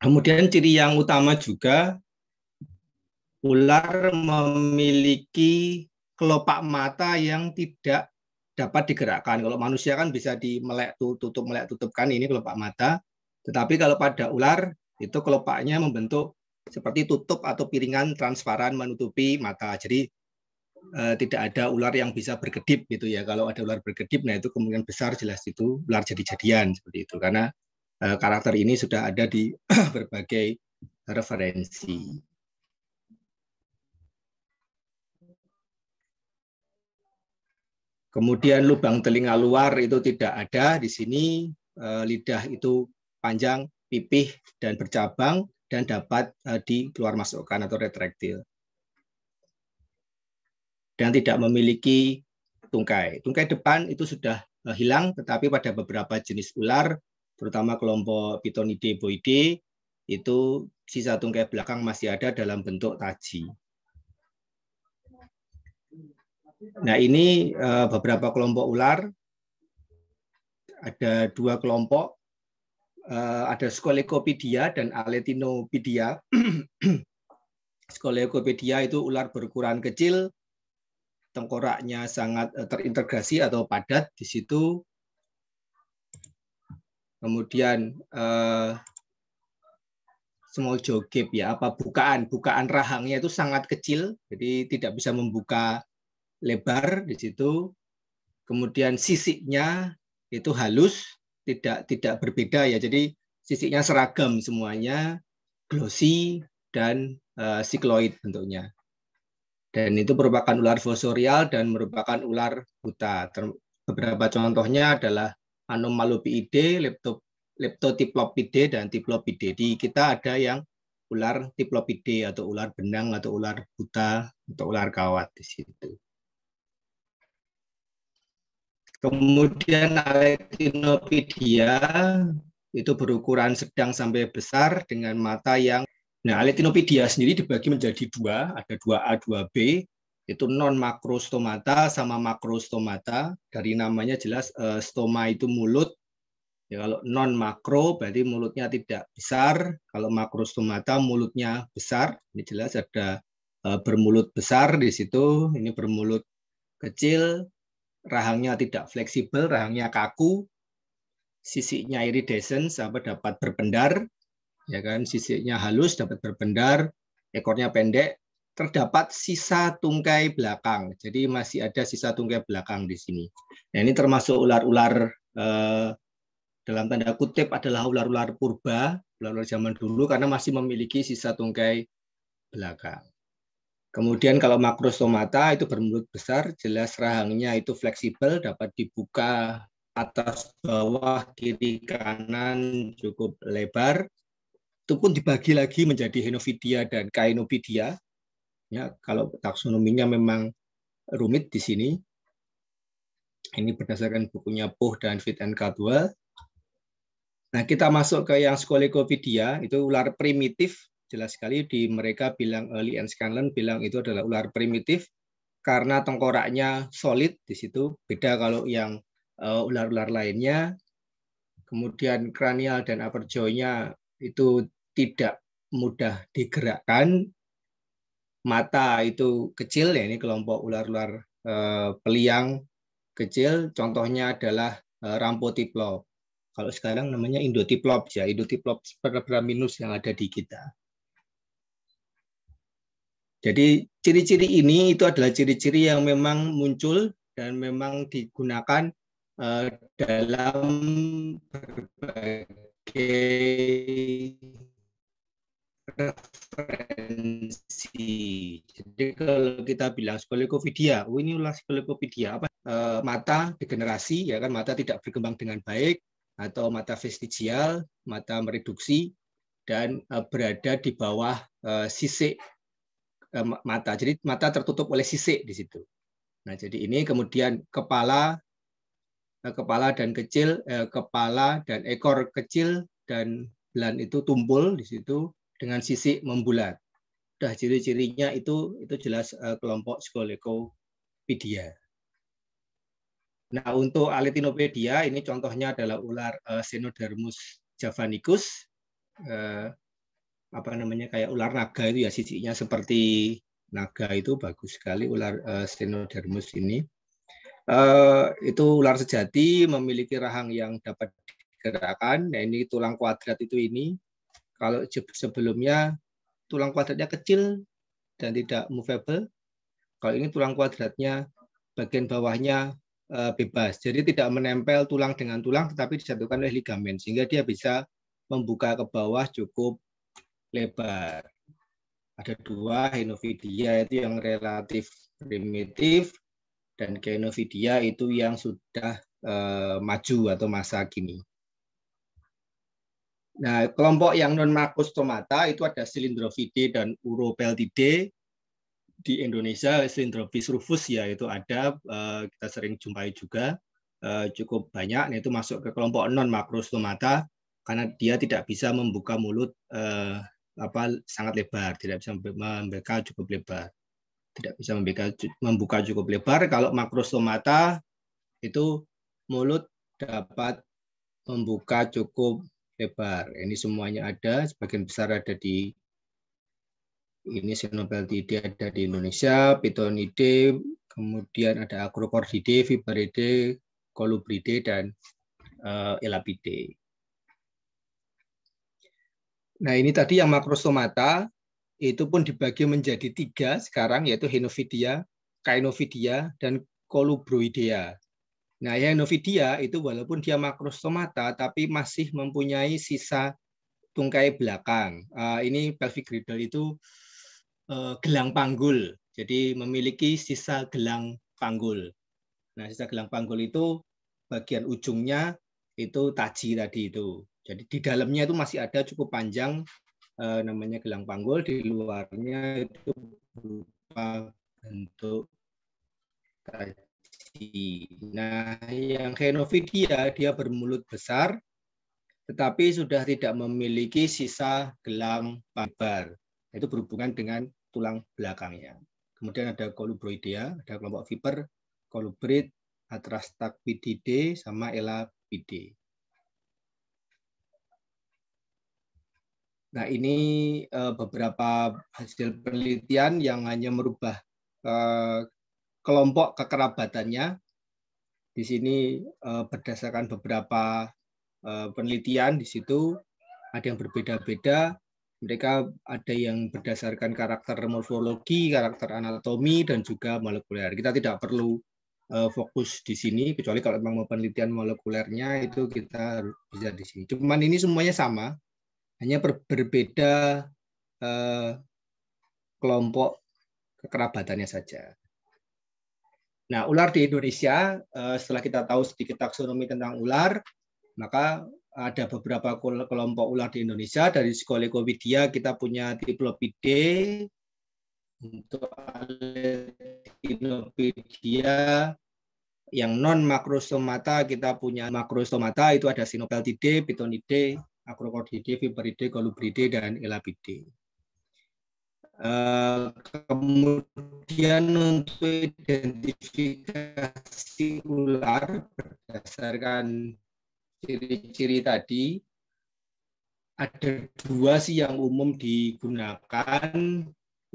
Kemudian ciri yang utama juga ular memiliki kelopak mata yang tidak dapat digerakkan. Kalau manusia kan bisa di melek tutup melek tutupkan ini kelopak mata, tetapi kalau pada ular itu kelopaknya membentuk seperti tutup atau piringan transparan menutupi mata. Jadi eh, tidak ada ular yang bisa berkedip gitu ya. Kalau ada ular berkedip, nah itu kemungkinan besar jelas itu ular jadi-jadian seperti itu karena Eh, karakter ini sudah ada di berbagai referensi. Kemudian lubang telinga luar itu tidak ada di sini, eh, lidah itu panjang, pipih dan bercabang dan dapat eh, dikeluar masukkan atau retraktil. Dan tidak memiliki tungkai. Tungkai depan itu sudah hilang, tetapi pada beberapa jenis ular terutama kelompok Pitonidae boidae itu sisa tungkai belakang masih ada dalam bentuk taji. Nah ini eh, beberapa kelompok ular. Ada dua kelompok. Eh, ada Scolecopedia dan Aletinopedia. Scolecopedia itu ular berukuran kecil, tengkoraknya sangat eh, terintegrasi atau padat. Di situ kemudian eh, small jogib ya apa bukaan bukaan rahangnya itu sangat kecil jadi tidak bisa membuka lebar di situ kemudian sisiknya itu halus tidak tidak berbeda ya jadi sisiknya seragam semuanya glossy dan uh, sikloid bentuknya dan itu merupakan ular fosorial dan merupakan ular buta beberapa contohnya adalah Anomalopide, lepto Leptotiplopide, dan Tiplopide. Di kita ada yang ular tiplopide atau ular benang atau ular buta atau ular kawat di situ. Kemudian Aletinopedia itu berukuran sedang sampai besar dengan mata yang Nah, Aletinopedia sendiri dibagi menjadi dua, ada 2A, 2B itu non makrostomata sama makrostomata dari namanya jelas eh, stoma itu mulut ya kalau non makro berarti mulutnya tidak besar kalau makrostomata mulutnya besar ini jelas ada eh, bermulut besar di situ ini bermulut kecil rahangnya tidak fleksibel rahangnya kaku sisiknya iridescent apa dapat berpendar ya kan sisiknya halus dapat berpendar ekornya pendek terdapat sisa tungkai belakang. Jadi masih ada sisa tungkai belakang di sini. Nah, ini termasuk ular-ular eh, dalam tanda kutip adalah ular-ular purba, ular-ular zaman dulu karena masih memiliki sisa tungkai belakang. Kemudian kalau makrostomata itu bermulut besar, jelas rahangnya itu fleksibel, dapat dibuka atas bawah kiri kanan cukup lebar. Itu pun dibagi lagi menjadi henovidia dan kainopidia. Ya, kalau taksonominya memang rumit di sini. Ini berdasarkan bukunya Poh dan Fit and Caldwell. Nah, kita masuk ke yang Scolecopidia, itu ular primitif. Jelas sekali di mereka bilang Early eh, and Scanlon bilang itu adalah ular primitif karena tengkoraknya solid di situ. Beda kalau yang eh, ular-ular uh, lainnya. Kemudian kranial dan upper jaw-nya itu tidak mudah digerakkan mata itu kecil ya ini kelompok ular-ular eh, peliang kecil contohnya adalah eh, rampotiplop. Kalau sekarang namanya indotiplop ya, indotiplop minus yang ada di kita. Jadi ciri-ciri ini itu adalah ciri-ciri yang memang muncul dan memang digunakan eh, dalam berbagai referensi. Jadi kalau kita bilang skolikopedia, oh ini ulah skolikopedia apa e, mata degenerasi ya kan mata tidak berkembang dengan baik atau mata vestigial, mata mereduksi dan e, berada di bawah e, sisik e, mata. Jadi mata tertutup oleh sisik di situ. Nah, jadi ini kemudian kepala e, kepala dan kecil e, kepala dan ekor kecil dan belan itu tumpul di situ dengan sisi membulat. Dah ciri-cirinya itu itu jelas eh, kelompok Scolecopidia. Nah, untuk Alitinopedia ini contohnya adalah ular eh, Xenodermus javanicus eh, apa namanya kayak ular naga itu ya sisinya seperti naga itu bagus sekali ular uh, Xenodermus ini. Uh, itu ular sejati memiliki rahang yang dapat digerakkan. Nah ini tulang kuadrat itu ini kalau sebelumnya tulang kuadratnya kecil dan tidak movable, kalau ini tulang kuadratnya bagian bawahnya eh, bebas. Jadi tidak menempel tulang dengan tulang, tetapi disatukan oleh ligamen. Sehingga dia bisa membuka ke bawah cukup lebar. Ada dua, Henovidia itu yang relatif primitif, dan Kenovidia itu yang sudah eh, maju atau masa kini. Nah, kelompok yang non tomata itu ada silindrovidae dan uropeltidae. Di Indonesia silindrovis rufus ya itu ada eh, kita sering jumpai juga eh, cukup banyak. Nah, itu masuk ke kelompok non tomata karena dia tidak bisa membuka mulut eh, apa sangat lebar, tidak bisa membuka cukup lebar. Tidak bisa membuka, membuka cukup lebar. Kalau tomata itu mulut dapat membuka cukup lebar. Ini semuanya ada, sebagian besar ada di ini Sinobeltidae ada di Indonesia, Pitonide, kemudian ada Acrocordidae, Vibraridae, Colubridae dan uh, eh, Elapidae. Nah ini tadi yang makrostomata itu pun dibagi menjadi tiga sekarang yaitu Henophidia, Kainophidia dan Colubroidea. Nah, yang Novidia itu walaupun dia makrostomata, tapi masih mempunyai sisa tungkai belakang. Ah, ini pelvic girdle itu eh, gelang panggul, jadi memiliki sisa gelang panggul. Nah, sisa gelang panggul itu bagian ujungnya itu taji tadi itu. Jadi di dalamnya itu masih ada cukup panjang eh, namanya gelang panggul, di luarnya itu berupa bentuk taji Nah, yang Henovidia dia bermulut besar, tetapi sudah tidak memiliki sisa gelang pabar. Itu berhubungan dengan tulang belakangnya. Kemudian ada Colubroidea, ada kelompok viper, Colubrid, BDD sama elapide. Nah, ini eh, beberapa hasil penelitian yang hanya merubah eh, kelompok kekerabatannya. Di sini eh, berdasarkan beberapa eh, penelitian di situ ada yang berbeda-beda. Mereka ada yang berdasarkan karakter morfologi, karakter anatomi, dan juga molekuler. Kita tidak perlu eh, fokus di sini, kecuali kalau memang mau penelitian molekulernya itu kita bisa di sini. Cuman ini semuanya sama, hanya berbeda kelompok kekerabatannya saja. Nah, ular di Indonesia, eh, setelah kita tahu sedikit taksonomi tentang ular, maka ada beberapa kelompok ular di Indonesia. Dari Scolecovidia kita punya Triplopidae, untuk Aletilopidia, yang non makrosomata kita punya makrosomata itu ada Sinopeltidae, Pitonidae, Acrocordidae, Viperidae, Golubridae, dan Elapidae. Eh, kemudian untuk identifikasi ular berdasarkan ciri-ciri tadi ada dua sih yang umum digunakan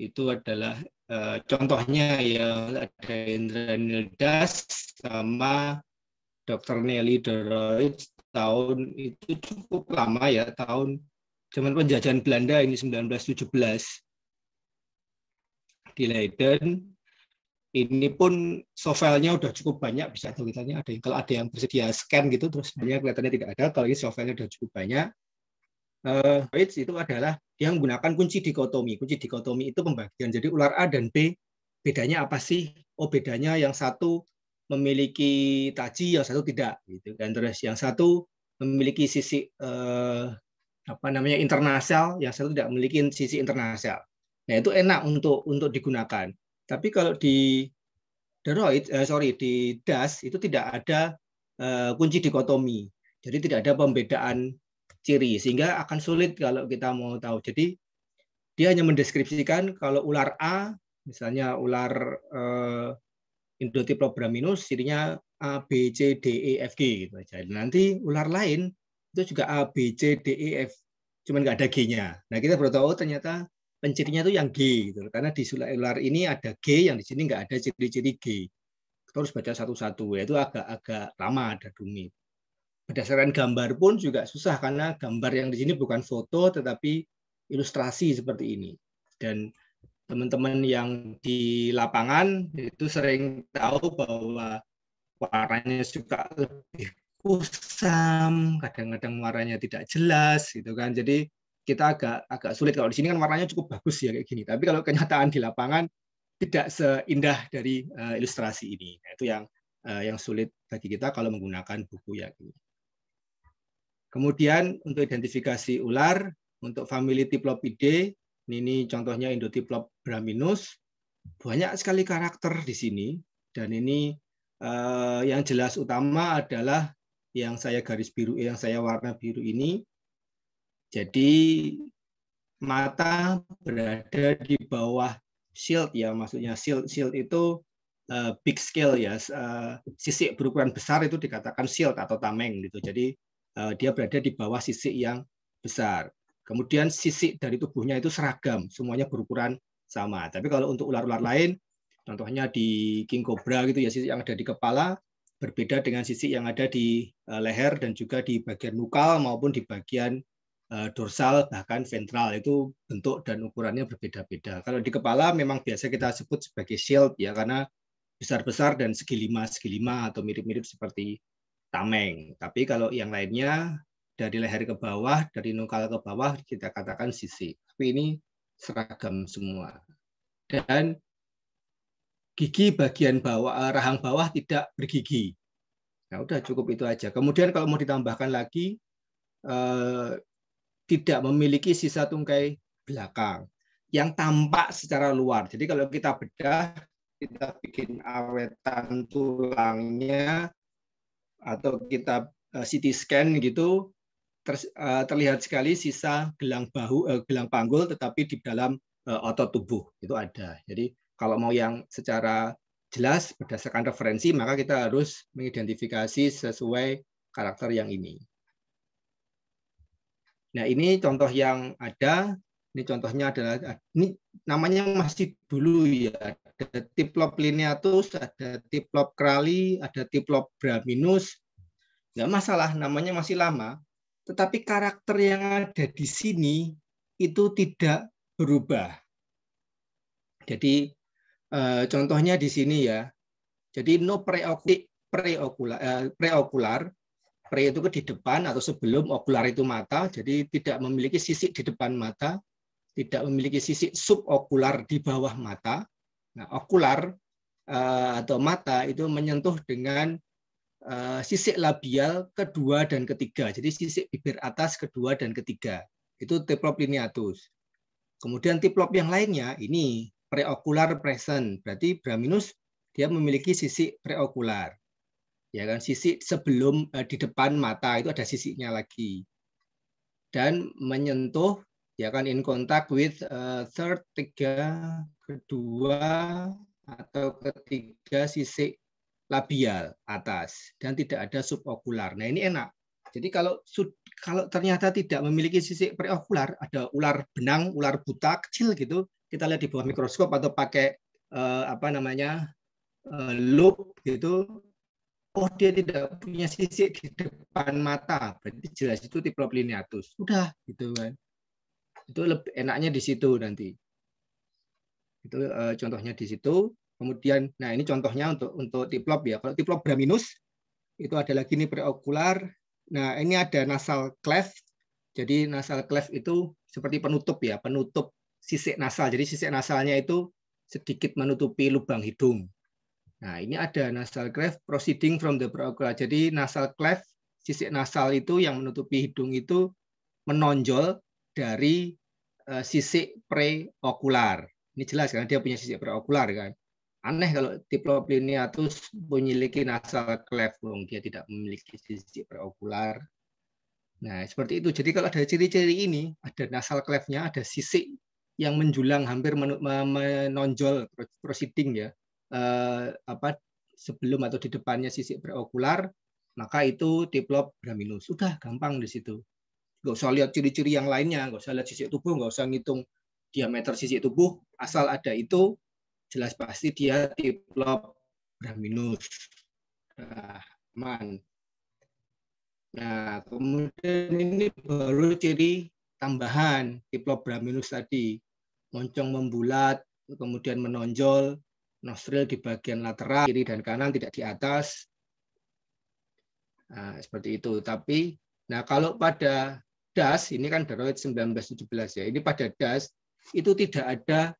itu adalah uh, contohnya ya ada Indranil Das sama Dr. Nelly Doroid tahun itu cukup lama ya tahun zaman penjajahan Belanda ini 1917 di Leiden ini pun sovelnya udah cukup banyak bisa tulisannya ada yang kalau ada yang bersedia scan gitu terus banyak kelihatannya tidak ada kalau ini sovelnya udah cukup banyak uh, itu adalah yang menggunakan kunci dikotomi kunci dikotomi itu pembagian jadi ular A dan B bedanya apa sih oh bedanya yang satu memiliki taji yang satu tidak gitu kan terus yang satu memiliki sisi uh, apa namanya internasional yang satu tidak memiliki sisi internasional Nah itu enak untuk untuk digunakan. Tapi kalau di Android eh, sorry di Das itu tidak ada eh, kunci dikotomi. Jadi tidak ada pembedaan ciri sehingga akan sulit kalau kita mau tahu. Jadi dia hanya mendeskripsikan kalau ular A misalnya ular eh, Indotiplobraminus cirinya A B C D E F G gitu aja. Nanti ular lain itu juga A B C D E F cuman nggak ada G-nya. Nah kita baru tahu ternyata pencirinya itu yang G gitu. Karena di ular ini ada G yang di sini nggak ada ciri-ciri G. Terus baca satu-satu, ya. itu agak agak lama ada rumit. Berdasarkan gambar pun juga susah karena gambar yang di sini bukan foto tetapi ilustrasi seperti ini. Dan teman-teman yang di lapangan itu sering tahu bahwa warnanya suka lebih kusam, kadang-kadang warnanya tidak jelas gitu kan. Jadi kita agak agak sulit kalau di sini kan warnanya cukup bagus ya kayak gini. Tapi kalau kenyataan di lapangan tidak seindah dari uh, ilustrasi ini. Nah, itu yang uh, yang sulit bagi kita kalau menggunakan buku ya. Kemudian untuk identifikasi ular, untuk famili Tiplopidae, ini contohnya Indotiplop braminus, banyak sekali karakter di sini dan ini uh, yang jelas utama adalah yang saya garis biru, yang saya warna biru ini jadi mata berada di bawah shield ya, maksudnya shield shield itu uh, big scale ya, uh, eh, sisik berukuran besar itu dikatakan shield atau tameng gitu. Jadi uh, dia berada di bawah sisi yang besar. Kemudian sisi dari tubuhnya itu seragam, semuanya berukuran sama. Tapi kalau untuk ular-ular lain, contohnya di king cobra gitu ya, sisi yang ada di kepala berbeda dengan sisi yang ada di leher dan juga di bagian nukal maupun di bagian Eh, dorsal bahkan ventral itu bentuk dan ukurannya berbeda-beda. Kalau di kepala memang biasa kita sebut sebagai shield ya karena besar-besar dan segi lima segi lima atau mirip-mirip seperti tameng. Tapi kalau yang lainnya dari leher ke bawah, dari nukal ke bawah kita katakan sisi. Tapi ini seragam semua. Dan gigi bagian bawah eh, rahang bawah tidak bergigi. Nah, udah cukup itu aja. Kemudian kalau mau ditambahkan lagi eh, tidak memiliki sisa tungkai belakang yang tampak secara luar. Jadi kalau kita bedah, kita bikin awetan tulangnya atau kita eh, CT scan gitu eh, terlihat sekali sisa gelang bahu eh, gelang panggul tetapi di dalam otot tubuh itu ada. Jadi kalau mau yang secara jelas berdasarkan referensi maka kita harus mengidentifikasi sesuai karakter yang ini. Nah ini contoh yang ada. Ini contohnya adalah eh, ini namanya masih dulu ya. Ada tiplop lineatus, ada tiplop krali, ada tiplop braminus. Nggak masalah, namanya masih lama. Tetapi karakter yang ada di sini itu tidak berubah. Jadi eh, contohnya di sini ya. Jadi no preokular, eh, preokular, pre itu ke di depan atau sebelum okular itu mata, jadi tidak memiliki sisik di depan mata, tidak memiliki sisik subokular di bawah mata. Nah, okular eh, atau mata itu menyentuh dengan eh, sisik labial kedua dan ketiga. Jadi sisik bibir atas kedua dan ketiga. Itu tiplop lineatus. Kemudian tiplop yang lainnya ini preokular present. Berarti Braminus dia memiliki sisik preokular ya kan sisi sebelum eh, di depan mata itu ada sisinya lagi dan menyentuh ya kan in contact with uh, third tiga kedua atau ketiga sisi labial atas dan tidak ada subokular. Nah ini enak. Jadi kalau kalau ternyata tidak memiliki sisi preokular, ada ular benang, ular buta kecil gitu, kita lihat di bawah mikroskop atau pakai uh, apa namanya uh, loop gitu, oh dia tidak punya sisik di depan mata, berarti jelas itu tipe lineatus. Udah gitu kan. Itu lebih enaknya di situ nanti. Itu e, contohnya di situ. Kemudian, nah ini contohnya untuk untuk tiplop ya. Kalau tiplop braminus itu ada lagi nih preokular. Nah ini ada nasal cleft. Jadi nasal cleft itu seperti penutup ya, penutup sisik nasal. Jadi sisik nasalnya itu sedikit menutupi lubang hidung. Nah, ini ada nasal cleft proceeding from the preocular Jadi nasal cleft, sisik nasal itu yang menutupi hidung itu menonjol dari uh, eh, sisi preokular. Ini jelas karena dia punya sisik preokular kan. Aneh kalau diplopliniatus memiliki nasal cleft, wong dia tidak memiliki sisik preokular. Nah, seperti itu. Jadi kalau ada ciri-ciri ini, ada nasal cleft ada sisik yang menjulang hampir menonjol proceeding ya eh, apa sebelum atau di depannya sisik preokular, maka itu diplop braminus. sudah gampang di situ. Nggak usah lihat ciri-ciri yang lainnya, nggak usah lihat sisik tubuh, nggak usah ngitung diameter sisik tubuh, asal ada itu, jelas pasti dia diplop braminus. Nah, aman. Nah, kemudian ini baru ciri tambahan diplop braminus tadi. Moncong membulat, kemudian menonjol, nostril di bagian lateral kiri dan kanan tidak di atas nah, seperti itu tapi nah kalau pada das ini kan deroid 1917 ya ini pada das itu tidak ada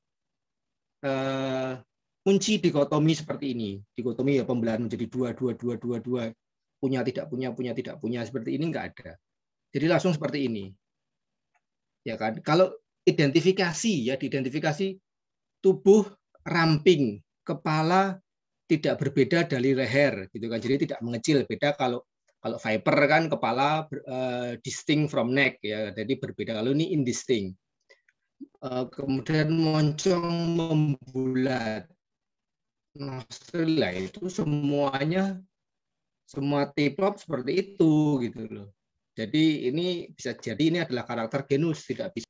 eh, kunci dikotomi seperti ini dikotomi ya pembelahan menjadi dua dua dua dua dua punya tidak punya punya tidak punya seperti ini nggak ada jadi langsung seperti ini ya kan kalau identifikasi ya diidentifikasi tubuh ramping kepala tidak berbeda dari leher gitu kan jadi tidak mengecil beda kalau kalau viper kan kepala uh, eh, distinct from neck ya jadi berbeda kalau ini indistinct uh, eh, kemudian moncong membulat nostril nah, itu semuanya semua tipop seperti itu gitu loh jadi ini bisa jadi ini adalah karakter genus tidak bisa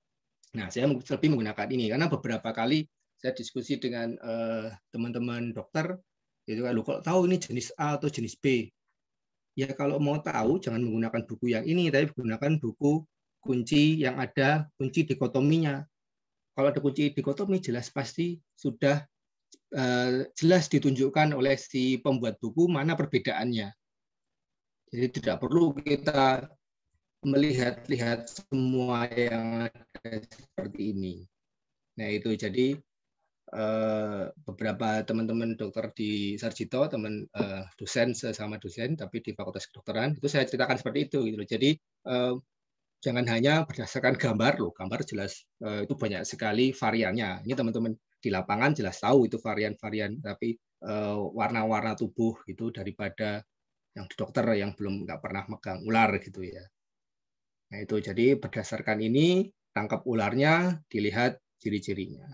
nah saya lebih menggunakan ini karena beberapa kali saya diskusi dengan eh, teman-teman dokter itu kalau kok tahu ini jenis A atau jenis B ya kalau mau tahu jangan menggunakan buku yang ini tapi gunakan buku kunci yang ada kunci dikotominya kalau ada kunci dikotomi jelas pasti sudah eh, jelas ditunjukkan oleh si pembuat buku mana perbedaannya jadi tidak perlu kita melihat-lihat semua yang ada seperti ini nah itu jadi Eh, beberapa teman-teman dokter di Sarjito, teman uh, dosen sesama dosen, tapi di Fakultas Kedokteran, itu saya ceritakan seperti itu. Gitu Jadi uh, jangan hanya berdasarkan gambar loh, gambar jelas uh, itu banyak sekali variannya. Ini teman-teman di lapangan jelas tahu itu varian-varian, tapi warna-warna uh, tubuh itu daripada yang di dokter yang belum nggak pernah megang ular gitu ya. Nah itu jadi berdasarkan ini tangkap ularnya, dilihat ciri-cirinya.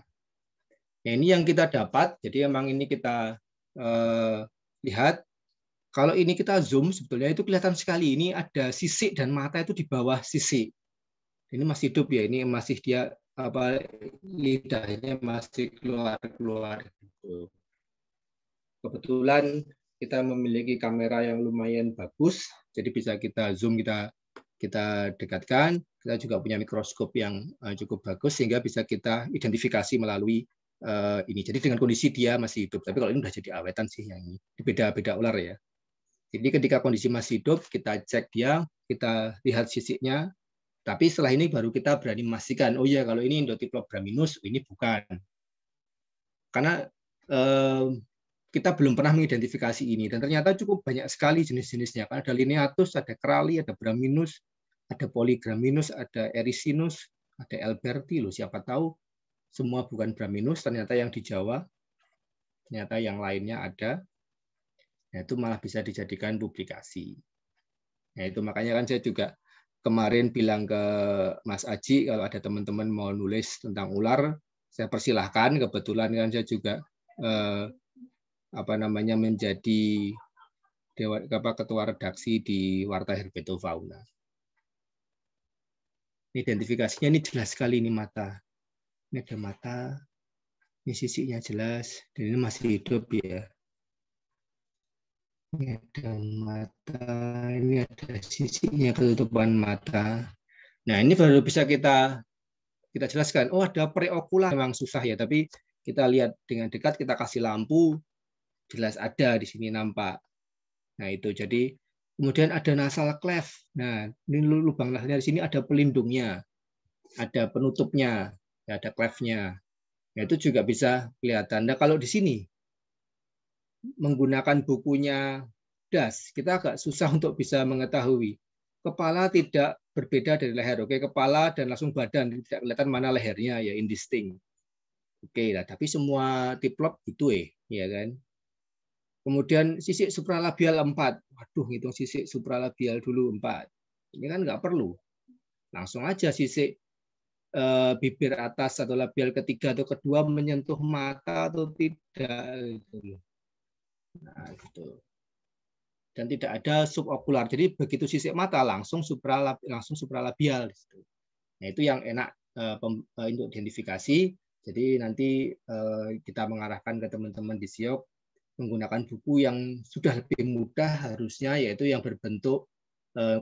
Nah, ini yang kita dapat. Jadi memang ini kita eh, lihat kalau ini kita zoom sebetulnya itu kelihatan sekali ini ada sisik dan mata itu di bawah sisik. Ini masih hidup ya, ini masih dia apa lidahnya masih keluar-keluar gitu. Kebetulan kita memiliki kamera yang lumayan bagus, jadi bisa kita zoom kita kita dekatkan. Kita juga punya mikroskop yang eh, cukup bagus sehingga bisa kita identifikasi melalui uh, ini. Jadi dengan kondisi dia masih hidup. Tapi kalau ini sudah jadi awetan sih yang ini. Beda-beda ular ya. Jadi ketika kondisi masih hidup, kita cek dia, kita lihat sisiknya. Tapi setelah ini baru kita berani memastikan, oh ya kalau ini endotyplograminus, ini bukan. Karena eh, kita belum pernah mengidentifikasi ini. Dan ternyata cukup banyak sekali jenis-jenisnya. Karena ada lineatus, ada krali, ada braminus, ada poligraminus, ada erisinus, ada alberti, loh siapa tahu semua bukan Braminus, ternyata yang di Jawa, ternyata yang lainnya ada. Nah, itu malah bisa dijadikan publikasi. Nah, itu makanya kan saya juga kemarin bilang ke Mas Aji kalau ada teman-teman mau nulis tentang ular, saya persilahkan. Kebetulan kan saya juga eh, apa namanya menjadi dewa, apa, ketua redaksi di Warta Herpetofauna. Identifikasinya ini jelas sekali ini mata ini ada mata, ini sisinya jelas, dan ini masih hidup ya. Ini ada mata, ini ada sisinya ketutupan mata. Nah ini baru bisa kita kita jelaskan. Oh ada preokula memang susah ya, tapi kita lihat dengan dekat, kita kasih lampu, jelas ada di sini nampak. Nah itu jadi kemudian ada nasal cleft. Nah ini lubang nasalnya di sini ada pelindungnya, ada penutupnya ya ada clef-nya. Nah, itu juga bisa kelihatan. Nah, kalau di sini menggunakan bukunya das, kita agak susah untuk bisa mengetahui. Kepala tidak berbeda dari leher. Oke, kepala dan langsung badan tidak kelihatan mana lehernya ya indistinct. Oke, nah, tapi semua tiplop gitu eh, ya kan. Kemudian sisik supralabial 4. Waduh, ngitung sisik supralabial dulu 4. Ini kan nggak perlu. Langsung aja sisik Eh, bibir atas atau labial ketiga atau kedua menyentuh mata atau tidak gitu. Nah, gitu. Dan tidak ada subokular. Jadi begitu sisik mata langsung supra langsung supralabial gitu. Nah, itu yang enak eh, eh, untuk identifikasi. Jadi nanti kita mengarahkan ke teman-teman di SIOK menggunakan buku yang sudah lebih mudah harusnya yaitu yang berbentuk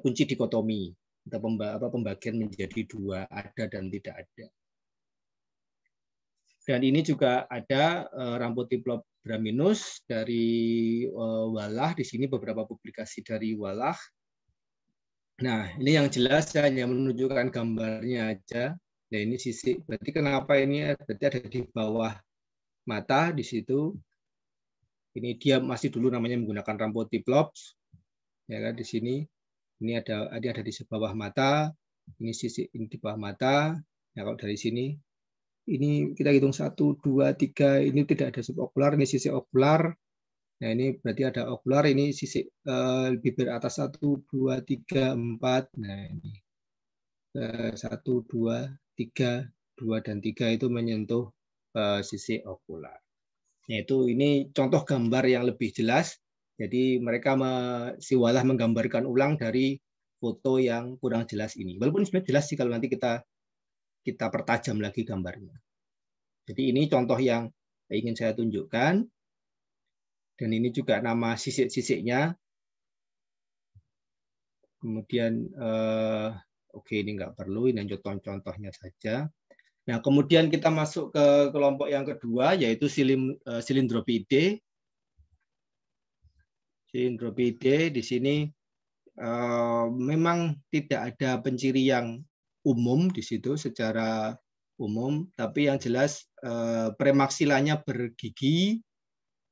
kunci dikotomi atau pembagian menjadi dua ada dan tidak ada. Dan ini juga ada eh, rambut diplop Braminus dari eh, Walah. Di sini beberapa publikasi dari Walah. Nah, ini yang jelas saya hanya menunjukkan gambarnya aja. Nah, ini sisi. Berarti kenapa ini berarti ada di bawah mata di situ. Ini dia masih dulu namanya menggunakan rambut diplops Ya kan di sini ini ada ini ada di bawah mata, ini sisi ini di bawah mata. Ya kalau dari sini ini kita hitung satu, dua, tiga. Ini tidak ada subokular, ini sisi okular. Nah ini berarti ada okular, ini sisi uh, bibir atas satu, dua, tiga, empat. Nah ini eh, satu, dua, tiga, dua dan tiga itu menyentuh uh, sisi okular. Yaitu nah, ini contoh gambar yang lebih jelas jadi mereka me, siwalah menggambarkan ulang dari foto yang kurang jelas ini. Walaupun sebenarnya jelas sih kalau nanti kita kita pertajam lagi gambarnya. Jadi ini contoh yang ingin saya tunjukkan. Dan ini juga nama sisik-sisiknya. Kemudian, eh, oke ini nggak perlu, ini contoh-contohnya saja. Nah, kemudian kita masuk ke kelompok yang kedua, yaitu eh, silindropide. Sindropidae di sini uh, memang tidak ada penciri yang umum di situ secara umum, tapi yang jelas uh, eh, premaksilanya bergigi,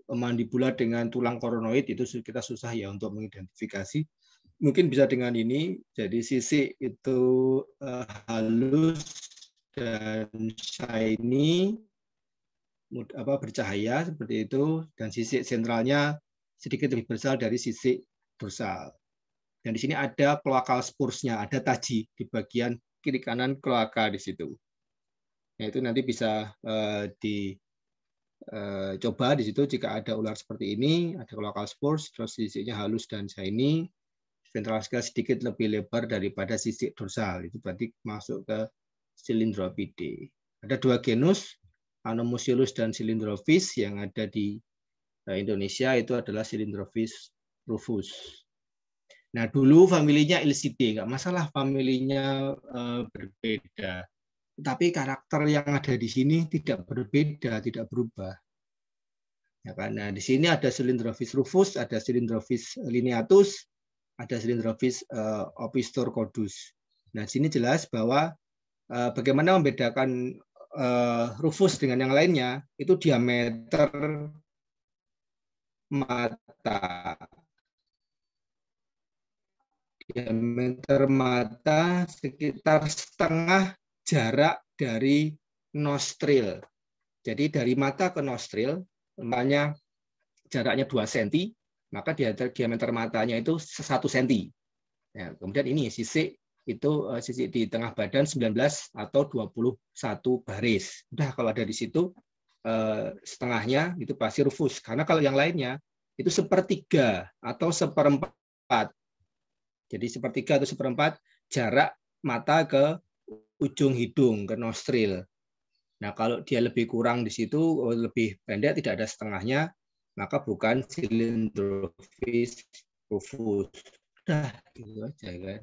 mandibula dengan tulang koronoid itu kita susah ya untuk mengidentifikasi. Mungkin bisa dengan ini, jadi sisi itu uh, halus dan shiny, apa bercahaya seperti itu, dan sisi sentralnya sedikit lebih besar dari sisi dorsal. Dan di sini ada kloakal spursnya, ada taji di bagian kiri kanan kloaka di situ. Nah, itu nanti bisa uh, eh, dicoba eh, uh, di situ jika ada ular seperti ini, ada kloakal spurs, terus sisiknya halus dan shiny, ventral scale sedikit lebih lebar daripada sisik dorsal. Itu berarti masuk ke silindropide. Ada dua genus, Anomusilus dan silindrovis yang ada di Nah, Indonesia itu adalah Cylindrophis rufus. Nah, dulu familinya LCD, nggak masalah familinya eh, berbeda. Tapi karakter yang ada di sini tidak berbeda, tidak berubah. Ya karena Nah, di sini ada Cylindrophis rufus, ada Cylindrophis lineatus, ada Cylindrophis uh, codus. Nah, di sini jelas bahwa eh, bagaimana membedakan rufus dengan yang lainnya itu diameter mata. Diameter ya, mata sekitar setengah jarak dari nostril. Jadi dari mata ke nostril, umpamanya jaraknya 2 cm, maka diameter, diameter matanya itu 1 cm. Ya, kemudian ini sisi itu eh, sisi di tengah badan 19 atau 21 baris. Udah kalau ada di situ Eh, setengahnya itu pasti rufus. Karena kalau yang lainnya itu sepertiga atau seperempat. Jadi sepertiga atau seperempat jarak mata ke ujung hidung, ke nostril. Nah, kalau dia lebih kurang di situ, oh, lebih pendek, tidak ada setengahnya, maka bukan silindrofis rufus. Udah, gitu aja kan.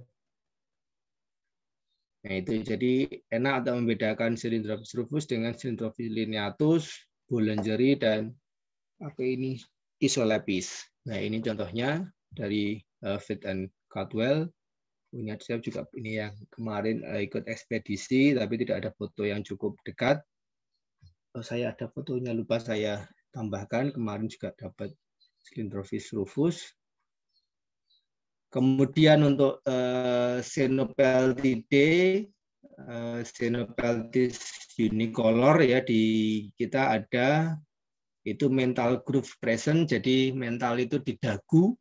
Nah, itu jadi enak atau membedakan silindropis rufus dengan silindropis lineatus, Bollinger dan apa ini isolapis. Nah, ini contohnya dari uh, eh, Fit and Caldwell. Punya saya juga ini yang kemarin uh, ikut ekspedisi tapi tidak ada foto yang cukup dekat. Oh, saya ada fotonya lupa saya tambahkan. Kemarin juga dapat silindropis rufus. Kemudian untuk uh, eh, senopeltide, uh, Xenopeltis unicolor ya di kita ada itu mental groove present, jadi mental itu di dagu,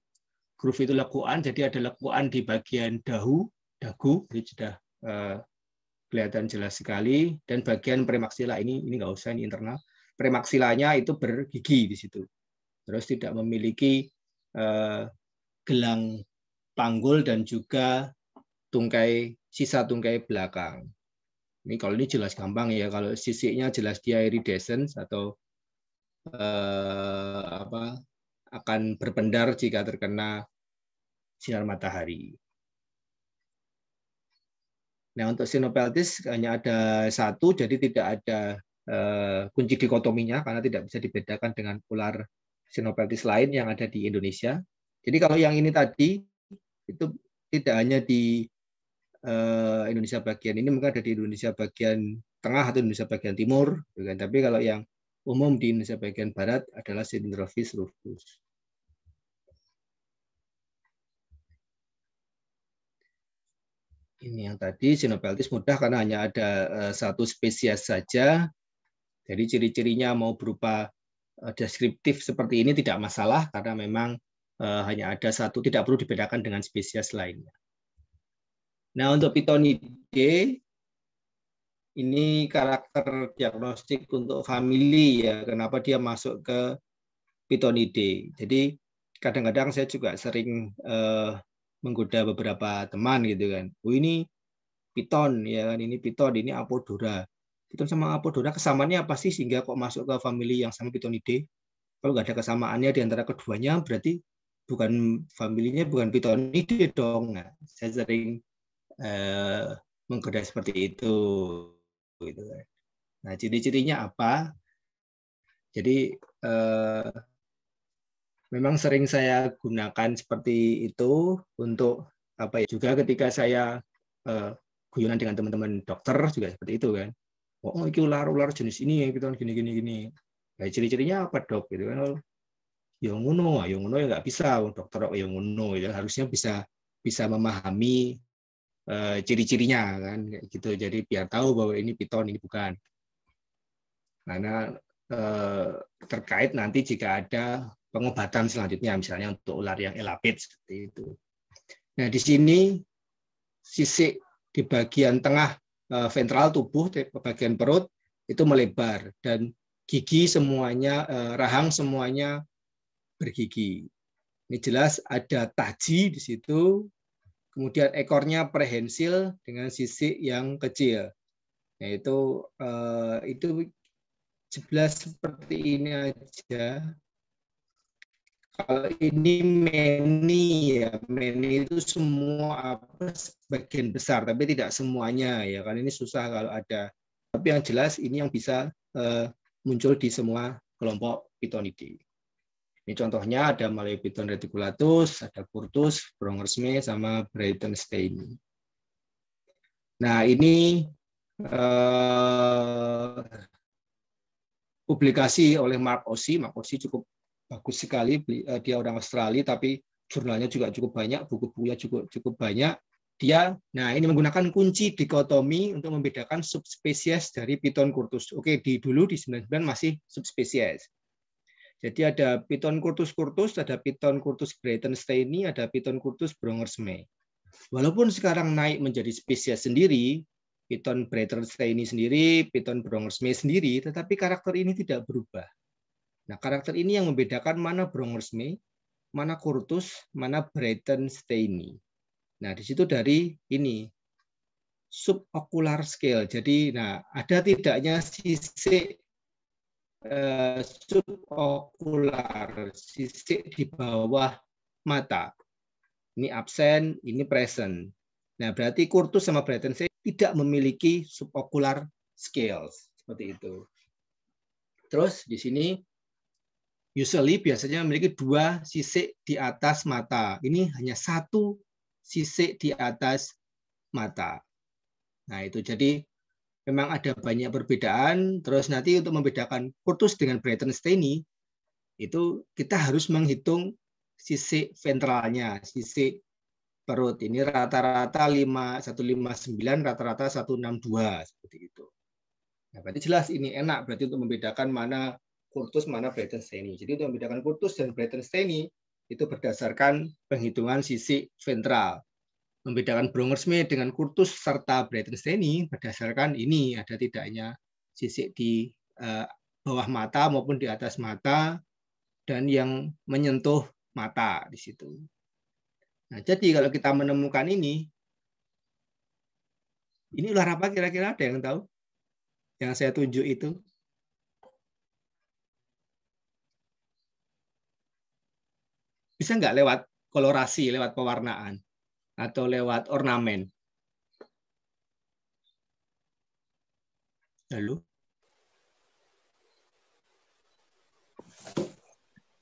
groove itu lekuan, jadi ada lekuan di bagian dahu, dagu, jadi sudah uh, kelihatan jelas sekali, dan bagian premaksila ini, ini nggak usah, ini internal, premaksilanya itu bergigi di situ. Terus tidak memiliki uh, gelang panggul dan juga tungkai sisa tungkai belakang. Ini kalau ini jelas gampang ya kalau sisinya jelas dia iridescence atau eh, apa akan berpendar jika terkena sinar matahari. Nah untuk sinopeltis hanya ada satu jadi tidak ada eh, kunci dikotominya karena tidak bisa dibedakan dengan ular sinopeltis lain yang ada di Indonesia. Jadi kalau yang ini tadi itu tidak hanya di uh, Indonesia bagian ini mungkin ada di Indonesia bagian tengah atau Indonesia bagian timur, bukan? Gitu tapi kalau yang umum di Indonesia bagian barat adalah Sidentropis rufus. Ini yang tadi Sinopeltis mudah karena hanya ada eh, satu spesies saja. Jadi ciri-cirinya mau berupa eh, deskriptif seperti ini tidak masalah karena memang Eh, hanya ada satu, tidak perlu dibedakan dengan spesies lainnya. Nah, untuk pitonidae ini karakter diagnostik untuk famili ya, kenapa dia masuk ke pitonidae? Jadi kadang-kadang saya juga sering uh, menggoda beberapa teman gitu kan. Oh ini piton ya kan, ini piton ini Apodora. piton sama Apodora kesamaannya apa sih sehingga kok masuk ke famili yang sama pitonidae? Kalau nggak ada kesamaannya di antara keduanya berarti bukan familinya bukan pitonide dong. Nah, saya sering uh, menggoda seperti itu. Gitu kan. Nah, ciri-cirinya apa? Jadi uh, memang sering saya gunakan seperti itu untuk apa ya juga ketika saya uh, guyonan dengan teman-teman dokter juga seperti itu kan. Oh, oh ini ular-ular jenis ini ya gitu kan, gini gini gini. Nah, ciri-cirinya apa dok gitu kan? Yang ngono ya ngono ya nggak bisa dokter yang ngono ya harusnya bisa bisa memahami uh, ciri-cirinya kan gitu jadi biar tahu bahwa ini piton ini bukan karena uh, terkait nanti jika ada pengobatan selanjutnya misalnya untuk ular yang elapid seperti itu nah di sini sisi di bagian tengah uh, ventral tubuh bagian perut itu melebar dan gigi semuanya rahang semuanya bergigi. Ini jelas ada taji di situ, kemudian ekornya prehensil dengan sisik yang kecil. Yaitu eh, itu jelas seperti ini aja. Kalau ini many ya, many itu semua apa sebagian besar, tapi tidak semuanya ya. Karena ini susah kalau ada. Tapi yang jelas ini yang bisa eh, muncul di semua kelompok Pitonidae. Ini contohnya ada Maleopiton reticulatus, ada kurtus, Brongersme, sama Brighton Stein. Nah, ini eh, publikasi oleh Mark Osi. Mark Osi cukup bagus sekali, eh, dia orang Australia, tapi jurnalnya juga cukup banyak, buku-bukunya cukup cukup banyak. Dia, nah ini menggunakan kunci dikotomi untuk membedakan subspesies dari piton kurtus. Oke, di dulu di 99 masih subspesies. Jadi ada piton kurtus kurtus, ada Python kurtus Breitensteini, ada Python kurtus Brongersmei. Walaupun sekarang naik menjadi spesies sendiri, Python Breitensteini sendiri, Python Brongersmei sendiri, tetapi karakter ini tidak berubah. Nah, karakter ini yang membedakan mana Brongersmei, mana kurtus, mana Breitensteini. Nah, di situ dari ini subocular scale. Jadi, nah ada tidaknya sisi Eh, subokular, sisik di bawah mata. Ini absen, ini present. Nah, berarti Kurtus sama Bretton tidak memiliki subokular scales seperti itu. Terus di sini usually biasanya memiliki dua sisik di atas mata. Ini hanya satu sisik di atas mata. Nah, itu jadi memang ada banyak perbedaan. Terus nanti untuk membedakan Kurtus dengan Breitensteini, itu kita harus menghitung sisi ventralnya, sisi perut. Ini rata-rata 159, rata-rata 162, seperti itu. Nah, berarti jelas ini enak, berarti untuk membedakan mana Kurtus, mana Breitensteini. Jadi untuk membedakan Kurtus dan Breitensteini, itu berdasarkan penghitungan sisi ventral membedakan Brongersme dengan Kurtus serta Breitensteini berdasarkan ini ada tidaknya sisik di uh, bawah mata maupun di atas mata dan yang menyentuh mata di situ. Nah, jadi kalau kita menemukan ini, ini ular apa kira-kira ada yang tahu? Yang saya tunjuk itu. Bisa nggak lewat kolorasi, lewat pewarnaan? atau lewat ornamen. Lalu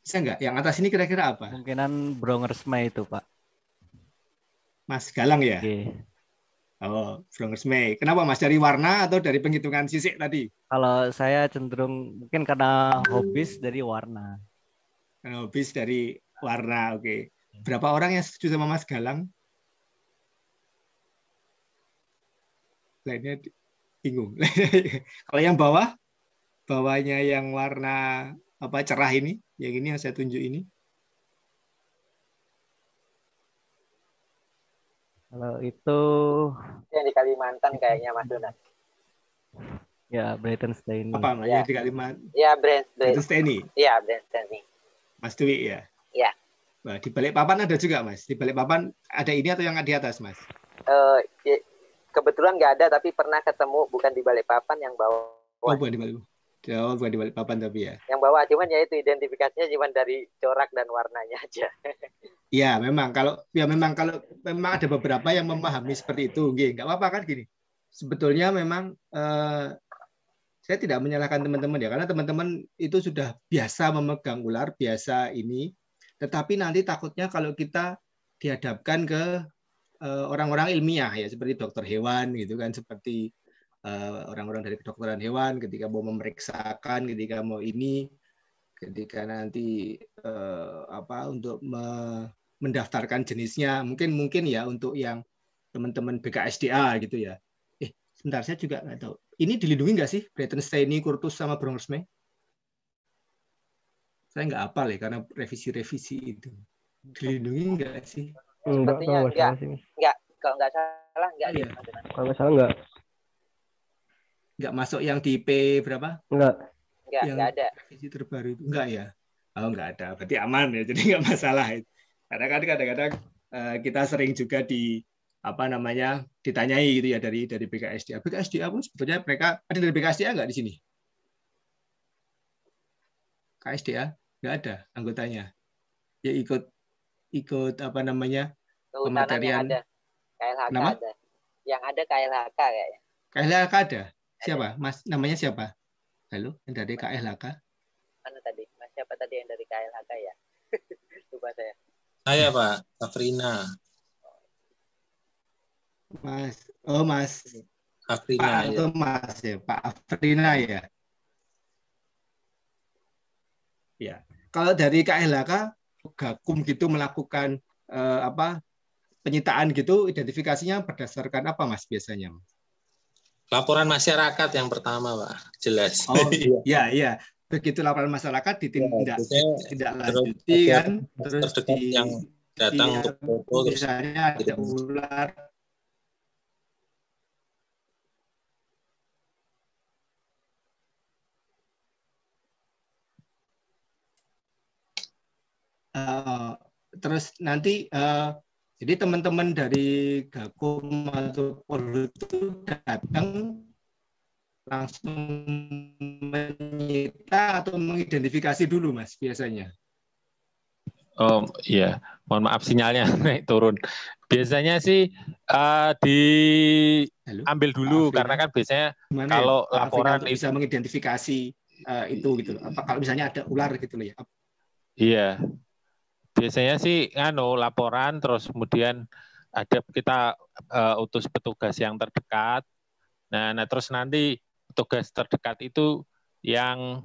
Bisa nggak? Yang atas ini kira-kira apa? Kemungkinan brongersma itu, Pak. Mas Galang ya? Oke. Oh, brongersma. Kenapa Mas? Dari warna atau dari penghitungan sisik tadi? Kalau saya cenderung mungkin karena hobis dari warna. Karena hobis dari warna, oke. Okay. Berapa orang yang setuju sama Mas Galang? lainnya bingung. Kalau yang bawah, bawahnya yang warna apa cerah ini, yang ini yang saya tunjuk ini. Kalau itu yang di Kalimantan kayaknya Mas Donat. Ya, Brighton Stain. Apa namanya ya. di Kalimantan? Ya, Brighton Stain. Iya Brighton Steiny. Ya, Mas Dwi ya. Iya. Nah, di balik papan ada juga, Mas. Di balik papan ada ini atau yang di atas, Mas? Uh, kebetulan nggak ada tapi pernah ketemu bukan di Balikpapan yang bawa. Oh, bukan di Balikpapan. Oh, bukan di Balikpapan tapi ya. Yang bawa cuman ya itu identifikasinya cuman dari corak dan warnanya aja. Iya, memang kalau ya memang kalau memang ada beberapa yang memahami seperti itu, gini nggak apa-apa kan gini. Sebetulnya memang eh, saya tidak menyalahkan teman-teman ya karena teman-teman itu sudah biasa memegang ular, biasa ini. Tetapi nanti takutnya kalau kita dihadapkan ke Eh, orang-orang ilmiah ya seperti dokter hewan gitu kan seperti eh, orang-orang dari kedokteran hewan ketika mau memeriksakan ketika mau ini ketika nanti eh, apa untuk me mendaftarkan jenisnya mungkin mungkin ya untuk yang teman-teman BKSDA gitu ya eh sebentar saya juga nggak tahu ini dilindungi nggak sih Steini Kurtus sama Brongersme? Saya nggak apa ya karena revisi-revisi itu dilindungi nggak sih? enggak Sepertinya kalau enggak, enggak, enggak kalau nggak salah enggak iya. kalau nggak salah nggak nggak masuk yang di P berapa enggak enggak yang nggak ada revisi terbaru itu nggak ya oh enggak ada berarti aman ya jadi enggak masalah karena kan kadang-kadang eh, kita sering juga di apa namanya ditanyai gitu ya dari dari BKSDA BKSDA pun sebetulnya mereka ada dari BKSDA nggak di sini KSDA nggak ada anggotanya ya ikut ikut apa namanya Kehutanan yang ada. KLHK Nama? ada. Yang ada KLHK kayaknya. KLHK ada. Siapa? Mas namanya siapa? Halo, yang dari KLHK. Mana tadi? Mas siapa tadi yang dari KLHK ya? Lupa saya. Saya, Pak. Afrina? Mas, oh Mas. Afrina Pak, ya. Oh, Mas ya, Pak Afrina ya. Ya. Kalau dari KLHK gakum gitu melakukan uh, apa penyitaan gitu identifikasinya berdasarkan apa Mas biasanya? Laporan masyarakat yang pertama, Pak. Jelas. Oh iya, iya iya. Begitu laporan masyarakat ditindak ya, tidak lanjuti kan terus di, yang datang iya, untuk foto misalnya ada gitu, ular uh, terus nanti uh, jadi teman-teman dari Gakum atau Polri itu datang langsung menyita atau mengidentifikasi dulu mas biasanya. Oh iya, mohon maaf sinyalnya naik turun. Biasanya sih uh, eh, diambil dulu karena kan biasanya Gimana ya? kalau ya? laporan itu, bisa mengidentifikasi uh, itu gitu. Apa kalau misalnya ada ular gitu loh ya? Iya, biasanya sih anu laporan terus kemudian ada kita uh, utus petugas yang terdekat. Nah, nah terus nanti petugas terdekat itu yang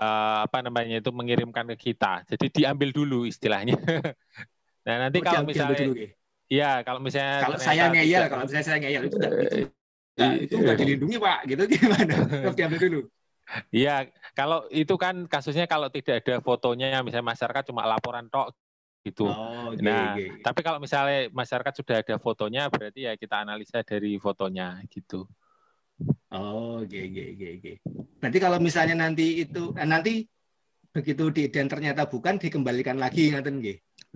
uh, apa namanya itu mengirimkan ke kita. Jadi diambil dulu istilahnya. nah, nanti oh, kalau misalnya dulu, Iya, kalau misalnya kalau saya ngeyel, kalau misalnya saya ngeyel itu tidak nah, eh, itu enggak dilindungi, Pak, gitu gimana? Terus diambil dulu. Iya, kalau itu kan kasusnya kalau tidak ada fotonya, misalnya masyarakat cuma laporan tok gitu. Oh, okay, nah, okay. tapi kalau misalnya masyarakat sudah ada fotonya, berarti ya kita analisa dari fotonya gitu. Oh, oke, okay, oke, oke, okay. kalau misalnya nanti itu, eh, nanti begitu di dan ternyata bukan dikembalikan lagi, ngaten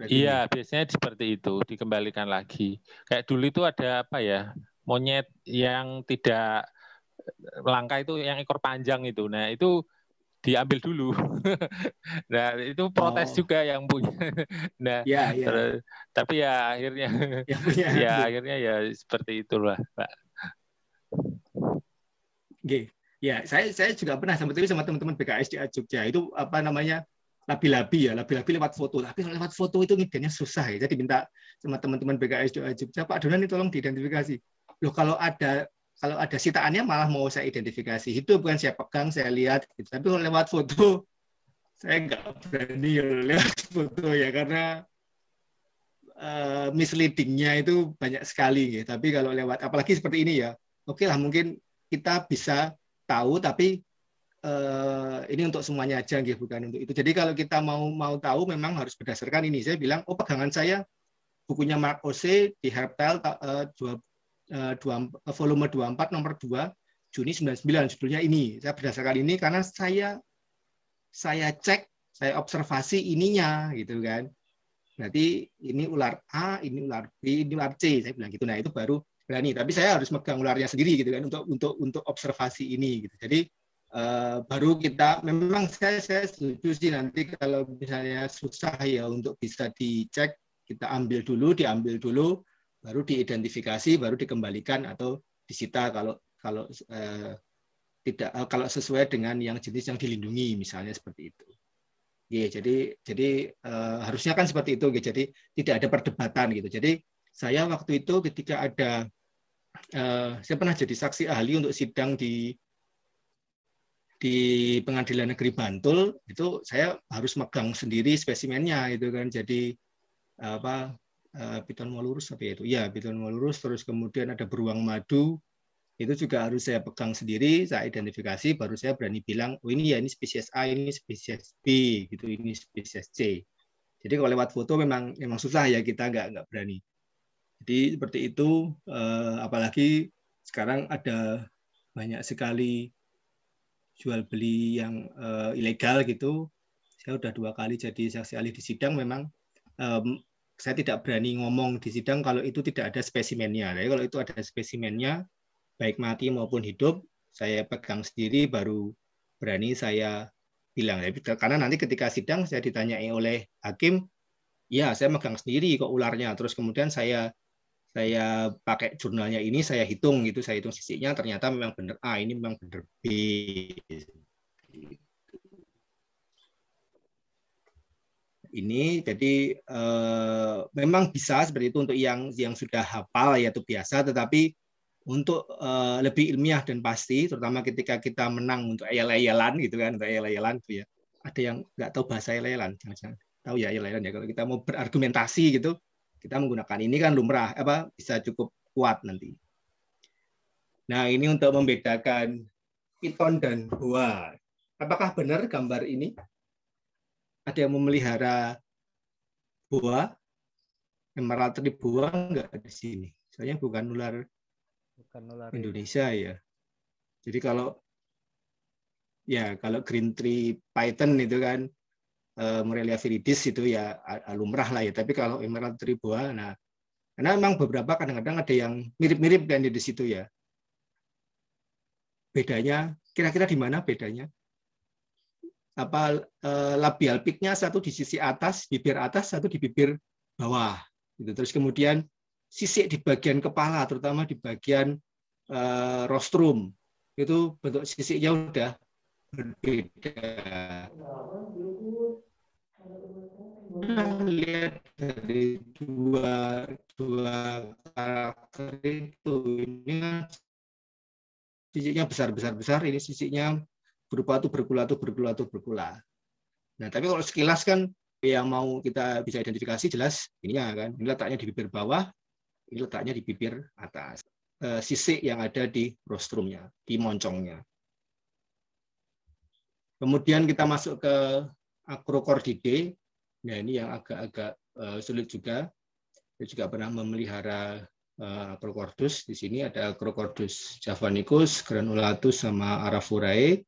Iya, biasanya seperti itu, dikembalikan lagi. Kayak dulu itu ada apa ya? Monyet yang tidak langka itu yang ekor panjang itu. Nah, itu diambil dulu. nah, itu protes oh. juga yang punya. nah, ya, ya. tapi ya akhirnya ya, ya. akhirnya ya seperti itulah, Pak. Oke. Ya, saya saya juga pernah sama sama teman-teman di Jogja itu apa namanya? labi-labi ya, labi-labi lewat foto. Tapi kalau lewat foto itu ngidenya susah ya. Jadi minta sama teman-teman di Jogja, Pak Donan ini tolong diidentifikasi. Loh kalau ada kalau ada sitaannya malah mau saya identifikasi itu bukan saya pegang saya lihat gitu. tapi lewat foto saya nggak berani ya lihat foto ya karena uh, misleadingnya itu banyak sekali gitu. tapi kalau lewat apalagi seperti ini ya oke okay lah mungkin kita bisa tahu tapi uh, ini untuk semuanya aja gitu bukan untuk itu jadi kalau kita mau mau tahu memang harus berdasarkan ini saya bilang oh pegangan saya bukunya Mark Ose di Herptel uh, 2, eh, eh, volume 24 nomor 2 Juni 99 judulnya ini. Saya berdasarkan ini karena saya saya cek, saya observasi ininya gitu kan. Nanti ini ular A, ini ular B, ini ular C, saya bilang gitu. Nah, itu baru berani, tapi saya harus megang ularnya sendiri gitu kan untuk untuk untuk observasi ini gitu. Jadi Uh, baru kita memang saya saya setuju sih nanti kalau misalnya susah ya untuk bisa dicek kita ambil dulu diambil dulu baru diidentifikasi, baru dikembalikan atau disita kalau kalau eh, tidak eh, kalau sesuai dengan yang jenis yang dilindungi misalnya seperti itu. Ya, jadi jadi eh, harusnya kan seperti itu. Ya, jadi tidak ada perdebatan gitu. Jadi saya waktu itu ketika ada eh, saya pernah jadi saksi ahli untuk sidang di di Pengadilan Negeri Bantul itu saya harus megang sendiri spesimennya itu kan jadi apa piton eh, walurus apa ya itu? Ya, piton walurus terus kemudian ada beruang madu. Itu juga harus saya pegang sendiri, saya identifikasi baru saya berani bilang, oh ini ya ini spesies A, ini spesies B, gitu, ini spesies C. Jadi kalau lewat foto memang memang susah ya kita nggak nggak berani. Jadi seperti itu eh, apalagi sekarang ada banyak sekali jual beli yang eh, ilegal gitu. Saya udah dua kali jadi saksi ahli di sidang memang saya tidak berani ngomong di sidang kalau itu tidak ada spesimennya. Jadi kalau itu ada spesimennya, baik mati maupun hidup, saya pegang sendiri baru berani saya bilang. Karena nanti ketika sidang saya ditanyai oleh hakim, ya saya megang sendiri kok ularnya. Terus kemudian saya saya pakai jurnalnya ini, saya hitung gitu, saya hitung sisinya, ternyata memang benar A, ah, ini memang benar B. ini jadi eh, memang bisa seperti itu untuk yang yang sudah hafal yaitu biasa tetapi untuk eh, lebih ilmiah dan pasti terutama ketika kita menang untuk ayel-ayelan gitu kan untuk ayel-ayelan gitu ya ada yang nggak tahu bahasa ayel-ayelan tahu ya ayel ya kalau kita mau berargumentasi gitu kita menggunakan ini kan lumrah apa bisa cukup kuat nanti nah ini untuk membedakan piton dan boa apakah benar gambar ini ada yang memelihara buah, emerald buah enggak di sini. Soalnya bukan ular, bukan ular iya. Indonesia ya. Jadi kalau ya kalau green tree python itu kan uh, Morelia viridis itu ya lumrah lah ya. Tapi kalau emerald buah, nah karena memang beberapa kadang-kadang ada yang mirip-mirip kan di situ ya. Bedanya kira-kira di mana bedanya? apa eh, labial peaknya satu di sisi atas bibir atas satu di bibir bawah gitu terus kemudian sisik di bagian kepala terutama di bagian eh, rostrum itu bentuk sisiknya udah berbeda nah, lihat dari dua dua karakter itu ini kan sisiknya besar besar besar ini sisiknya berupa tuh bergula tuh bergula tuh bergula. Nah, tapi kalau sekilas kan yang mau kita bisa identifikasi jelas ini ininya kan. Ini letaknya di bibir bawah, ini letaknya di bibir atas. Eh, sisi yang ada di rostrumnya, di moncongnya. Kemudian kita masuk ke akrokordide. Nah, ini yang agak-agak eh, sulit juga. Saya juga pernah memelihara eh, Acrocordus. Di sini ada Acrocordus javanicus, granulatus, sama araforae.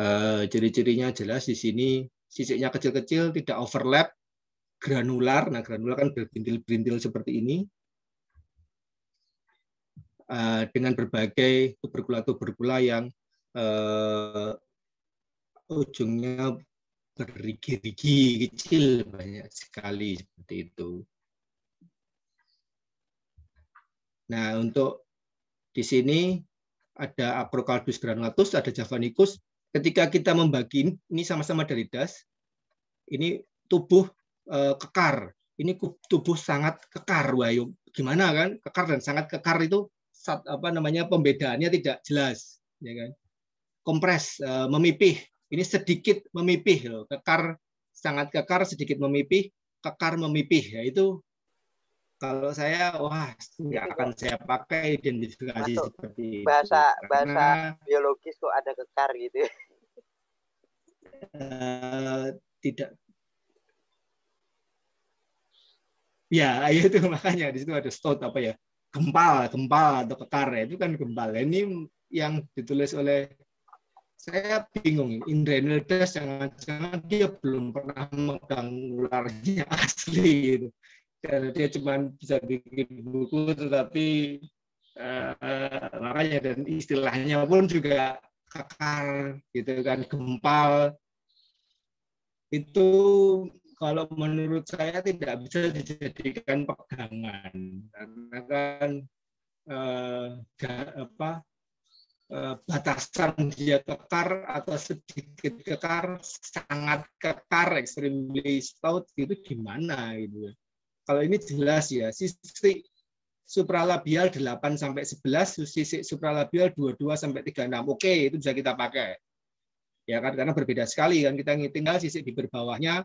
Eh, ciri-cirinya jelas di sini sisiknya kecil-kecil, tidak overlap, granular. Nah, granular kan berbintil-bintil seperti ini. Eh, dengan berbagai tuberkula-tuberkula yang uh, ujungnya berigi-rigi kecil banyak sekali seperti itu. Nah, untuk di sini ada Acrocaldus granulatus, ada javanicus, ketika kita membagi ini sama-sama dari das, ini tubuh eh, kekar, ini tubuh sangat kekar, Wahyu. Gimana kan? Kekar dan sangat kekar itu apa namanya pembedaannya tidak jelas, ya kan? Kompres, eh, memipih, ini sedikit memipih loh, kekar sangat kekar, sedikit memipih, kekar memipih, yaitu kalau saya wah nggak akan saya pakai identifikasi Masuk. seperti itu. bahasa Karena, bahasa biologis kok ada kekar gitu uh, tidak ya itu makanya di situ ada stout apa ya gempal gempal atau kekar ya, itu kan gempal ini yang ditulis oleh saya bingung Indra Nildas jangan-jangan dia belum pernah megang ularnya asli gitu karena dia cuma bisa bikin buku tetapi uh, dan istilahnya pun juga kekar gitu kan gempal itu kalau menurut saya tidak bisa dijadikan pegangan karena kan uh, eh, gak, apa uh, batasan dia kekar atau sedikit kekar sangat kekar extremely stout itu gimana gitu ya? kalau ini jelas ya, sisi supralabial 8 sampai 11, sisi supralabial 22 sampai 36. Oke, itu bisa kita pakai. Ya kan karena berbeda sekali kan kita tinggal ah, sisi di bawahnya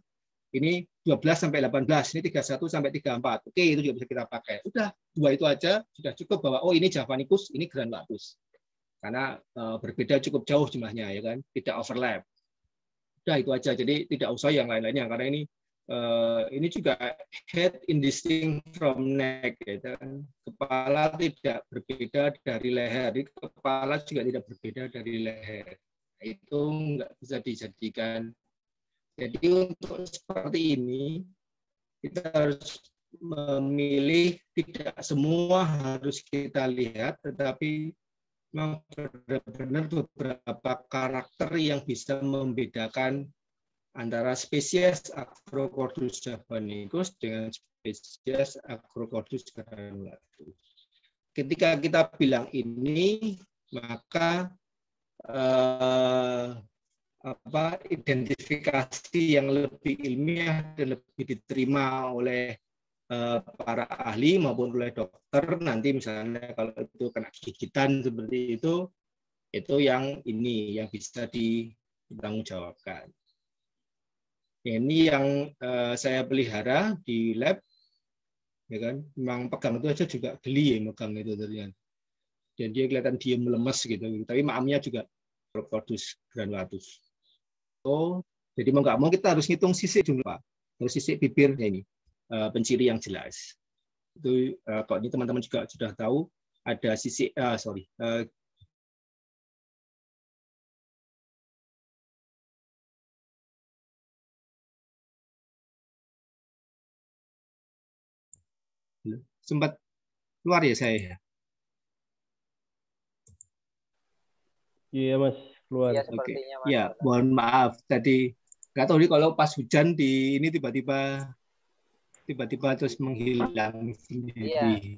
ini 12 sampai 18, ini 31 sampai 34. Oke, itu juga bisa kita pakai. Udah, dua itu aja sudah cukup bahwa oh ini javanicus, ini Grand lapus. Karena eh, berbeda cukup jauh jumlahnya ya kan, tidak overlap. Udah itu aja. Jadi tidak usah yang lain-lainnya karena ini uh, ini juga head indistinct from neck ya dan kepala tidak berbeda dari leher kepala juga tidak berbeda dari leher nah, itu nggak bisa dijadikan jadi untuk seperti ini kita harus memilih tidak semua harus kita lihat tetapi memang benar-benar beberapa karakter yang bisa membedakan antara spesies Acrocordus japonicus dengan spesies Acrocordus granulatus. Ketika kita bilang ini, maka eh, apa identifikasi yang lebih ilmiah dan lebih diterima oleh eh, para ahli maupun oleh dokter nanti misalnya kalau itu kena gigitan seperti itu itu yang ini yang bisa dipertanggungjawabkan. Ini yang uh, saya pelihara di lab, ya kan? Memang pegang itu aja juga geli ya megang itu ternyata. Kan. Dan dia kelihatan diem lemes gitu, tapi maamnya juga produce granulatus. Oh, jadi mau nggak mau kita harus ngitung sisik jumlah, harus sisik bibirnya ini, uh, penciri yang jelas. Itu uh, kalau ini teman-teman juga sudah tahu ada sisi, uh, sorry, uh, sempat keluar ya saya. Iya. iya mas, keluar. Ya, Oke. Ya, mohon maaf tadi nggak tahu nih kalau pas hujan di ini tiba-tiba tiba-tiba terus menghilang Iya.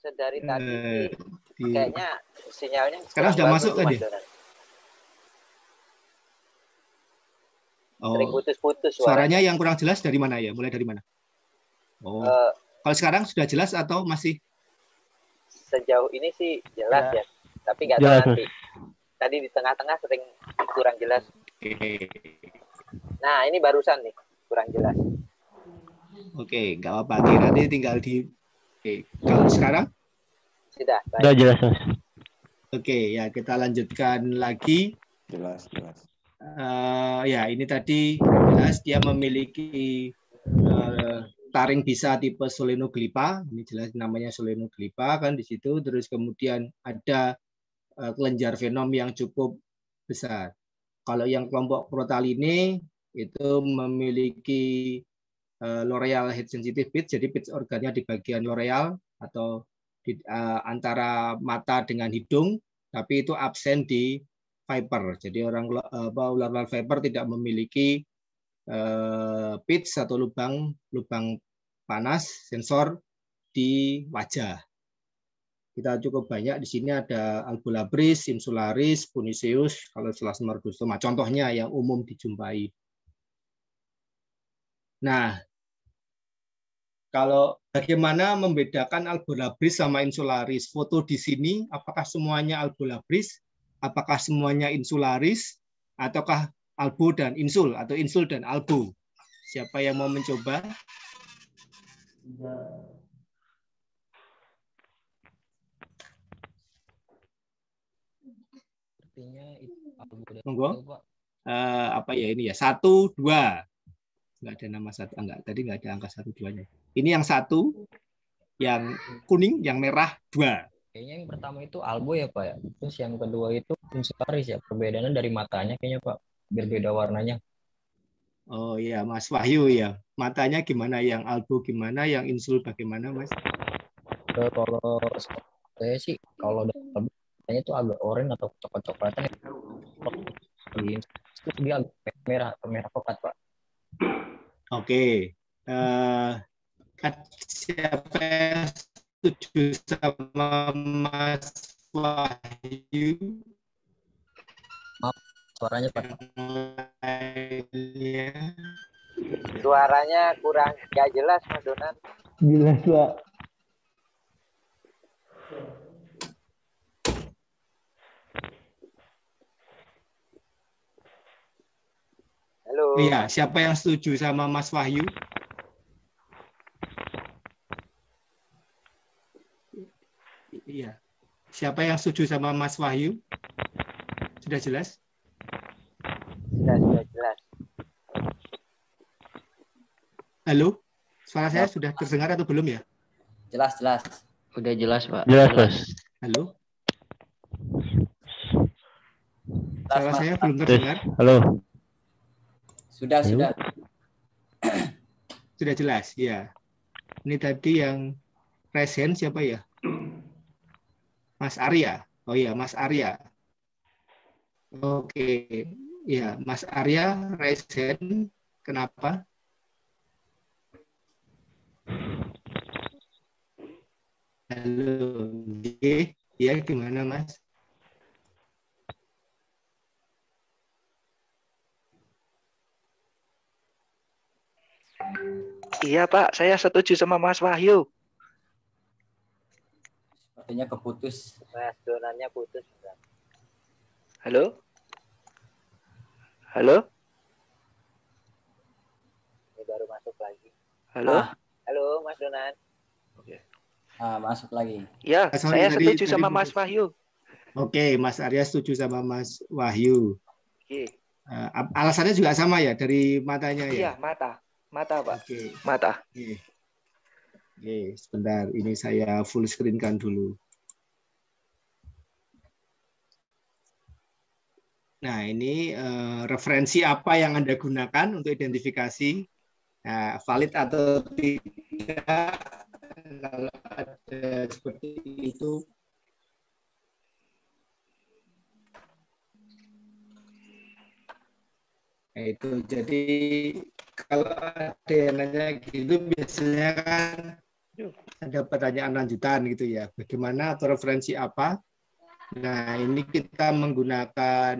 Sedari tadi uh, di... kayaknya sinyalnya sekarang sudah masuk tadi. oh. putus-putus suaranya. suaranya yang kurang jelas dari mana ya? Mulai dari mana? Oh. Uh, kalau sekarang sudah jelas atau masih? Sejauh ini sih jelas ya, ya. tapi nggak ya, tahu ya. nanti. Tadi di tengah-tengah sering kurang jelas. Nah ini barusan nih kurang jelas. Oke, nggak apa-apa. Nanti tinggal di. Oke. Kalau sekarang? Sudah. Baik. Sudah jelas mas. Oke, ya kita lanjutkan lagi. Jelas, jelas. Uh, ya, ini tadi jelas dia memiliki uh, taring bisa tipe solenoglipa, ini jelas namanya solenoglipa kan di situ, terus kemudian ada e, kelenjar venom yang cukup besar. Kalau yang kelompok ini itu memiliki e, loreal head sensitive pit, jadi pit organnya di bagian loreal atau di e, antara mata dengan hidung, tapi itu absen di viper. Jadi orang uh, ular-ular viper tidak memiliki Eh, pit atau lubang lubang panas sensor di wajah. Kita cukup banyak di sini ada albulabris, insularis, puniceus, kalau selasmar nah, Contohnya yang umum dijumpai. Nah, kalau bagaimana membedakan albulabris sama insularis? Foto di sini apakah semuanya albulabris? Apakah semuanya insularis? Ataukah albu dan insul atau insul dan albu. Siapa yang mau mencoba? Monggo. Uh, apa ya ini ya satu dua nggak ada nama satu enggak ah, tadi nggak ada angka satu duanya ini yang satu yang kuning yang merah dua kayaknya yang pertama itu albo ya pak ya terus yang kedua itu insularis ya perbedaannya dari matanya kayaknya pak biar beda warnanya. Oh iya, Mas Wahyu ya. Matanya gimana yang albu gimana, yang insul bagaimana, Mas? Eh, kalau saya sih kalau albu matanya itu agak orange atau coklat-coklatan. Ya. Itu dia agak merah, merah pekat, Pak. Oke. Okay. Eh, uh, siapa yang setuju sama Mas Wahyu? Suaranya Pak. Suaranya kurang gak jelas Mas Donan. Jelas Pak. Halo. Iya, siapa yang setuju sama Mas Wahyu? Iya. Siapa yang setuju sama Mas Wahyu? Sudah jelas? jelas sudah jelas. Halo, suara saya ya. sudah terdengar atau belum ya? Jelas, jelas. Udah jelas, Pak. Jelas, Pak. Halo. Jelas, suara Mas. saya belum eh, terdengar. Halo. Sudah, Halo. sudah. Sudah jelas, ya. Ini tadi yang present siapa ya? Mas Arya. Oh iya, Mas Arya. Oke. Iya, Mas Arya Raisen, Kenapa? Halo, G. Ya, gimana Mas? Iya Pak, saya setuju sama Mas Wahyu. Sepertinya keputus. Mas, donannya putus. Halo? Halo? Ini baru masuk lagi. Halo? Ah. Halo, Mas Donan. Oke. Okay. Ah, masuk lagi. Ya, Mas eh, saya hari, setuju hari, sama Mas Wahyu. Oke, okay, Mas Arya setuju sama Mas Wahyu. Oke. Okay. Uh, eh, alasannya juga sama ya dari matanya ya? Iya, mata. Mata, Pak. Oke. Okay. Mata. Oke. Okay. okay, sebentar. Ini saya full screen kan dulu. Nah, ini eh, referensi apa yang Anda gunakan untuk identifikasi nah, valid atau tidak? Kalau ada seperti itu, nah, itu jadi kalau ada yang nanya gitu biasanya kan ada pertanyaan lanjutan gitu ya bagaimana atau referensi apa nah ini kita menggunakan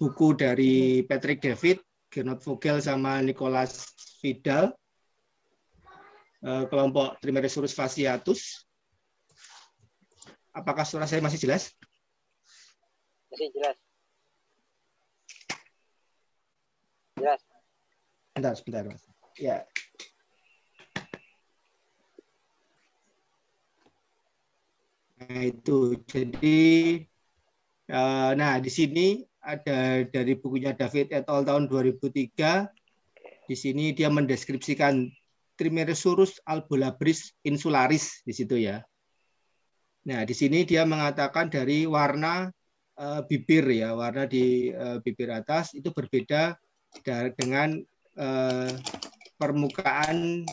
buku dari Patrick David, Gernot Vogel sama Nicholas Vidal, eh, kelompok Trimeresurus fasciatus. Apakah suara saya masih jelas? Masih jelas. Jelas. Bentar, sebentar, Mas. Ya. Nah, itu. Jadi, eh, nah, di sini ada dari bukunya David et al tahun 2003. Di sini dia mendeskripsikan Trimeresurus albolabris insularis di situ ya. Nah, di sini dia mengatakan dari warna e, bibir ya, warna di e, bibir atas itu berbeda dengan e, permukaan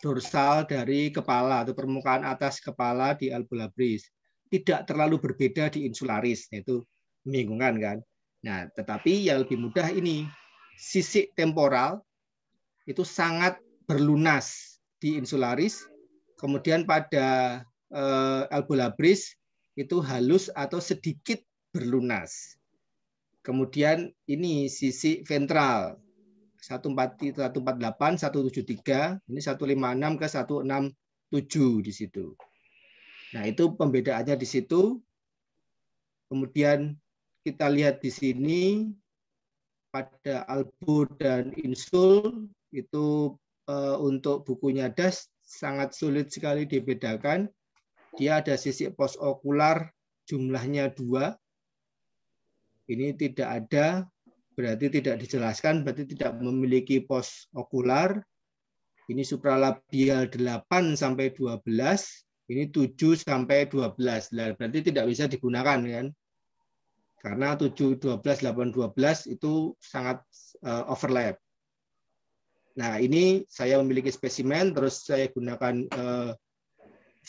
dorsal dari kepala atau permukaan atas kepala di albolabris. Tidak terlalu berbeda di insularis, nah, itu bingungan kan. Nah, tetapi yang lebih mudah ini sisik temporal itu sangat berlunas di insularis, kemudian pada eh, albulabris itu halus atau sedikit berlunas. Kemudian ini sisi ventral 148, 173, ini 156 ke 167 di situ. Nah, itu pembedaannya di situ. Kemudian kita lihat di sini pada albu dan insul itu uh, untuk bukunya das sangat sulit sekali dibedakan. Dia ada sisi okular jumlahnya dua. Ini tidak ada, berarti tidak dijelaskan, berarti tidak memiliki pos okular. Ini supralabial 8 sampai 12, ini 7 sampai 12. Nah, berarti tidak bisa digunakan kan? Karena 7, 12, itu sangat uh, overlap. Nah, ini saya memiliki spesimen, terus saya gunakan uh,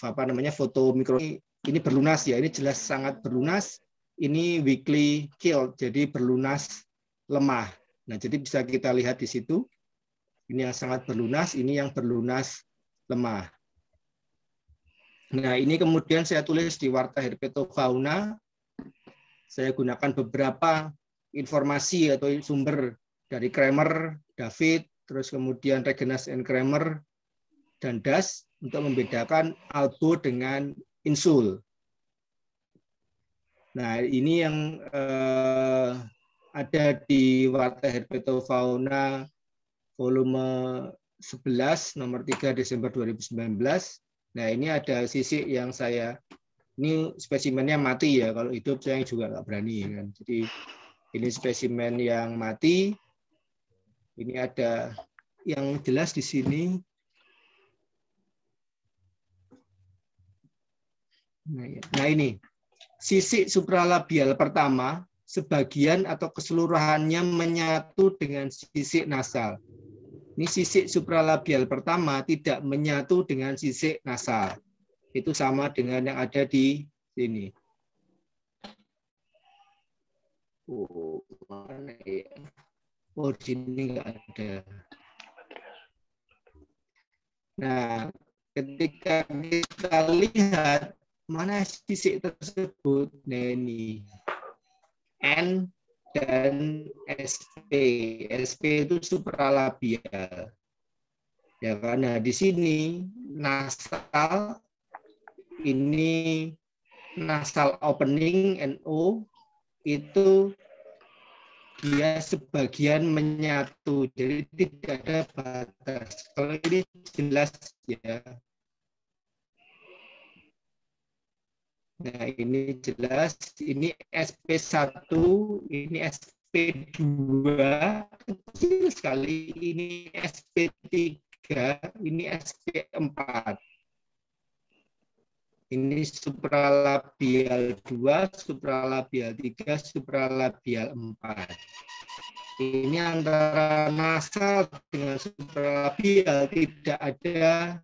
apa namanya foto mikro ini berlunas ya, ini jelas sangat berlunas. Ini weekly kill, jadi berlunas lemah. Nah, jadi bisa kita lihat di situ. Ini yang sangat berlunas, ini yang berlunas lemah. Nah, ini kemudian saya tulis di warta herpetofauna saya gunakan beberapa informasi atau sumber dari Kramer, David, terus kemudian Regenas and Kramer, dan Das untuk membedakan albo dengan insul. Nah, ini yang eh, ada di Warta Herpetofauna volume 11 nomor 3 Desember 2019. Nah, ini ada sisi yang saya ini spesimennya mati ya kalau hidup saya juga nggak berani ya kan jadi ini spesimen yang mati ini ada yang jelas di sini nah, ya. nah ini sisi supralabial pertama sebagian atau keseluruhannya menyatu dengan sisi nasal ini sisi supralabial pertama tidak menyatu dengan sisi nasal itu sama dengan yang ada di sini. Oh, mana ya? Oh, di sini nggak ada. Nah, ketika kita lihat mana sisi tersebut, nah ini N dan SP. SP itu supralabial. Ya karena di sini nasal ini nasal opening NO itu dia sebagian menyatu, jadi tidak ada batas. Kalau ini jelas ya. Nah ini jelas, ini SP1, ini SP2, kecil sekali, ini SP3, ini SP4. Ini supralabial 2, supralabial 3, supralabial 4. Ini antara nasal dengan supralabial tidak ada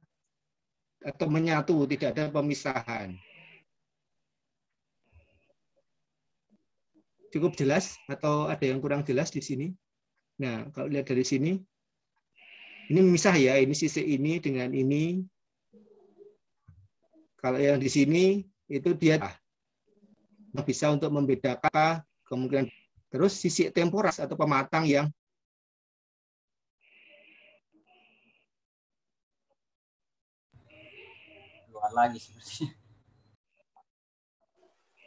atau menyatu, tidak ada pemisahan. Cukup jelas atau ada yang kurang jelas di sini? Nah, kalau lihat dari sini, ini memisah ya, ini sisi ini dengan ini, kalau yang di sini itu dia bisa untuk membedakan kemungkinan terus sisi temporas atau pematang yang keluar lagi seperti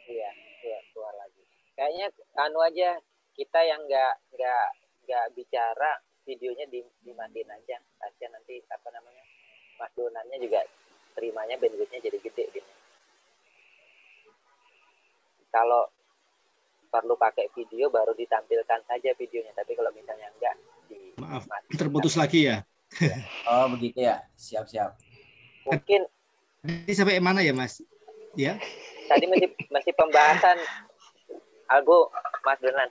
Iya, keluar, keluar lagi. Kayaknya anu aja kita yang nggak nggak nggak bicara videonya di aja. Kasihan nanti apa namanya Mas Donannya juga terimanya bandwidthnya jadi gede gitu. Kalau perlu pakai video baru ditampilkan saja videonya, tapi kalau misalnya enggak di Maaf, mati, terputus lagi ya. Oh, begitu ya. Siap-siap. Mungkin tadi sampai mana ya, Mas? Ya. Tadi masih masih pembahasan Algo Mas Bernan.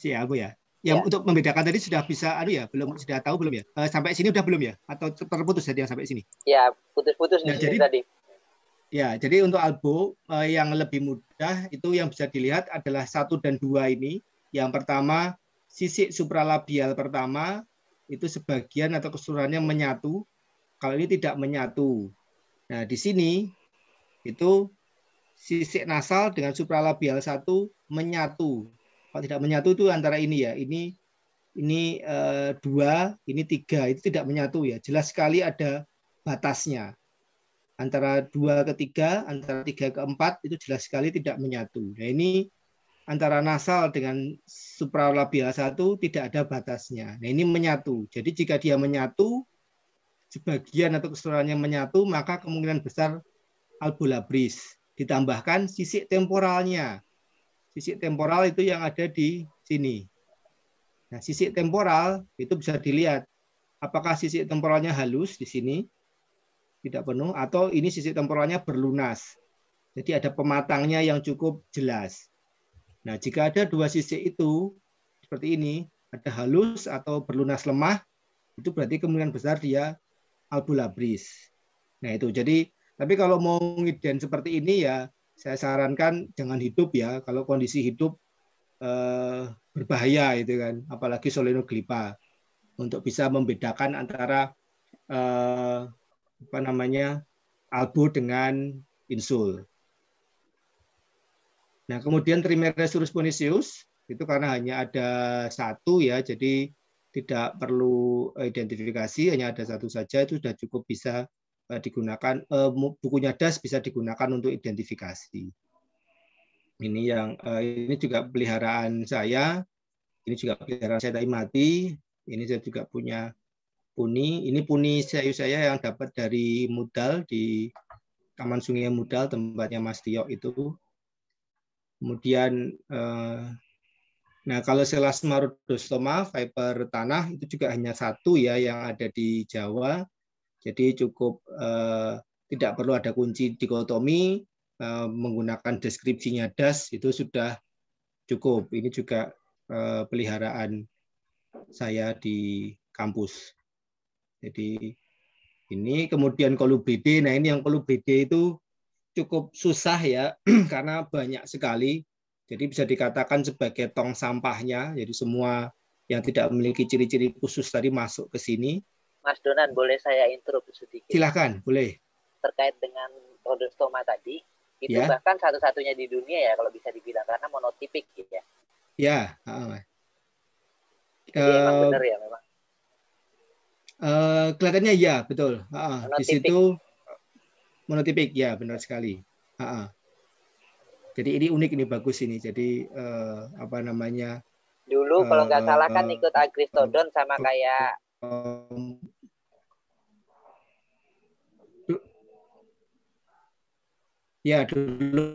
Si Algo ya yang ya. untuk membedakan tadi sudah bisa aduh ya belum sudah tahu belum ya uh, sampai sini udah belum ya atau terputus tadi yang sampai sini ya putus-putus nah, jadi tadi ya jadi untuk albo uh, yang lebih mudah itu yang bisa dilihat adalah satu dan dua ini yang pertama sisi supralabial pertama itu sebagian atau keseluruhannya menyatu kalau ini tidak menyatu nah di sini itu sisi nasal dengan supralabial satu menyatu kalau tidak menyatu itu antara ini ya ini ini e, dua ini tiga itu tidak menyatu ya jelas sekali ada batasnya antara dua ke tiga antara tiga ke empat itu jelas sekali tidak menyatu nah ini antara nasal dengan supralabial satu tidak ada batasnya nah ini menyatu jadi jika dia menyatu sebagian atau keseluruhannya menyatu maka kemungkinan besar albulabris ditambahkan sisik temporalnya sisi temporal itu yang ada di sini. Nah, sisi temporal itu bisa dilihat apakah sisi temporalnya halus di sini tidak penuh atau ini sisi temporalnya berlunas. Jadi ada pematangnya yang cukup jelas. Nah, jika ada dua sisi itu seperti ini, ada halus atau berlunas lemah, itu berarti kemungkinan besar dia albulabris. Nah, itu. Jadi tapi kalau mau ngiden seperti ini ya saya sarankan jangan hidup ya kalau kondisi hidup eh, berbahaya itu kan apalagi solenoglipa untuk bisa membedakan antara eh, apa namanya albu dengan insul. Nah kemudian Trimeresurus ponisius itu karena hanya ada satu ya jadi tidak perlu identifikasi hanya ada satu saja itu sudah cukup bisa Eh, digunakan eh, bukunya das bisa digunakan untuk identifikasi. Ini yang eh, ini juga peliharaan saya. Ini juga peliharaan saya tadi mati. Ini saya juga punya puni. Ini puni sayu saya yang dapat dari modal di Taman Sungai Mudal tempatnya Mas Tio itu. Kemudian uh, nah kalau Selas marudostoma viper tanah itu juga hanya satu ya yang ada di Jawa. Jadi cukup eh, tidak perlu ada kunci dikotomi eh, menggunakan deskripsinya das itu sudah cukup. Ini juga eh, peliharaan saya di kampus. Jadi ini kemudian kolubide. Nah, ini yang kolubide itu cukup susah ya karena banyak sekali. Jadi bisa dikatakan sebagai tong sampahnya. Jadi semua yang tidak memiliki ciri-ciri khusus tadi masuk ke sini. Mas Donan, boleh saya interupsi sedikit? Silahkan, boleh. Terkait dengan produk stoma tadi, itu ya. bahkan satu-satunya di dunia ya kalau bisa dibilang karena monotipik gitu ya. Ya. Uh, uh, emang eh, benar ya memang. Uh, kelihatannya ya betul. Uh, uh, di situ monotipik ya benar sekali. Uh, uh. Jadi ini unik ini bagus ini. Jadi uh, apa namanya? Dulu kalau nggak salah kan ikut Agristodon sama kayak Ya dulu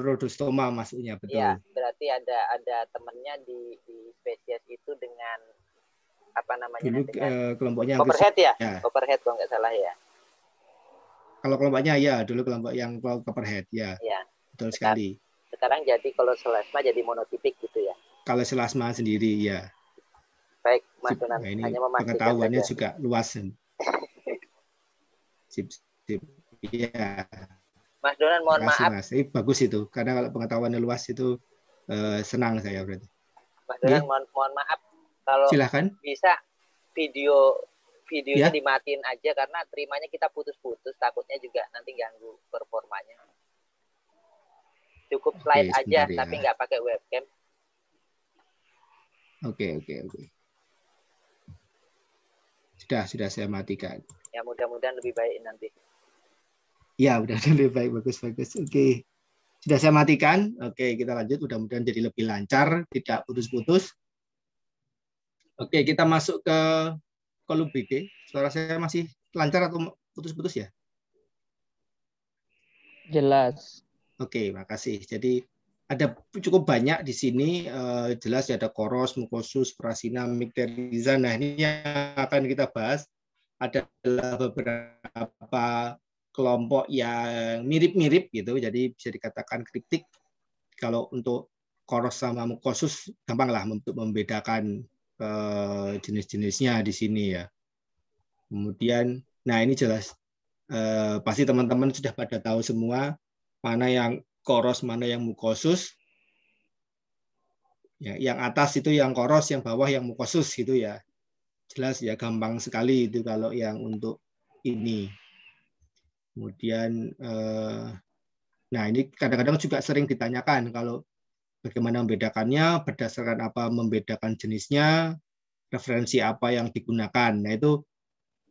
Rhodostoma maksudnya betul. Ya, berarti ada ada temannya di, di spesies itu dengan apa namanya? Dulu uh, kelompoknya overhead ya? ya, overhead kalau nggak salah ya. Kalau kelompoknya ya dulu kelompok yang overhead ya. ya. Betul Sekar sekali. Sekarang jadi kalau selasma jadi monotipik gitu ya. Kalau selasma sendiri ya. Baik, Mas nah, ini hanya pengetahuannya juga luas. sip, sip. Iya. Mas Donan mohon Terima kasih, maaf. Mas. Eh, bagus itu karena kalau pengetahuannya luas itu eh, senang saya berarti. Mas Donan iya. mohon, mohon maaf kalau Silahkan. bisa video videonya ya. dimatiin aja karena terimanya kita putus-putus takutnya juga nanti ganggu performanya. Cukup slide Oke, aja ya. tapi nggak pakai webcam. Oke, oke, oke. Sudah, sudah saya matikan. Ya, mudah-mudahan lebih baik nanti. Ya, udah lebih baik, bagus-bagus. Oke. Sudah saya matikan. Oke, kita lanjut. Mudah-mudahan jadi lebih lancar, tidak putus-putus. Oke, kita masuk ke kolom BD. Suara saya masih lancar atau putus-putus ya? Jelas. Oke, makasih. Jadi ada cukup banyak di sini Uh, jelas ya, ada koros, mukosus, prasina, mikteriza. Nah, ini yang akan kita bahas adalah beberapa kelompok yang mirip-mirip gitu. Jadi bisa dikatakan kritik kalau untuk koros sama mukosus gampang lah untuk membedakan eh, jenis-jenisnya di sini ya. Kemudian nah ini jelas eh, pasti teman-teman sudah pada tahu semua mana yang koros, mana yang mukosus. Ya, yang atas itu yang koros, yang bawah yang mukosus gitu ya. Jelas ya gampang sekali itu kalau yang untuk ini. Kemudian eh, nah ini kadang-kadang juga sering ditanyakan kalau bagaimana membedakannya, berdasarkan apa membedakan jenisnya, referensi apa yang digunakan. Nah itu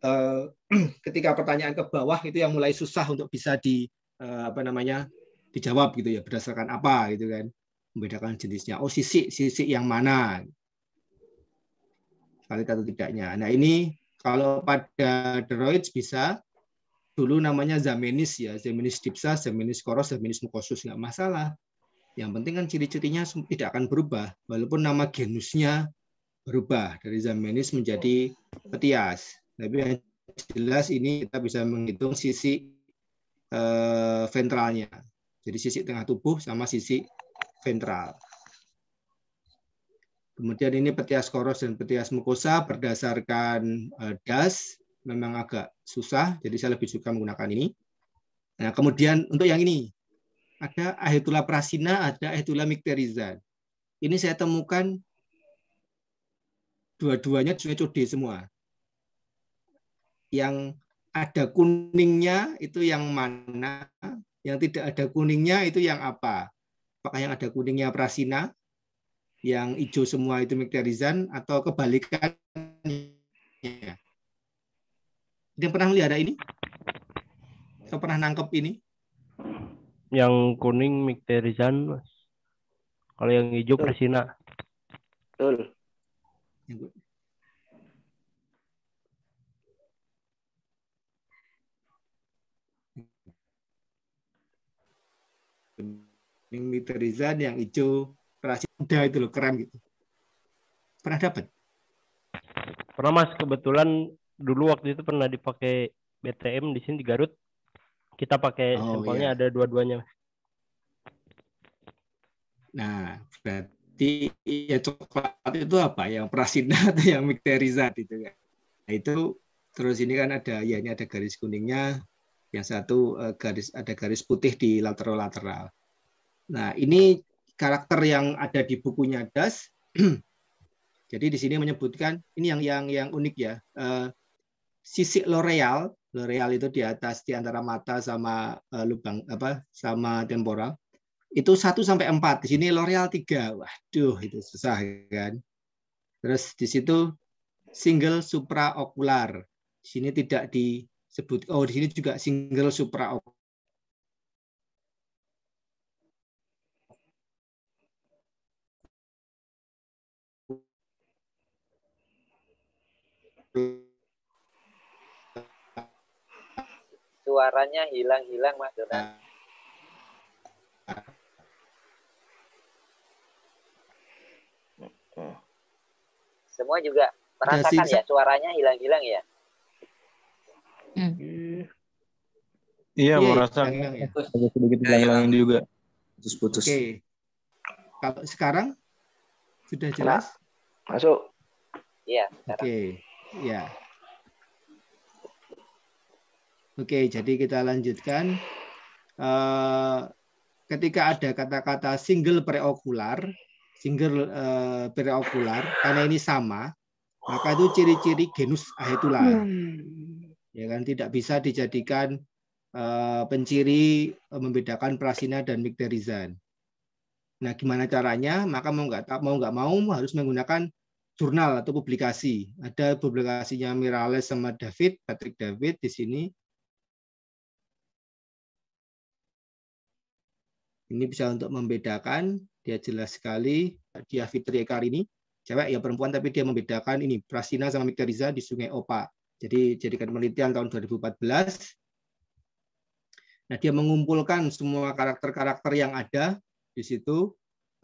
eh, ketika pertanyaan ke bawah itu yang mulai susah untuk bisa di eh, apa namanya dijawab gitu ya berdasarkan apa gitu kan membedakan jenisnya. Oh sisi sisi yang mana? Kali atau tidaknya. Nah ini kalau pada Droids bisa, dulu namanya Zamenis ya, Zamenis dipsa, Zamenis koros, Zamenis mukosus nggak masalah. Yang penting kan ciri-cirinya tidak akan berubah, walaupun nama genusnya berubah dari Zamenis menjadi petias. Tapi yang jelas ini kita bisa menghitung sisi eh, ventralnya. Jadi sisi tengah tubuh sama sisi ventral. Kemudian ini petias koros dan petias mukosa berdasarkan eh, DAS memang agak susah, jadi saya lebih suka menggunakan ini. Nah, kemudian untuk yang ini, ada Ahitula prasina, ada Ahitula Mikteriza. Ini saya temukan dua-duanya sungai Code semua. Yang ada kuningnya itu yang mana, yang tidak ada kuningnya itu yang apa. Apakah yang ada kuningnya prasina, yang hijau semua itu mikterizan, atau kebalikannya. Dia pernah lihat ada ini? atau pernah nangkep ini? Yang kuning mikterizan, Mas. Kalau yang hijau Betul. Persina. Betul. Yang Micterizan, yang hijau Prasida itu loh, keren gitu. Pernah dapat? Pernah Mas, kebetulan dulu waktu itu pernah dipakai BTM di sini di Garut. Kita pakai oh, sampelnya iya. ada dua-duanya. Nah, berarti ya coklat itu apa? Yang prasina atau yang mikterizat itu ya. Nah, itu terus ini kan ada ya ini ada garis kuningnya, yang satu eh, garis ada garis putih di lateral-lateral. Nah, ini karakter yang ada di bukunya Das. Jadi di sini menyebutkan ini yang yang yang unik ya. Uh, sisik loreal, loreal itu di atas di antara mata sama uh, lubang apa sama temporal. Itu 1 sampai 4. Di sini loreal 3. Waduh, itu susah kan. Terus di situ single supraokular. Di sini tidak disebut. Oh, di sini juga single supraokular suaranya hilang-hilang Mas Donan. Semua juga merasakan ya suaranya hilang-hilang ya. Hmm. Iya, merasakan. ya. sedikit hilang-hilang juga. Putus-putus. Oke. Okay. Kalau sekarang sudah jelas? Masuk. Iya. Oke. Okay. Iya. Oke, jadi kita lanjutkan. Eh, ketika ada kata-kata single preokular, single uh, eh, preokular, karena ini sama, maka itu ciri-ciri genus ahetula. Hmm. Ya kan tidak bisa dijadikan eh, penciri membedakan prasina dan migderizan. Nah, gimana caranya? Maka mau nggak mau nggak mau harus menggunakan jurnal atau publikasi. Ada publikasinya Mirales sama David, Patrick David di sini Ini bisa untuk membedakan, dia jelas sekali, dia Fitri Ekar ini, cewek ya perempuan tapi dia membedakan ini Prasina sama Mikteriza di Sungai Opa. Jadi jadikan penelitian tahun 2014. Nah, dia mengumpulkan semua karakter-karakter yang ada di situ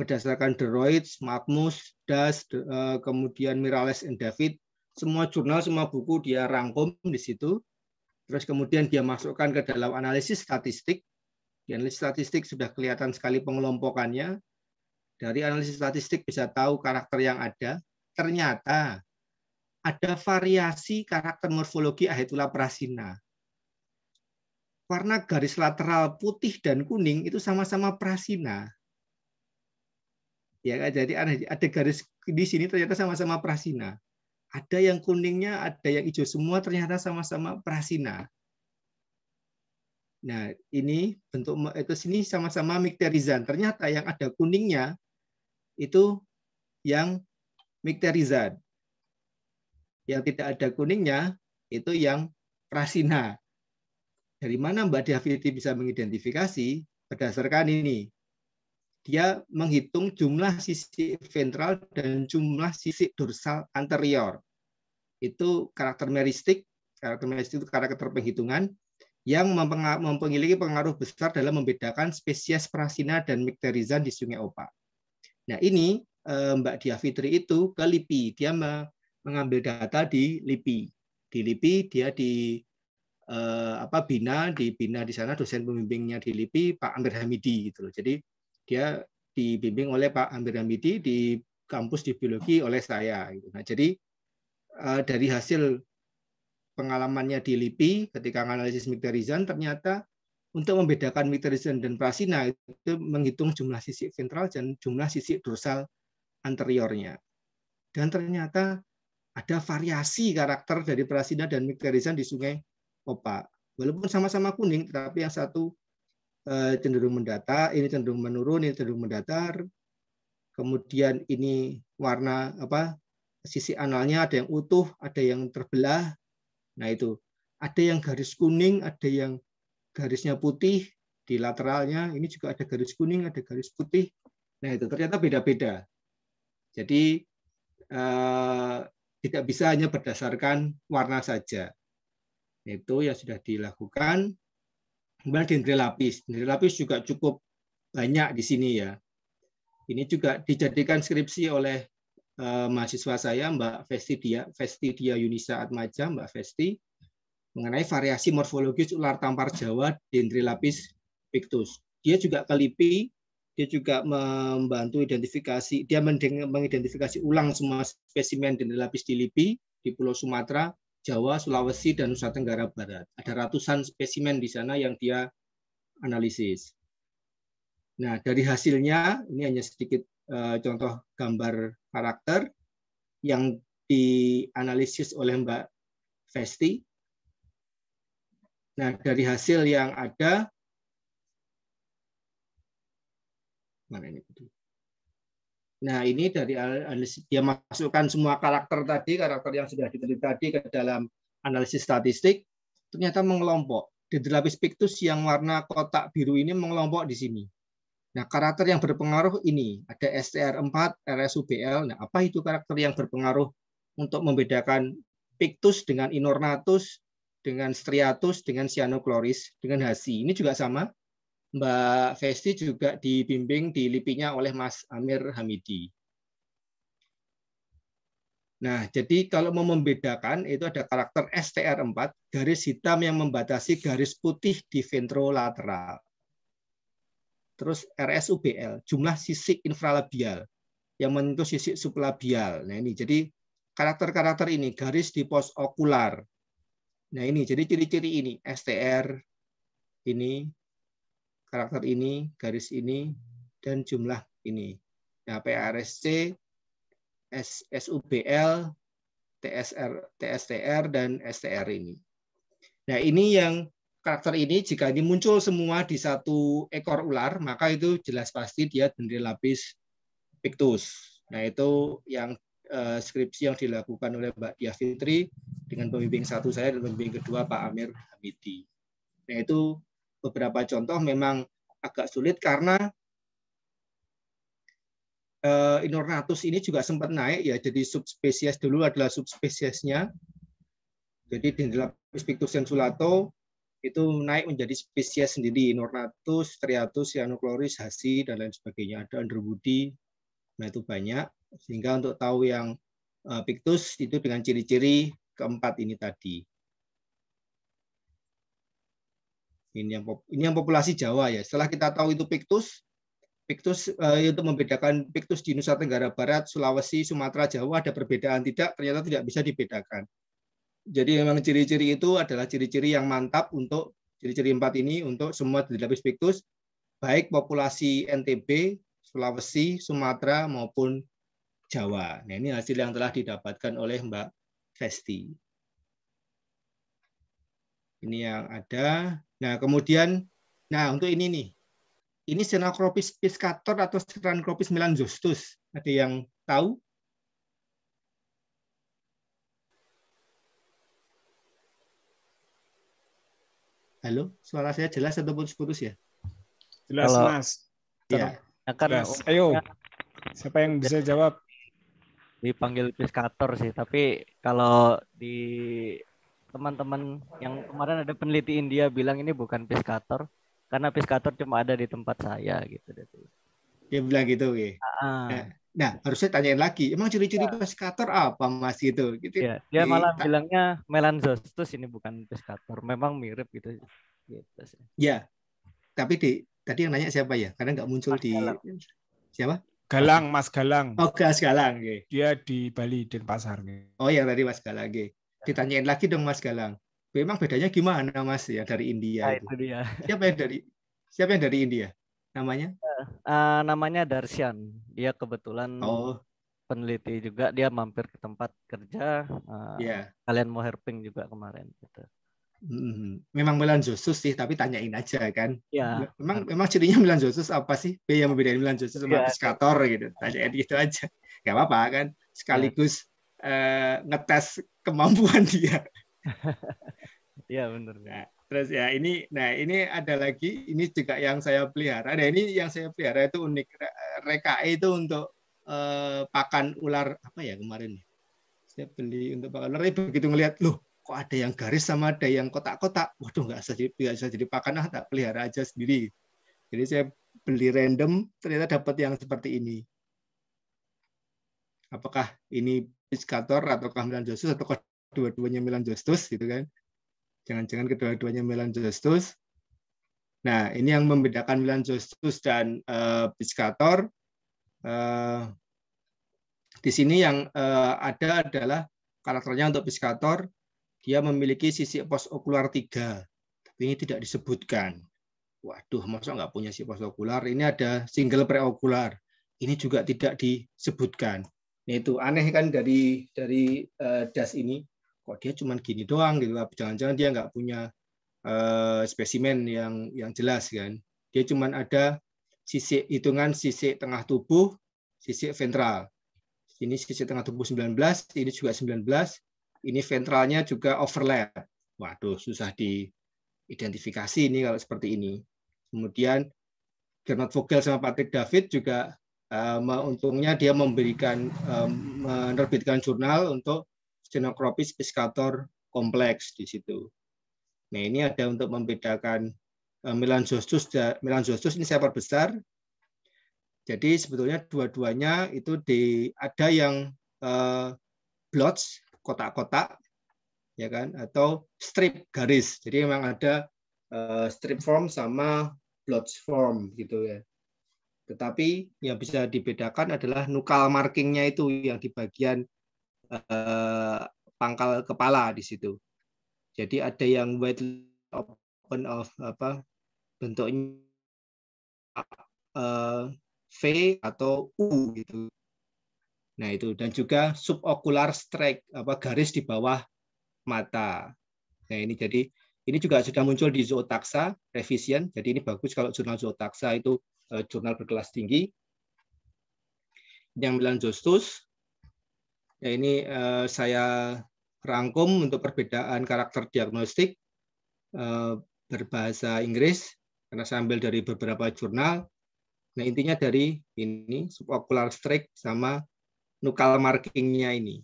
berdasarkan Deroids, Magnus, Das, eh, kemudian Mirales and David, semua jurnal, semua buku dia rangkum di situ. Terus kemudian dia masukkan ke dalam analisis statistik di analisis statistik sudah kelihatan sekali pengelompokannya. Dari analisis statistik bisa tahu karakter yang ada. Ternyata ada variasi karakter morfologi Ahetula prasina. Warna garis lateral putih dan kuning itu sama-sama prasina. Ya, jadi ada garis di sini ternyata sama-sama prasina. Ada yang kuningnya, ada yang hijau, semua ternyata sama-sama prasina. Nah, ini bentuk itu sini sama-sama mikterizan. Ternyata yang ada kuningnya itu yang mikterizan. Yang tidak ada kuningnya itu yang prasina. Dari mana Mbak Diaviti bisa mengidentifikasi? Berdasarkan ini. Dia menghitung jumlah sisi ventral dan jumlah sisi dorsal anterior. Itu karakter meristik. Karakter meristik itu karakter penghitungan yang mempengaruhi pengaruh besar dalam membedakan spesies Prasina dan mikterizan di Sungai Opa. Nah ini eh, Mbak Dia Fitri itu ke LIPI, dia mengambil data di LIPI. Di LIPI dia di eh, apa bina di bina di sana dosen pembimbingnya di LIPI Pak Amir Hamidi gitu loh. Jadi dia dibimbing oleh Pak Amir Hamidi di kampus di biologi oleh saya. Gitu. Nah, jadi eh, dari hasil pengalamannya di LIPI ketika analisis mikterizan ternyata untuk membedakan mikterizan dan prasina itu menghitung jumlah sisi ventral dan jumlah sisi dorsal anteriornya. Dan ternyata ada variasi karakter dari prasina dan mikterizan di Sungai Opa. Walaupun sama-sama kuning, tapi yang satu eh, cenderung mendata, ini cenderung menurun, ini cenderung mendatar. Kemudian ini warna apa sisi analnya ada yang utuh, ada yang terbelah, Nah itu ada yang garis kuning, ada yang garisnya putih di lateralnya. Ini juga ada garis kuning, ada garis putih. Nah itu ternyata beda-beda. Jadi eh, tidak bisa hanya berdasarkan warna saja. Itu yang sudah dilakukan. Kemudian dendri lapis. Dendri lapis juga cukup banyak di sini ya. Ini juga dijadikan skripsi oleh Eh, mahasiswa saya Mbak Vesti Dia Vesti Dia Yunisa Atmaja Mbak Vesti mengenai variasi morfologis ular tampar Jawa Dendrilapis pictus. Dia juga kelipi, dia juga membantu identifikasi, dia mengidentifikasi ulang semua spesimen Dendrilapis lipi di Pulau Sumatera, Jawa, Sulawesi, dan Nusa Tenggara Barat. Ada ratusan spesimen di sana yang dia analisis. Nah, dari hasilnya, ini hanya sedikit Eh, contoh gambar karakter yang dianalisis oleh Mbak Vesti. Nah, dari hasil yang ada mana ini? Nah, ini dari dia masukkan semua karakter tadi, karakter yang sudah diteliti tadi ke dalam analisis statistik, ternyata mengelompok. dalam pictus yang warna kotak biru ini mengelompok di sini. Nah, karakter yang berpengaruh ini ada STR4, RSUBL. Nah, apa itu karakter yang berpengaruh untuk membedakan pictus dengan inornatus, dengan striatus, dengan cyanochloris, dengan hasi. Ini juga sama. Mbak Vesti juga dibimbing dilipinya oleh Mas Amir Hamidi. Nah, jadi kalau mau membedakan itu ada karakter STR4, garis hitam yang membatasi garis putih di ventrolateral terus RSUBL, jumlah sisik infralabial yang menyentuh sisik sublabial. Nah ini jadi karakter-karakter ini garis di pos okular. Nah ini jadi ciri-ciri ini STR ini karakter ini garis ini dan jumlah ini. Nah PRSC, SUBL, TSR, TSTR dan STR ini. Nah ini yang karakter ini jika ini muncul semua di satu ekor ular, maka itu jelas pasti dia dendri lapis pictus. Nah, itu yang uh, skripsi yang dilakukan oleh Mbak Dia Fitri dengan pembimbing satu saya dan pembimbing kedua Pak Amir Hamidi. Nah, itu beberapa contoh memang agak sulit karena uh, inornatus ini juga sempat naik ya jadi subspesies dulu adalah subspesiesnya. Jadi dendri lapis pictus sensulato itu naik menjadi spesies sendiri, Nornatus, Triatus, Cyanocloris, Hasi, dan lain sebagainya. Ada Underwoodi, nah itu banyak. Sehingga untuk tahu yang eh, Pictus itu dengan ciri-ciri keempat ini tadi. Ini yang, ini yang populasi Jawa ya. Setelah kita tahu itu Pictus, Pictus uh, eh, untuk membedakan Pictus di Nusa Tenggara Barat, Sulawesi, Sumatera, Jawa ada perbedaan tidak? Ternyata tidak bisa dibedakan. Jadi memang ciri-ciri itu adalah ciri-ciri yang mantap untuk ciri-ciri empat ini untuk semua dilapis pictus baik populasi NTB, Sulawesi, Sumatera, maupun Jawa. Nah, ini hasil yang telah didapatkan oleh Mbak Festi. Ini yang ada. Nah, kemudian, nah untuk ini nih, ini Senacropis piscator atau Xenocropis melanzostus. Ada yang tahu? Halo, suara saya jelas atau putus-putus ya? Jelas, Halo. Mas. Iya. Ya. Kan, oh, ya karena jelas. Ayo, siapa yang bisa jawab? Dipanggil piskator sih, tapi kalau di teman-teman yang kemarin ada peneliti India bilang ini bukan piskator, karena piskator cuma ada di tempat saya gitu. Dia bilang gitu, oke. Okay. Uh -uh. Ah. Ya. Nah, harusnya tanyain lagi. Emang ciri-ciri ya. peskator apa Mas gitu? Gitu. Ya, dia Jadi, malah bilangnya melanzostus ini bukan peskator. Memang mirip gitu. gitu sih. Ya. Tapi di tadi yang nanya siapa ya? Karena nggak muncul Mas di Galang. siapa? Galang, Mas Galang. Oh, Mas Galang. Okay. Dia di Bali Denpasar. Oh, yang tadi Mas Galang. Okay. Ditanyain lagi dong Mas Galang. Memang bedanya gimana Mas ya dari India? Nah, itu dia. Siapa yang dari siapa yang dari India? namanya? Uh, namanya Darsian Dia kebetulan oh. peneliti juga. Dia mampir ke tempat kerja. Uh, eh, yeah. Kalian mau herping juga kemarin. Gitu. Mm-hmm. Memang Milan Jusus sih, tapi tanyain aja kan. Ya. Memang uh. memang cirinya Milan Jusus apa sih? B yang membedakan Milan Jusus sama yeah. Piscator gitu. Tanyain gitu aja. Gak apa-apa kan. Sekaligus yeah. Iya. uh, ngetes kemampuan dia. Iya benar. Nah, Terus ya ini, nah ini ada lagi, ini juga yang saya pelihara. Nah ini yang saya pelihara itu unik. Rekae itu untuk eh, pakan ular apa ya kemarin? Saya beli untuk pakan ular. Begitu ngelihat, loh kok ada yang garis sama ada yang kotak-kotak. Waduh nggak bisa jadi nggak bisa jadi pakan ah tak pelihara aja sendiri. Jadi saya beli random ternyata dapat yang seperti ini. Apakah ini Piscator atau Milan Justus atau dua-duanya Milan Justus gitu kan? Jangan-jangan kedua-duanya Milan Justus. Nah, ini yang membedakan Milan Justus dan uh, eh, Piscator. Uh, eh, di sini yang uh, ada adalah karakternya untuk Piscator, dia memiliki sisi postokular tiga, tapi ini tidak disebutkan. Waduh, masa nggak punya sisi postokular? Ini ada single preokular. Ini juga tidak disebutkan. Ini itu aneh kan dari dari uh, das ini kok dia cuma gini doang gitu jangan-jangan dia nggak punya uh, spesimen yang yang jelas kan dia cuma ada sisi hitungan sisi tengah tubuh sisi ventral ini sisi tengah tubuh 19 ini juga 19 ini ventralnya juga overlap waduh susah diidentifikasi ini kalau seperti ini kemudian Gernot Vogel sama Patrick David juga uh, untungnya dia memberikan um, menerbitkan jurnal untuk stenokropis piscator kompleks di situ. Nah, ini ada untuk membedakan eh, melanzostus melanzostus ini saya perbesar. Jadi sebetulnya dua-duanya itu di ada yang eh, blots kotak-kotak ya kan atau strip garis. Jadi memang ada eh, strip form sama blots form gitu ya. Tetapi yang bisa dibedakan adalah nukal markingnya itu yang di bagian Eh, pangkal kepala di situ. Jadi ada yang wide open of apa bentuknya eh, V atau U gitu. Nah, itu dan juga subocular strike apa garis di bawah mata. Nah, ini jadi ini juga sudah muncul di zootaksa revision. Jadi ini bagus kalau jurnal zootaksa itu eh, jurnal berkelas tinggi. Yang bilang Justus Ya, ini uh, saya rangkum untuk perbedaan karakter diagnostik uh, berbahasa Inggris karena saya ambil dari beberapa jurnal. Nah intinya dari ini subocular streak sama nukal markingnya ini.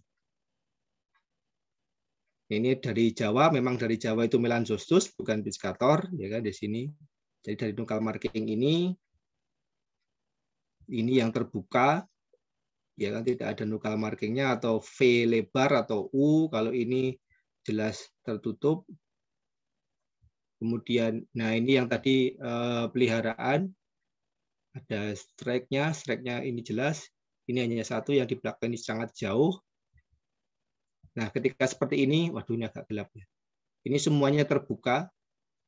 Ini dari Jawa, memang dari Jawa itu melanzostus bukan piscator, ya kan di sini. Jadi dari nukal marking ini, ini yang terbuka, ya kan tidak ada nukal markingnya atau V lebar atau U kalau ini jelas tertutup. Kemudian, nah ini yang tadi uh, peliharaan ada strike-nya, strike-nya ini jelas. Ini hanya satu yang di belakang ini sangat jauh. Nah, ketika seperti ini, waduh ini agak gelap ya. Ini semuanya terbuka.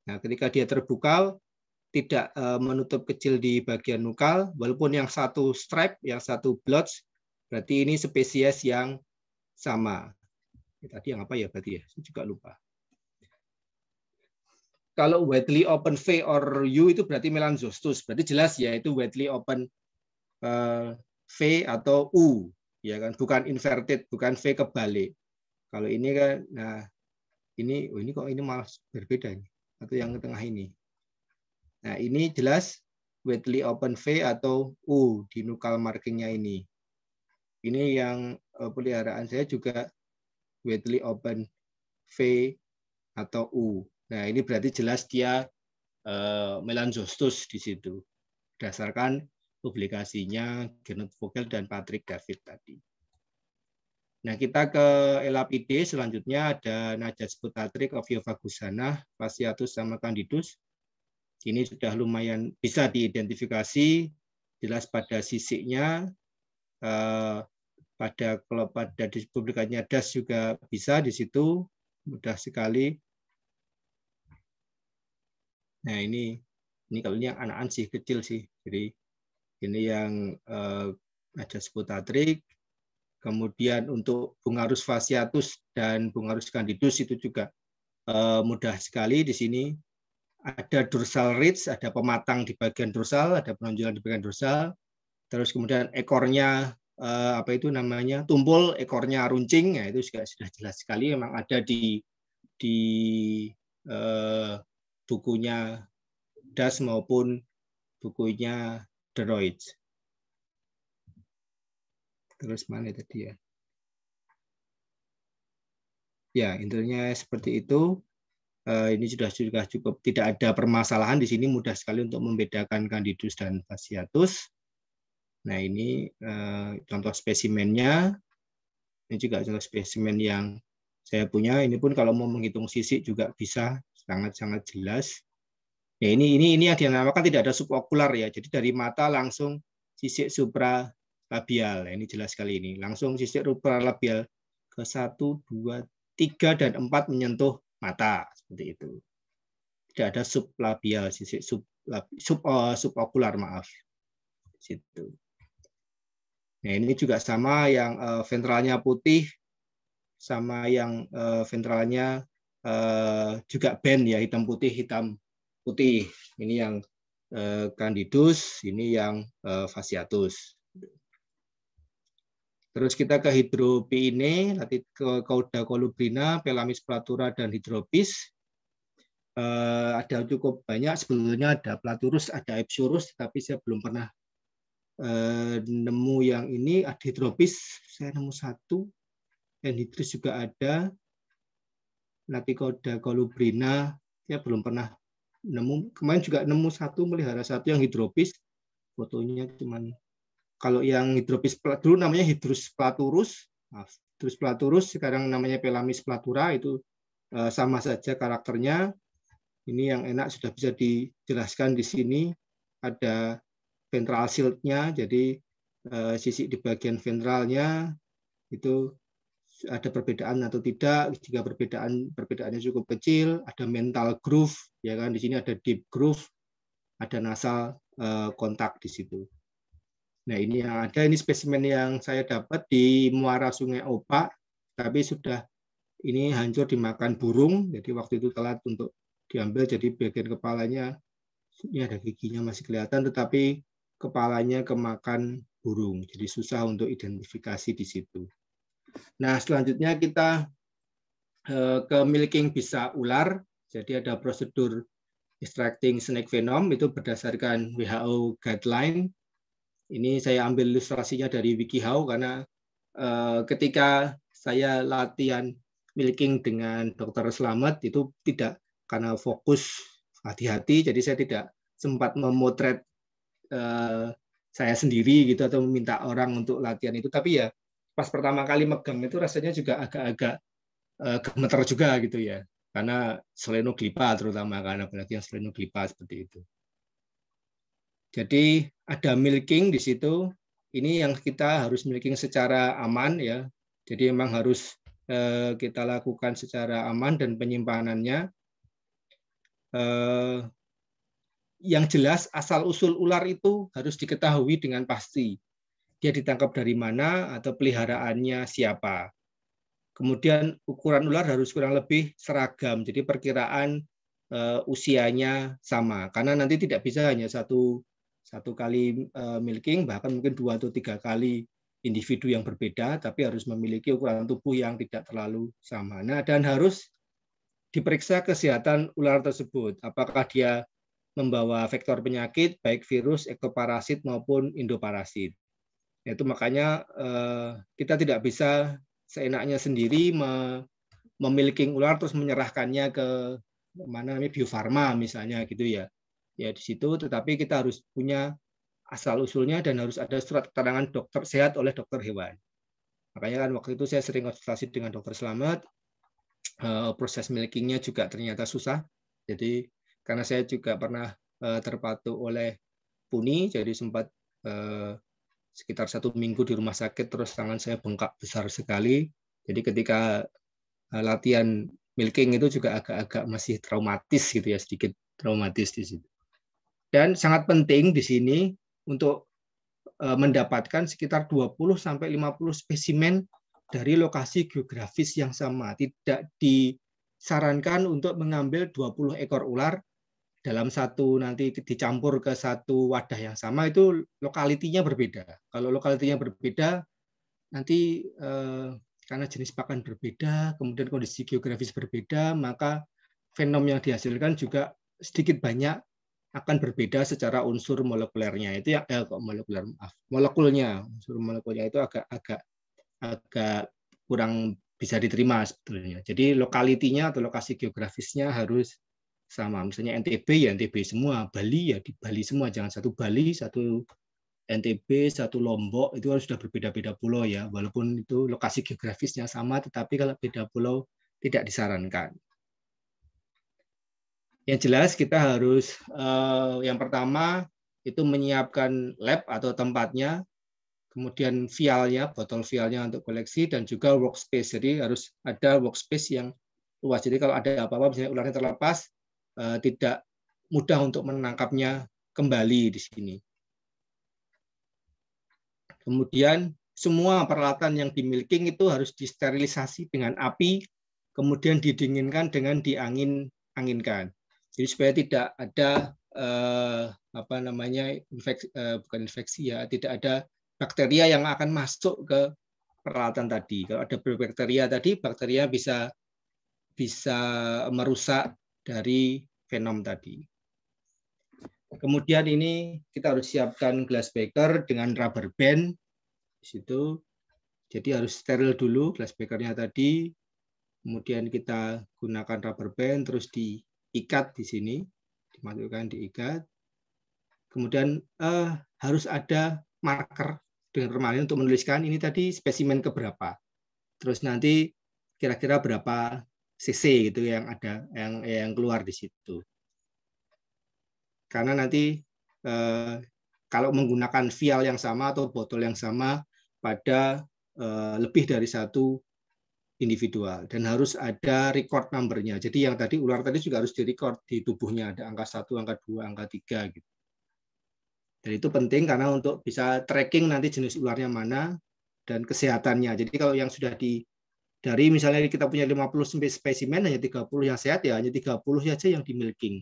Nah, ketika dia terbuka, tidak eh, menutup kecil di bagian nukal, walaupun yang satu stripe, yang satu blotch, Berarti ini spesies yang sama. Ya, tadi yang apa ya berarti ya? Saya juga lupa. Kalau widely open V or U itu berarti melanzostus. Berarti jelas ya itu widely open eh, V atau U. Ya kan? Bukan inverted, bukan V kebalik. Kalau ini kan, nah ini, oh ini kok ini malah berbeda ini. Atau yang tengah ini. Nah ini jelas widely open V atau U di nukal markingnya ini. Ini yang eh, peliharaan saya juga Wedley Open V atau U. Nah, ini berarti jelas dia uh, melanzostus di situ. Berdasarkan publikasinya Genet Vogel dan Patrick David tadi. Nah, kita ke LAPD selanjutnya ada Najas putatrik, Yovagusana, Fasciatus sama Candidus. Ini sudah lumayan bisa diidentifikasi jelas pada sisiknya eh, pada kalau pada di publikasinya DAS juga bisa di situ mudah sekali. Nah ini ini kalau ini yang anak-anak sih kecil sih. Jadi ini yang eh, ada trik. kemudian untuk bungarus fasciatus dan bungarus candidus itu juga eh, mudah sekali di sini. Ada dorsal ridge, ada pematang di bagian dorsal, ada penonjolan di bagian dorsal. Terus kemudian ekornya eh, apa itu namanya tumpul ekornya runcing ya itu sudah, sudah jelas sekali memang ada di di eh, bukunya Das maupun bukunya Droid. Terus mana tadi ya? Ya, intinya seperti itu. Eh, ini sudah sudah cukup tidak ada permasalahan di sini mudah sekali untuk membedakan Candidus dan Fasciatus. Nah ini eh, contoh spesimennya, ini juga contoh spesimen yang saya punya. Ini pun kalau mau menghitung sisi juga bisa sangat-sangat jelas. Ya ini ini ini yang dinamakan tidak ada subokular ya. Jadi dari mata langsung sisik supra labial. Nah, ini jelas sekali ini. Langsung sisik supra labial ke 1 2 3 dan 4 menyentuh mata seperti itu. Tidak ada sublabial, sisik sub sub uh, eh, subokular maaf. Situ. Nah ini juga sama yang uh, ventralnya putih, sama yang uh, ventralnya uh, juga band ya hitam putih hitam putih. Ini yang uh, candidus, ini yang uh, fasciatus. Terus kita ke ini nanti ke cauda colubrina, pelamis platura dan hidropis. Uh, ada cukup banyak, sebetulnya ada platurus, ada epsurus, tapi saya belum pernah Eh, nemu yang ini adhidropis saya nemu satu enhidris juga ada latikoda colubrina ya belum pernah nemu kemarin juga nemu satu melihara satu yang hidropis fotonya cuman kalau yang hidropis dulu namanya hidrus platurus hidrus platurus sekarang namanya pelamis platura itu eh, sama saja karakternya ini yang enak sudah bisa dijelaskan di sini ada ventral shieldnya, jadi eh, sisi di bagian ventralnya itu ada perbedaan atau tidak. Jika perbedaan perbedaannya cukup kecil, ada mental groove, ya kan di sini ada deep groove, ada nasal eh, kontak di situ. Nah ini yang ada ini spesimen yang saya dapat di muara Sungai Opa, tapi sudah ini hancur dimakan burung, jadi waktu itu telat untuk diambil, jadi bagian kepalanya ini ada giginya masih kelihatan, tetapi kepalanya kemakan burung. Jadi susah untuk identifikasi di situ. Nah, selanjutnya kita eh, ke milking bisa ular. Jadi ada prosedur extracting snake venom itu berdasarkan WHO guideline. Ini saya ambil ilustrasinya dari WikiHow karena eh, ketika saya latihan milking dengan dokter Selamat itu tidak karena fokus hati-hati, jadi saya tidak sempat memotret Eh, saya sendiri gitu atau meminta orang untuk latihan itu tapi ya pas pertama kali megang itu rasanya juga agak-agak eh, gemeter juga gitu ya karena selenoglipa terutama karena penelitian selenoglipa seperti itu. Jadi ada milking di situ. Ini yang kita harus milking secara aman ya. Jadi memang harus eh, kita lakukan secara aman dan penyimpanannya yang jelas asal-usul ular itu harus diketahui dengan pasti. Dia ditangkap dari mana atau peliharaannya siapa. Kemudian ukuran ular harus kurang lebih seragam, jadi perkiraan uh, usianya sama. Karena nanti tidak bisa hanya satu satu kali uh, milking, bahkan mungkin dua atau tiga kali individu yang berbeda, tapi harus memiliki ukuran tubuh yang tidak terlalu sama. Nah, dan harus diperiksa kesehatan ular tersebut. Apakah dia membawa vektor penyakit baik virus, ektoparasit maupun indoparasit. Itu makanya eh, kita tidak bisa seenaknya sendiri memiliki ular terus menyerahkannya ke mana namanya biofarma misalnya gitu ya. Ya di situ tetapi kita harus punya asal usulnya dan harus ada surat keterangan dokter sehat oleh dokter hewan. Makanya kan waktu itu saya sering konsultasi dengan dokter Selamat, eh, proses milkingnya juga ternyata susah. Jadi karena saya juga pernah eh, terpatu oleh puni, jadi sempat eh, sekitar satu minggu di rumah sakit, terus tangan saya bengkak besar sekali. Jadi ketika eh, latihan milking itu juga agak-agak masih traumatis gitu ya, sedikit traumatis di situ. Dan sangat penting di sini untuk mendapatkan sekitar 20 sampai 50 spesimen dari lokasi geografis yang sama. Tidak disarankan untuk mengambil 20 ekor ular dalam satu nanti dicampur ke satu wadah yang sama itu lokalitinya berbeda. Kalau lokalitinya berbeda nanti eh, karena jenis pakan berbeda, kemudian kondisi geografis berbeda, maka fenom yang dihasilkan juga sedikit banyak akan berbeda secara unsur molekulernya itu ya eh, molekuler maaf, molekulnya unsur molekulnya itu agak agak agak kurang bisa diterima sebetulnya. Jadi lokalitinya atau lokasi geografisnya harus sama. Misalnya NTB ya NTB semua, Bali ya di Bali semua, jangan satu Bali, satu NTB, satu Lombok itu harus sudah berbeda-beda pulau ya. Walaupun itu lokasi geografisnya sama, tetapi kalau beda pulau tidak disarankan. Yang jelas kita harus eh, yang pertama itu menyiapkan lab atau tempatnya, kemudian vialnya, botol vialnya untuk koleksi dan juga workspace. Jadi harus ada workspace yang luas. Jadi kalau ada apa-apa misalnya ularnya terlepas, Eh, tidak mudah untuk menangkapnya kembali di sini. Kemudian semua peralatan yang dimiliki itu harus disterilisasi dengan api, kemudian didinginkan dengan diangin anginkan. Jadi supaya tidak ada eh, apa namanya infeksi, eh, bukan infeksi ya, tidak ada bakteria yang akan masuk ke peralatan tadi. Kalau ada bakteria tadi, bakteria bisa bisa merusak dari Venom tadi. Kemudian ini kita harus siapkan glass beaker dengan rubber band di situ. Jadi harus steril dulu glass bakernya tadi. Kemudian kita gunakan rubber band terus diikat di sini, dimasukkan diikat. Kemudian eh, harus ada marker dengan permanen untuk menuliskan ini tadi spesimen keberapa. Terus nanti kira-kira berapa CC gitu yang ada yang yang keluar di situ. Karena nanti eh, kalau menggunakan vial yang sama atau botol yang sama pada eh, lebih dari satu individual dan harus ada record numbernya. Jadi yang tadi ular tadi juga harus direcord di tubuhnya ada angka satu, angka dua, angka tiga gitu. Dan itu penting karena untuk bisa tracking nanti jenis ularnya mana dan kesehatannya. Jadi kalau yang sudah di dari misalnya kita punya 50 spesimen, hanya 30 yang sehat, ya hanya 30 saja yang di milking.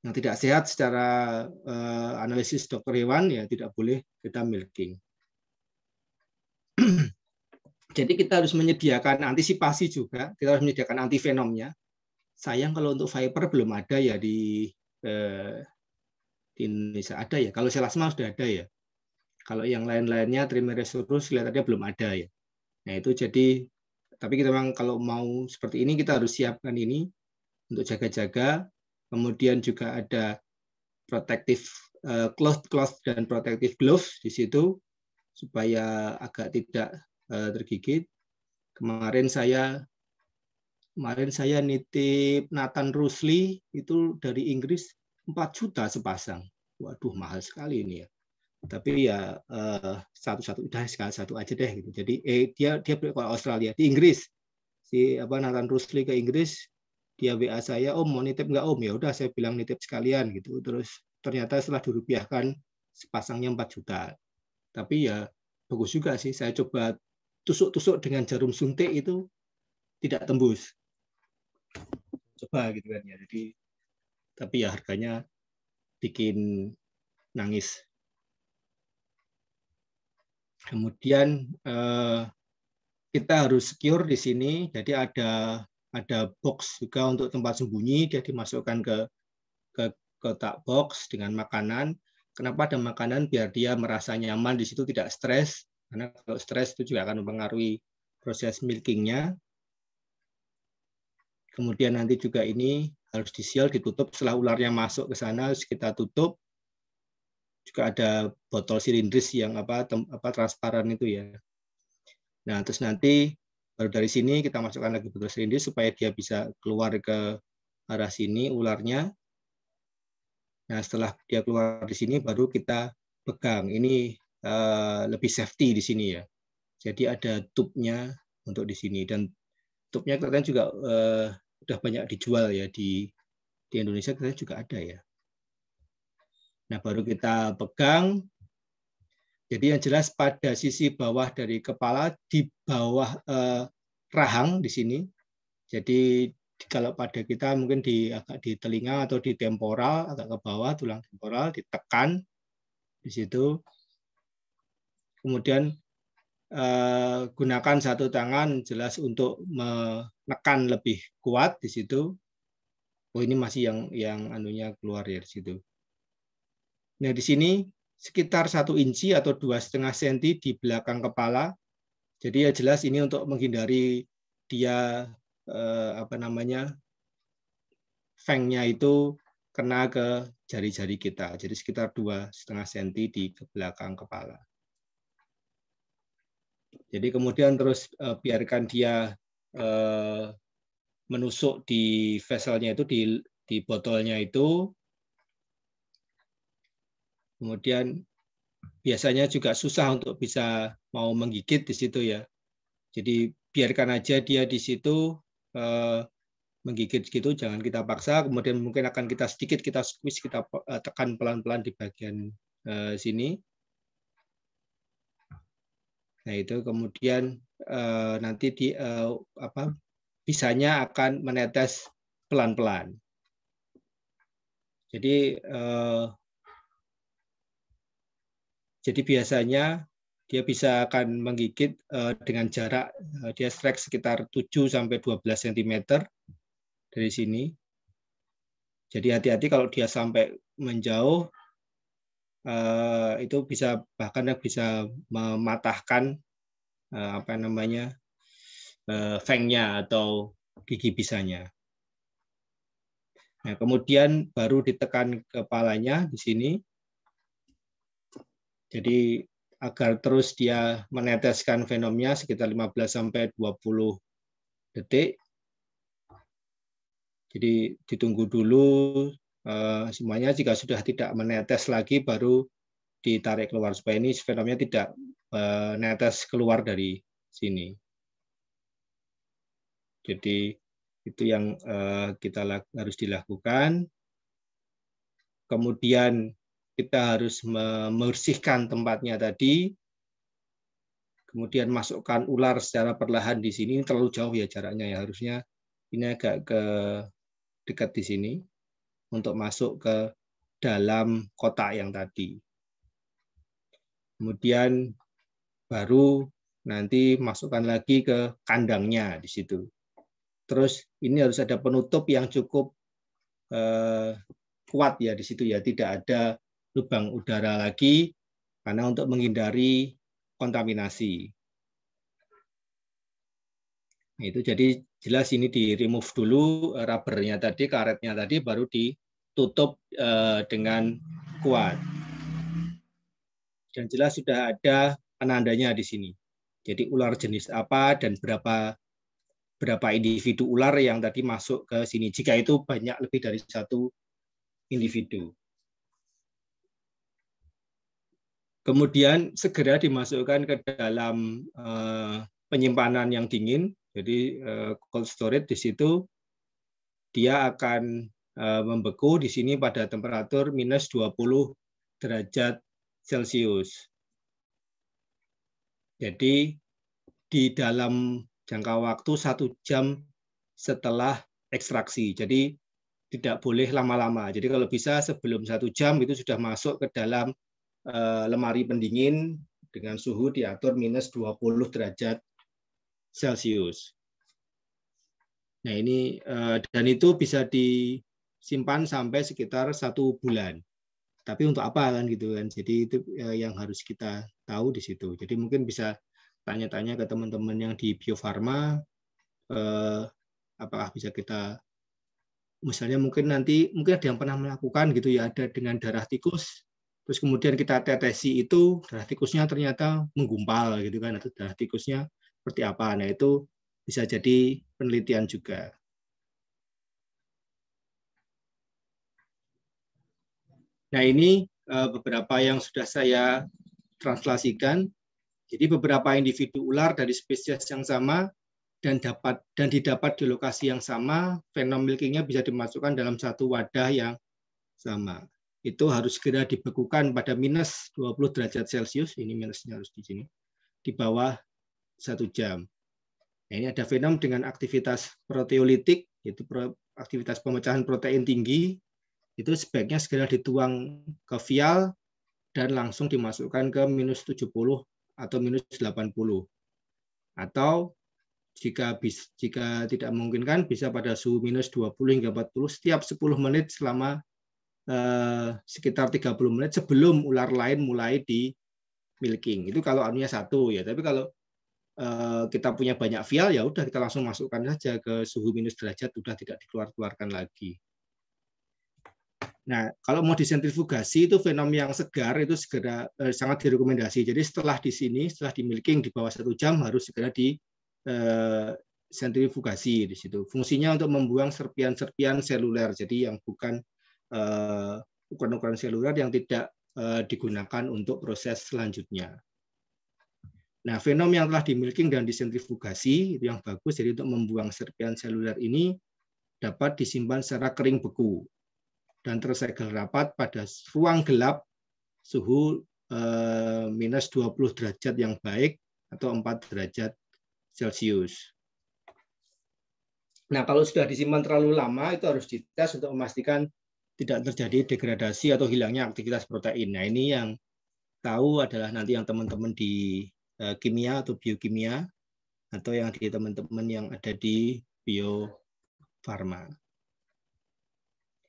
Yang tidak sehat secara uh, analisis dokter hewan, ya tidak boleh kita milking. Jadi kita harus menyediakan antisipasi juga, kita harus menyediakan antivenomnya. Sayang kalau untuk viper belum ada ya di, uh, di Indonesia ada ya. Kalau selasma sudah ada ya. Kalau yang lain-lainnya Trimeresurus kelihatannya belum ada ya. Nah itu jadi, tapi kita memang kalau mau seperti ini kita harus siapkan ini untuk jaga-jaga. Kemudian juga ada protective eh, cloth cloth dan protective gloves di situ supaya agak tidak eh, tergigit. Kemarin saya kemarin saya nitip Nathan Rusli itu dari Inggris 4 juta sepasang. Waduh mahal sekali ini ya tapi ya eh, satu-satu udah sekali satu aja deh gitu. Jadi eh, dia dia ke Australia di Inggris si apa Nathan Rusli ke Inggris dia WA saya om mau nitip nggak om ya udah saya bilang nitip sekalian gitu terus ternyata setelah dirupiahkan sepasangnya 4 juta tapi ya bagus juga sih saya coba tusuk-tusuk dengan jarum suntik itu tidak tembus coba gitu kan ya jadi tapi ya harganya bikin nangis Kemudian eh, kita harus secure di sini, jadi ada ada box juga untuk tempat sembunyi, dia dimasukkan ke ke kotak box dengan makanan. Kenapa ada makanan? Biar dia merasa nyaman di situ, tidak stres. Karena kalau stres itu juga akan mempengaruhi proses milkingnya. Kemudian nanti juga ini harus di ditutup setelah ularnya masuk ke sana, harus kita tutup juga ada botol silindris yang apa tem, apa transparan itu ya. Nah, terus nanti baru dari sini kita masukkan lagi botol silindris supaya dia bisa keluar ke arah sini ularnya. Nah, setelah dia keluar di sini baru kita pegang. Ini uh, lebih safety di sini ya. Jadi ada tubnya untuk di sini dan tubnya kelihatan juga uh, udah banyak dijual ya di di Indonesia kita juga ada ya. Nah, baru kita pegang. Jadi yang jelas pada sisi bawah dari kepala di bawah eh, rahang di sini. Jadi kalau pada kita mungkin di agak di telinga atau di temporal agak ke bawah tulang temporal ditekan di situ. Kemudian eh, gunakan satu tangan jelas untuk menekan lebih kuat di situ. Oh ini masih yang yang anunya keluar ya di situ. Nah, di sini sekitar satu inci atau dua setengah senti di belakang kepala. Jadi ya jelas ini untuk menghindari dia eh, apa namanya fengnya itu kena ke jari-jari kita. Jadi sekitar dua setengah senti di belakang kepala. Jadi kemudian terus eh, biarkan dia eh, menusuk di vesselnya itu di di botolnya itu Kemudian biasanya juga susah untuk bisa mau menggigit di situ ya. Jadi biarkan aja dia di situ eh, menggigit gitu, jangan kita paksa. Kemudian mungkin akan kita sedikit kita squeeze, kita eh, tekan pelan-pelan di bagian eh, sini. Nah itu kemudian nanti di apa bisanya akan menetes pelan-pelan. Jadi jadi biasanya dia bisa akan menggigit eh, dengan jarak eh, dia strike sekitar 7 sampai 12 cm dari sini. Jadi hati-hati kalau dia sampai menjauh eh, itu bisa bahkan bisa mematahkan apa namanya fengnya atau gigi bisanya. Nah, kemudian baru ditekan kepalanya di sini jadi agar terus dia meneteskan venomnya sekitar 15 sampai 20 detik. Jadi ditunggu dulu eh, semuanya jika sudah tidak menetes lagi baru ditarik keluar supaya ini venomnya tidak menetes eh, keluar dari sini. Jadi itu yang eh, kita harus dilakukan. Kemudian kita harus membersihkan tempatnya tadi. Kemudian masukkan ular secara perlahan di sini. Ini terlalu jauh ya jaraknya ya. Harusnya ini agak ke dekat di sini untuk masuk ke dalam kotak yang tadi. Kemudian baru nanti masukkan lagi ke kandangnya di situ. Terus ini harus ada penutup yang cukup eh, kuat ya di situ ya, tidak ada lubang udara lagi karena untuk menghindari kontaminasi. Nah, itu jadi jelas ini di remove dulu eh, rubbernya tadi, karetnya tadi baru ditutup eh, dengan kuat. Dan jelas sudah ada penandanya di sini. Jadi ular jenis apa dan berapa berapa individu ular yang tadi masuk ke sini. Jika itu banyak lebih dari satu individu. Kemudian segera dimasukkan ke dalam uh, penyimpanan yang dingin. Jadi uh, cold storage di situ dia akan uh, membeku di sini pada temperatur minus 20 derajat Celcius. Jadi di dalam jangka waktu satu jam setelah ekstraksi. Jadi tidak boleh lama-lama. Jadi kalau bisa sebelum satu jam itu sudah masuk ke dalam Eh, lemari pendingin dengan suhu diatur minus 20 derajat Celcius. Nah ini eh, dan itu bisa disimpan sampai sekitar satu bulan. Tapi untuk apa kan gitu kan? Jadi itu eh, yang harus kita tahu di situ. Jadi mungkin bisa tanya-tanya ke teman-teman yang di biofarma, apakah bisa kita misalnya mungkin nanti mungkin ada yang pernah melakukan gitu ya ada dengan darah tikus terus kemudian kita tetesi itu darah tikusnya ternyata menggumpal gitu kan atau darah tikusnya seperti apa nah itu bisa jadi penelitian juga nah ini eh, beberapa yang sudah saya translasikan jadi beberapa individu ular dari spesies yang sama dan dapat dan didapat di lokasi yang sama, venom milkingnya bisa dimasukkan dalam satu wadah yang sama itu harus segera dibekukan pada minus 20 derajat Celcius, ini minusnya harus di sini, di bawah satu jam. Nah, ini ada venom dengan aktivitas proteolitik, yaitu aktivitas pemecahan protein tinggi, itu sebaiknya segera dituang ke vial dan langsung dimasukkan ke minus 70 atau minus 80. Atau jika jika tidak memungkinkan bisa pada suhu minus 20 hingga 40 setiap 10 menit selama Eh, sekitar 30 menit sebelum ular lain mulai di milking. Itu kalau anunya satu ya. Tapi kalau eh, kita punya banyak vial ya udah kita langsung masukkan saja ke suhu minus derajat sudah tidak dikeluarkan lagi. Nah, kalau mau disentrifugasi itu fenom yang segar itu segera eh, sangat direkomendasi. Jadi setelah di sini, setelah di milking di bawah satu jam harus segera di eh, sentrifugasi di situ. Fungsinya untuk membuang serpian-serpian seluler, jadi yang bukan Eh, ukuran-ukuran seluler yang tidak eh, digunakan untuk proses selanjutnya. Nah, fenom yang telah dimiliki dan disentrifugasi itu yang bagus, jadi untuk membuang serpihan seluler ini dapat disimpan secara kering beku dan tersegel rapat pada ruang gelap suhu eh, minus 20 derajat yang baik atau 4 derajat Celcius. Nah, kalau sudah disimpan terlalu lama, itu harus dites untuk memastikan tidak terjadi degradasi atau hilangnya aktivitas protein. Nah, ini yang tahu adalah nanti yang teman-teman di eh, kimia atau biokimia atau yang di teman-teman yang ada di biofarma.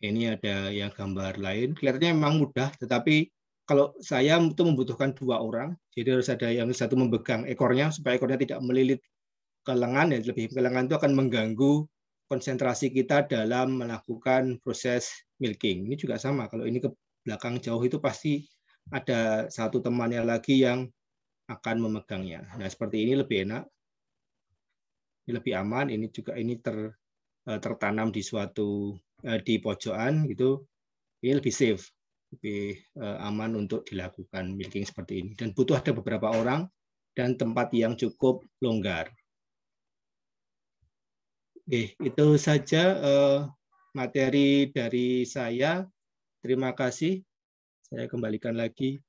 Ini ada yang gambar lain. Kelihatannya memang mudah, tetapi kalau saya itu membutuhkan dua orang, jadi harus ada yang satu memegang ekornya supaya ekornya tidak melilit ke lengan, ya lebih ke lengan itu akan mengganggu konsentrasi kita dalam melakukan proses milking. Ini juga sama. Kalau ini ke belakang jauh itu pasti ada satu temannya lagi yang akan memegangnya. Nah, seperti ini lebih enak. Ini lebih aman, ini juga ini ter eh, tertanam di suatu eh, di pojokan gitu. Ini lebih safe, lebih eh, aman untuk dilakukan milking seperti ini dan butuh ada beberapa orang dan tempat yang cukup longgar. Oke, itu saja materi dari saya. Terima kasih. Saya kembalikan lagi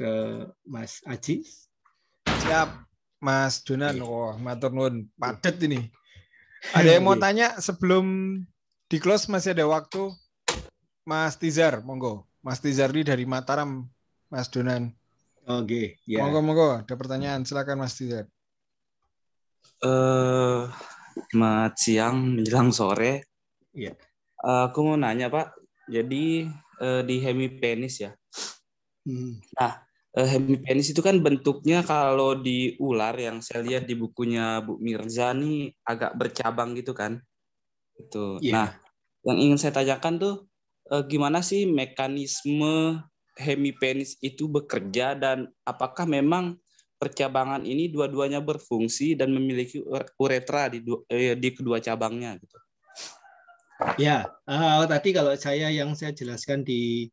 ke Mas Aji. Siap, Mas Donan. Iya. Wah, oh, matur nuwun. Iya. Padet ini. Ada yang mau iya. tanya sebelum di close masih ada waktu? Mas Tizar, monggo. Mas Tizar ini dari Mataram, Mas Donan. Oke, ya. Monggo, monggo. Ada pertanyaan, silakan Mas Tizar. Eh, uh, siang menjelang sore. Iya. Yeah. Eh, aku mau nanya Pak, jadi uh, di hemipenis ya. Hmm. Nah, uh, eh, hemipenis itu kan bentuknya kalau di ular yang saya lihat di bukunya Bu Mirza nih agak bercabang gitu kan. Itu. Yeah. Nah, yang ingin saya tanyakan tuh uh, gimana sih mekanisme hemipenis itu bekerja dan apakah memang percabangan ini dua-duanya berfungsi dan memiliki uretra di, dua, eh, di kedua cabangnya gitu. Ya, uh, tadi kalau saya yang saya jelaskan di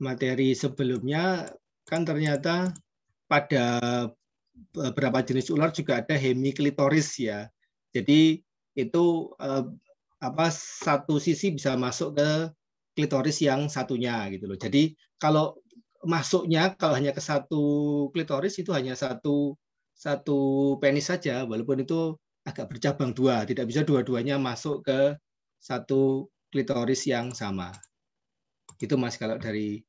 materi sebelumnya, kan ternyata pada beberapa jenis ular juga ada hemiklitoris ya. Jadi itu uh, apa satu sisi bisa masuk ke klitoris yang satunya gitu loh. Jadi kalau masuknya kalau hanya ke satu klitoris itu hanya satu satu penis saja walaupun itu agak bercabang dua, tidak bisa dua-duanya masuk ke satu klitoris yang sama. Itu Mas kalau dari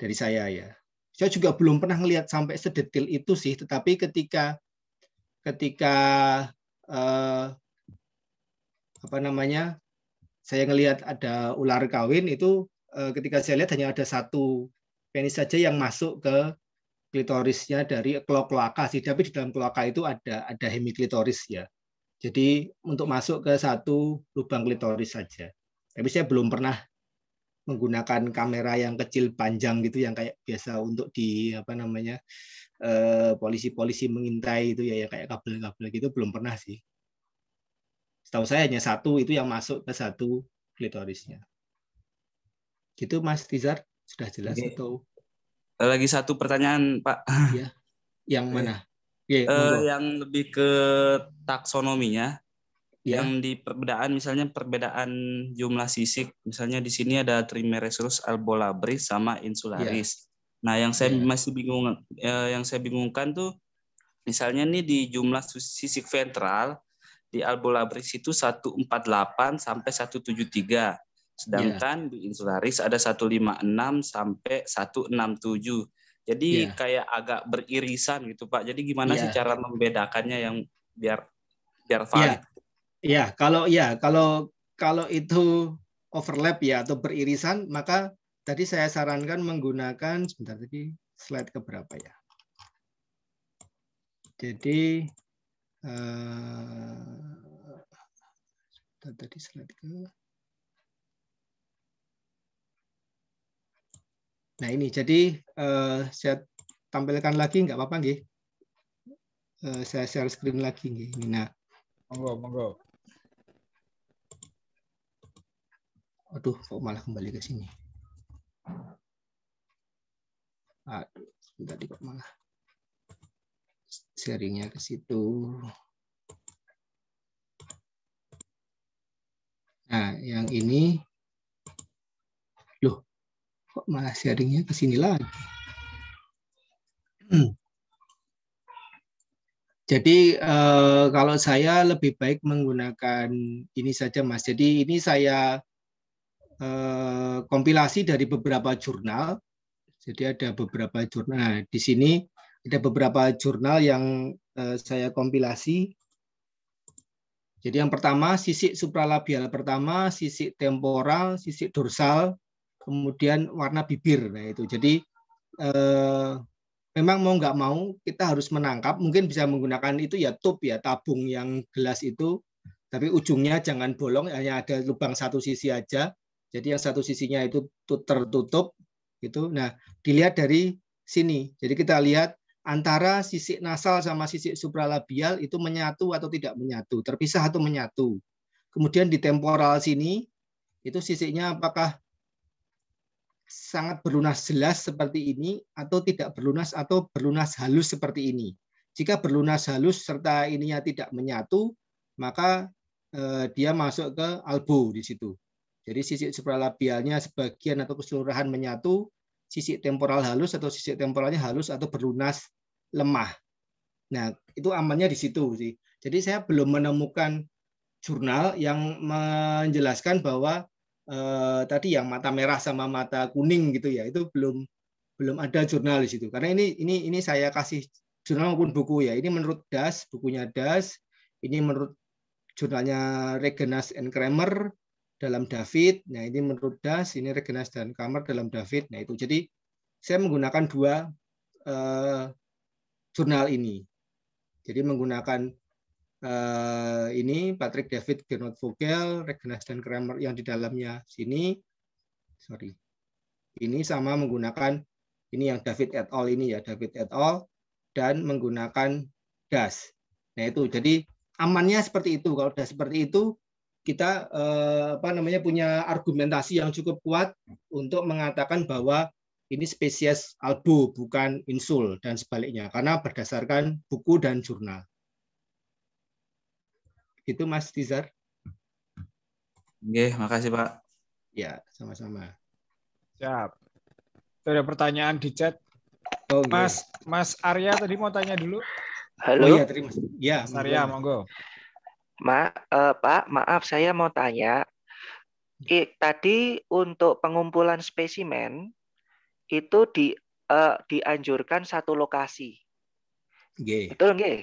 dari saya ya. Saya juga belum pernah melihat sampai sedetil itu sih, tetapi ketika ketika eh, apa namanya? saya ngelihat ada ular kawin itu eh, ketika saya lihat hanya ada satu penis saja yang masuk ke klitorisnya dari kloaka sih, tapi di dalam kloaka itu ada ada hemiklitoris ya. Jadi untuk masuk ke satu lubang klitoris saja. Tapi saya belum pernah menggunakan kamera yang kecil panjang gitu yang kayak biasa untuk di apa namanya eh, polisi-polisi eh, mengintai itu ya, kayak kabel-kabel gitu belum pernah sih. Setahu saya hanya satu itu yang masuk ke satu klitorisnya. Gitu Mas Tizar sudah jelas Oke. atau? Lagi satu pertanyaan Pak. Ya. Yang eh, mana? yeah, iya, iya, uh, yang lebih ke taksonominya yeah. yang di perbedaan misalnya perbedaan jumlah sisik misalnya di sini ada Trimeresurus albolabris sama insularis. Yeah. Nah, yang saya yeah. masih bingung uh, yang saya bingungkan tuh misalnya nih di jumlah sisik ventral di albolabris itu 148 sampai 173. Sedangkan yeah. di insularis ada 156 sampai 167. Jadi yeah. kayak agak beririsan gitu Pak. Jadi gimana yeah. sih iya. cara membedakannya yang biar biar iya. valid? Iya, yeah. yeah. kalau ya yeah. kalau kalau itu overlap ya atau beririsan maka tadi saya sarankan menggunakan sebentar lagi slide ke berapa ya. Jadi eh, tadi slide ke Nah ini jadi eh, saya tampilkan lagi nggak apa-apa nggih. Eh, saya share screen lagi nggih. Nah. Monggo, monggo. Aduh, kok malah kembali ke sini. Aduh, tadi kok malah sharingnya ke situ. Nah, yang ini, loh, kok malah sharingnya ke sini lagi. Hmm. Jadi eh, kalau saya lebih baik menggunakan ini saja Mas. Jadi ini saya eh, kompilasi dari beberapa jurnal. Jadi ada beberapa jurnal. Nah, di sini ada beberapa jurnal yang eh, saya kompilasi. Jadi yang pertama sisik supralabial pertama, sisik temporal, sisik dorsal, kemudian warna bibir. Nah itu jadi eh, memang mau nggak mau kita harus menangkap. Mungkin bisa menggunakan itu ya tub ya tabung yang gelas itu, tapi ujungnya jangan bolong, hanya ada lubang satu sisi aja. Jadi yang satu sisinya itu tertutup gitu. Nah dilihat dari sini. Jadi kita lihat antara sisik nasal sama sisik supralabial itu menyatu atau tidak menyatu, terpisah atau menyatu. Kemudian di temporal sini itu sisiknya apakah sangat berlunas jelas seperti ini atau tidak berlunas atau berlunas halus seperti ini. Jika berlunas halus serta ininya tidak menyatu, maka eh, dia masuk ke albu di situ. Jadi sisik supralabialnya sebagian atau keseluruhan menyatu, sisik temporal halus atau sisik temporalnya halus atau berlunas lemah. Nah, itu amannya di situ sih. Jadi saya belum menemukan jurnal yang menjelaskan bahwa eh, tadi yang mata merah sama mata kuning gitu ya itu belum belum ada jurnalis itu karena ini ini ini saya kasih jurnal maupun buku ya ini menurut Das bukunya Das ini menurut jurnalnya Regenas and Kramer dalam David nah ini menurut Das ini Regenas dan Kramer dalam David nah itu jadi saya menggunakan dua eh, jurnal ini jadi menggunakan Eh, ini Patrick David Gernot Vogel, Regenas dan Kramer yang di dalamnya sini, sorry, ini sama menggunakan ini yang David et al ini ya David et al dan menggunakan das. Nah itu jadi amannya seperti itu. Kalau sudah seperti itu kita eh, apa namanya punya argumentasi yang cukup kuat untuk mengatakan bahwa ini spesies albu bukan insul dan sebaliknya karena berdasarkan buku dan jurnal gitu Mas Tizar. Oke, makasih Pak. Ya, sama-sama. Siap. Ada pertanyaan di chat. Oh, iya. Mas Mas Arya tadi mau tanya dulu. Halo. Oh, ya, terima Ya, Mas Arya, monggo. Ma, uh, Pak, maaf saya mau tanya. I, tadi untuk pengumpulan spesimen itu di uh, dianjurkan satu lokasi. Oke. Betul nggih?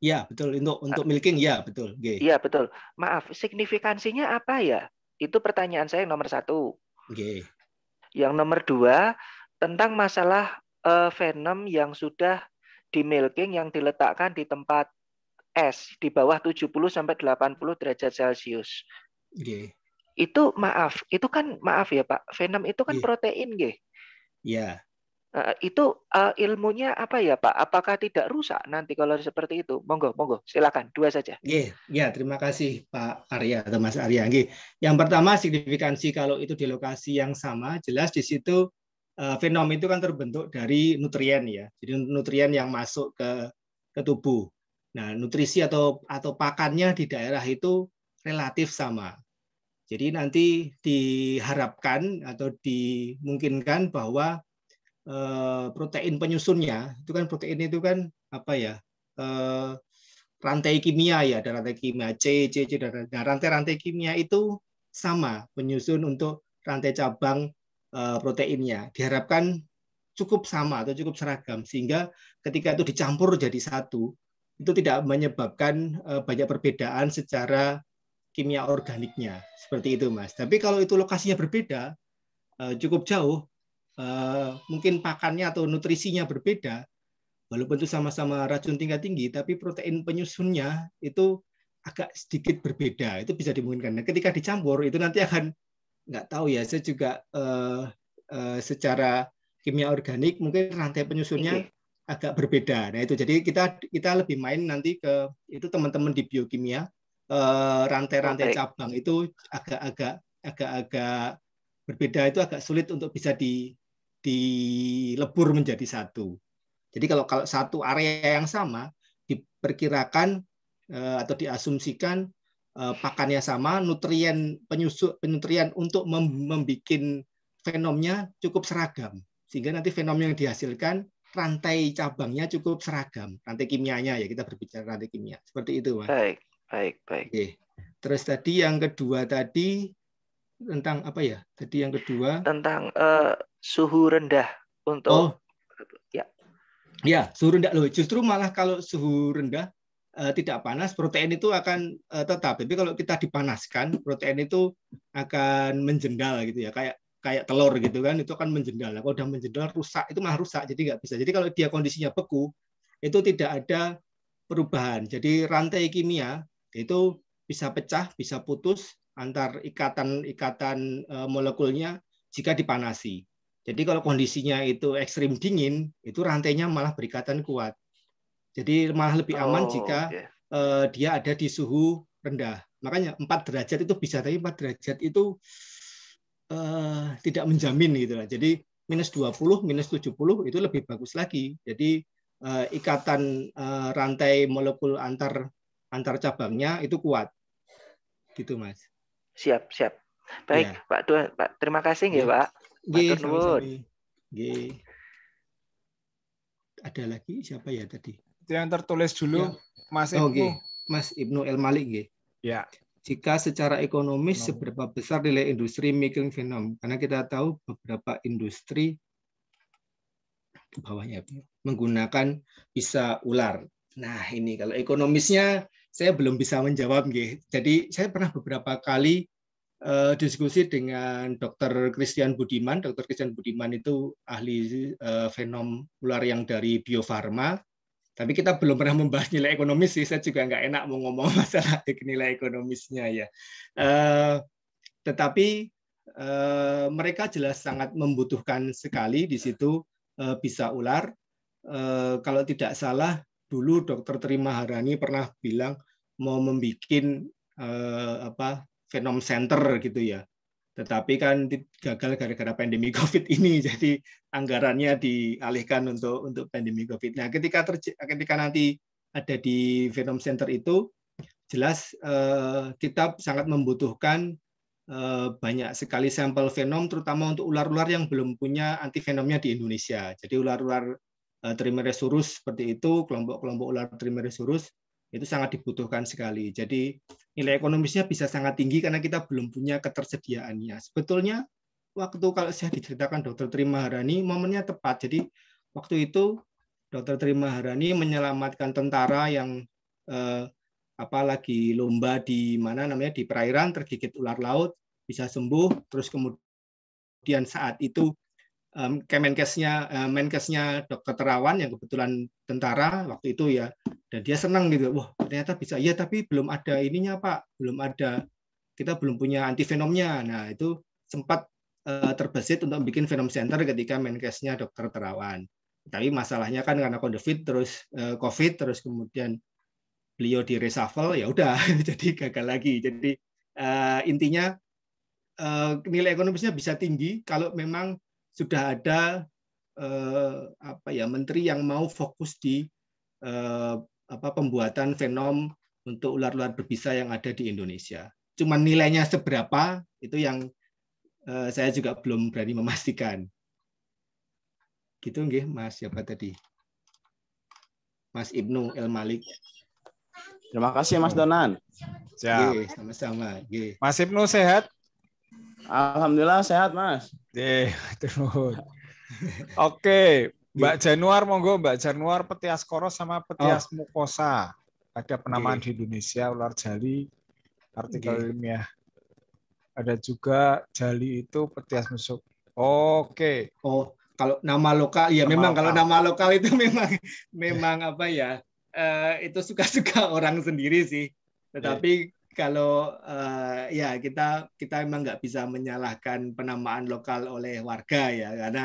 Ya, betul. Untuk untuk milking ya, betul. G. Iya, betul. Maaf, signifikansinya apa ya? Itu pertanyaan saya yang nomor satu. G. Yang nomor dua tentang masalah uh, venom yang sudah di milking yang diletakkan di tempat es di bawah 70 sampai 80 derajat Celcius. G. Itu maaf, itu kan maaf ya Pak. Venom itu kan yeah. protein, G. Ya itu uh, ilmunya apa ya Pak? Apakah tidak rusak nanti kalau seperti itu? Monggo, monggo, silakan dua saja. Iya, yeah, yeah, terima kasih Pak Arya atau Mas Arya. Yang pertama signifikansi kalau itu di lokasi yang sama, jelas di situ uh, itu kan terbentuk dari nutrien ya. Jadi nutrien yang masuk ke ke tubuh. Nah, nutrisi atau atau pakannya di daerah itu relatif sama. Jadi nanti diharapkan atau dimungkinkan bahwa Eh, protein penyusunnya itu kan protein itu kan apa ya eh, rantai kimia ya ada rantai kimia C C C dan nah, rantai-rantai kimia itu sama penyusun untuk rantai cabang eh, proteinnya diharapkan cukup sama atau cukup seragam sehingga ketika itu dicampur jadi satu itu tidak menyebabkan banyak perbedaan secara kimia organiknya seperti itu mas tapi kalau itu lokasinya berbeda cukup jauh Eh, mungkin pakannya atau nutrisinya berbeda, walaupun itu sama-sama racun tingkat tinggi, tapi protein penyusunnya itu agak sedikit berbeda. Itu bisa dimungkinkan. Nah, ketika dicampur itu nanti akan nggak tahu ya. Saya juga uh, uh, secara kimia organik mungkin rantai penyusunnya agak berbeda. Nah itu jadi kita kita lebih main nanti ke itu teman-teman di biokimia rantai rantai-rantai cabang itu agak-agak agak-agak berbeda itu agak sulit untuk bisa di dilebur menjadi satu. Jadi kalau kalau satu area yang sama diperkirakan eh, atau diasumsikan eh, pakannya sama, nutrien penyusup penutrien untuk membuat fenomnya cukup seragam sehingga nanti fenom yang dihasilkan rantai cabangnya cukup seragam rantai kimianya ya kita berbicara rantai kimia seperti itu mas baik baik baik Oke. terus tadi yang kedua tadi tentang apa ya tadi yang kedua tentang uh, suhu rendah untuk oh. ya. Ya, suhu rendah loh. Justru malah kalau suhu rendah eh, tidak panas, protein itu akan eh, tetap. Tapi kalau kita dipanaskan, protein itu akan menjendal gitu ya. Kayak kayak telur gitu kan, itu akan menjendal. Nah, kalau udah menjendal rusak, itu malah rusak. Jadi nggak bisa. Jadi kalau dia kondisinya beku, itu tidak ada perubahan. Jadi rantai kimia itu bisa pecah, bisa putus antar ikatan-ikatan eh, molekulnya jika dipanasi. Jadi kalau kondisinya itu ekstrim dingin, itu rantainya malah berikatan kuat. Jadi malah lebih aman oh, jika okay. uh, eh, dia ada di suhu rendah. Makanya 4 derajat itu bisa, tapi 4 derajat itu uh, tidak menjamin gitu lah. Jadi minus 20, minus 70 itu lebih bagus lagi. Jadi uh, ikatan uh, rantai molekul antar antar cabangnya itu kuat. Gitu, Mas. Siap, siap. Baik, ya. Pak Tuan, Pak. Terima kasih ya, ya Pak. G, Ada lagi siapa ya tadi? Yang tertulis dulu ya. Mas oh, Ibnu. Oh, Mas Ibnu El Malik G. Ya. Jika secara ekonomis seberapa besar nilai industri mikirin fenom? Karena kita tahu beberapa industri bawahnya menggunakan bisa ular. Nah, ini kalau ekonomisnya saya belum bisa menjawab Jadi saya pernah beberapa kali uh, diskusi dengan Dr. Christian Budiman. Dr. Christian Budiman itu ahli uh, fenom ular yang dari Bio Tapi kita belum pernah membahas nilai ekonomis sih. Saya juga nggak enak mau ngomong masalah nilai ekonomisnya ya. Uh, tetapi uh, mereka jelas sangat membutuhkan sekali di situ uh, bisa ular. Uh, kalau tidak salah dulu Dr. Terima Harani pernah bilang mau membuat uh, apa Venom Center gitu ya. Tetapi kan gagal gara-gara pandemi COVID ini, jadi anggarannya dialihkan untuk untuk pandemi COVID. Nah, ketika ketika nanti ada di Venom Center itu, jelas eh, kita sangat membutuhkan eh, banyak sekali sampel venom, terutama untuk ular-ular yang belum punya antivenomnya di Indonesia. Jadi ular-ular eh, Trimeresurus seperti itu, kelompok-kelompok ular Trimeresurus itu sangat dibutuhkan sekali. Jadi nilai ekonomisnya bisa sangat tinggi karena kita belum punya ketersediaannya. Sebetulnya waktu kalau saya diceritakan Dr. Trima Harani momennya tepat. Jadi waktu itu Dr. Trima Harani menyelamatkan tentara yang eh, apa lomba di mana namanya di perairan tergigit ular laut bisa sembuh terus kemudian saat itu um, Kemenkesnya uh, Menkesnya Dokter Terawan yang kebetulan tentara waktu itu ya dan dia senang gitu wah ternyata bisa Iya tapi belum ada ininya Pak belum ada kita belum punya anti antivenomnya nah itu sempat uh, terbesit untuk bikin Venom Center ketika Menkesnya Dokter Terawan tapi masalahnya kan karena COVID terus uh, COVID terus kemudian beliau di reshuffle ya udah jadi gagal lagi jadi uh, intinya nilai ekonomisnya bisa tinggi kalau memang sudah ada eh, apa ya menteri yang mau fokus di eh, apa pembuatan venom untuk ular-ular berbisa yang ada di Indonesia. Cuma nilainya seberapa itu yang eh, saya juga belum berani memastikan. Gitu nggih Mas siapa ya, tadi? Mas Ibnu El Malik. Terima kasih Mas Donan. Siap. Sama-sama. Mas Ibnu sehat? Alhamdulillah sehat Mas. Eh, Oke, Mbak iya. Januar monggo Mbak Januar Petias Koros sama Petias oh. Mukosa. Ada penamaan okay. di Indonesia ular jali artikel okay. ilmiah. Ada juga jali itu Petias musuh. Oke. Okay. Oh, kalau nama lokal ya nama memang lokal. kalau nama lokal itu memang memang apa ya? Uh, itu suka-suka orang sendiri sih. Iya. Tetapi yeah kalau uh, ya kita kita emang nggak bisa menyalahkan penamaan lokal oleh warga ya karena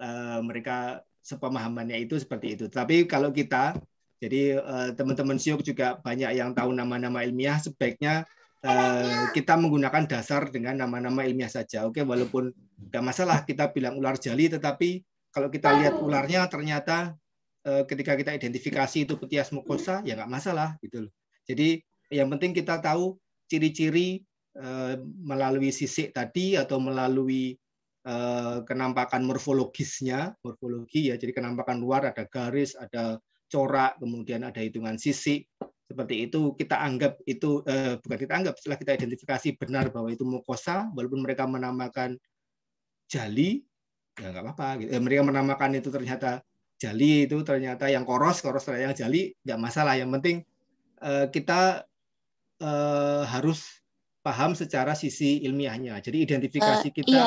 uh, mereka sepemahamannya itu seperti itu. Tapi kalau kita jadi uh, teman-teman siok juga banyak yang tahu nama-nama ilmiah sebaiknya uh, kita menggunakan dasar dengan nama-nama ilmiah saja. Oke, walaupun nggak masalah kita bilang ular jali tetapi kalau kita lihat ularnya ternyata uh, ketika kita identifikasi itu Petias mukosa ya nggak masalah gitu loh. Jadi yang penting kita tahu ciri-ciri eh, melalui sisik tadi atau melalui eh, kenampakan morfologisnya, morfologi ya, jadi kenampakan luar ada garis, ada corak, kemudian ada hitungan sisik Seperti itu kita anggap itu eh, bukan kita anggap setelah kita identifikasi benar bahwa itu mukosa, walaupun mereka menamakan jali, ya nggak apa-apa. Gitu. mereka menamakan itu ternyata jali itu ternyata yang koros, koros ternyata yang jali, nggak masalah. Yang penting kita uh, harus paham secara sisi ilmiahnya. Jadi identifikasi uh, kita. Iya,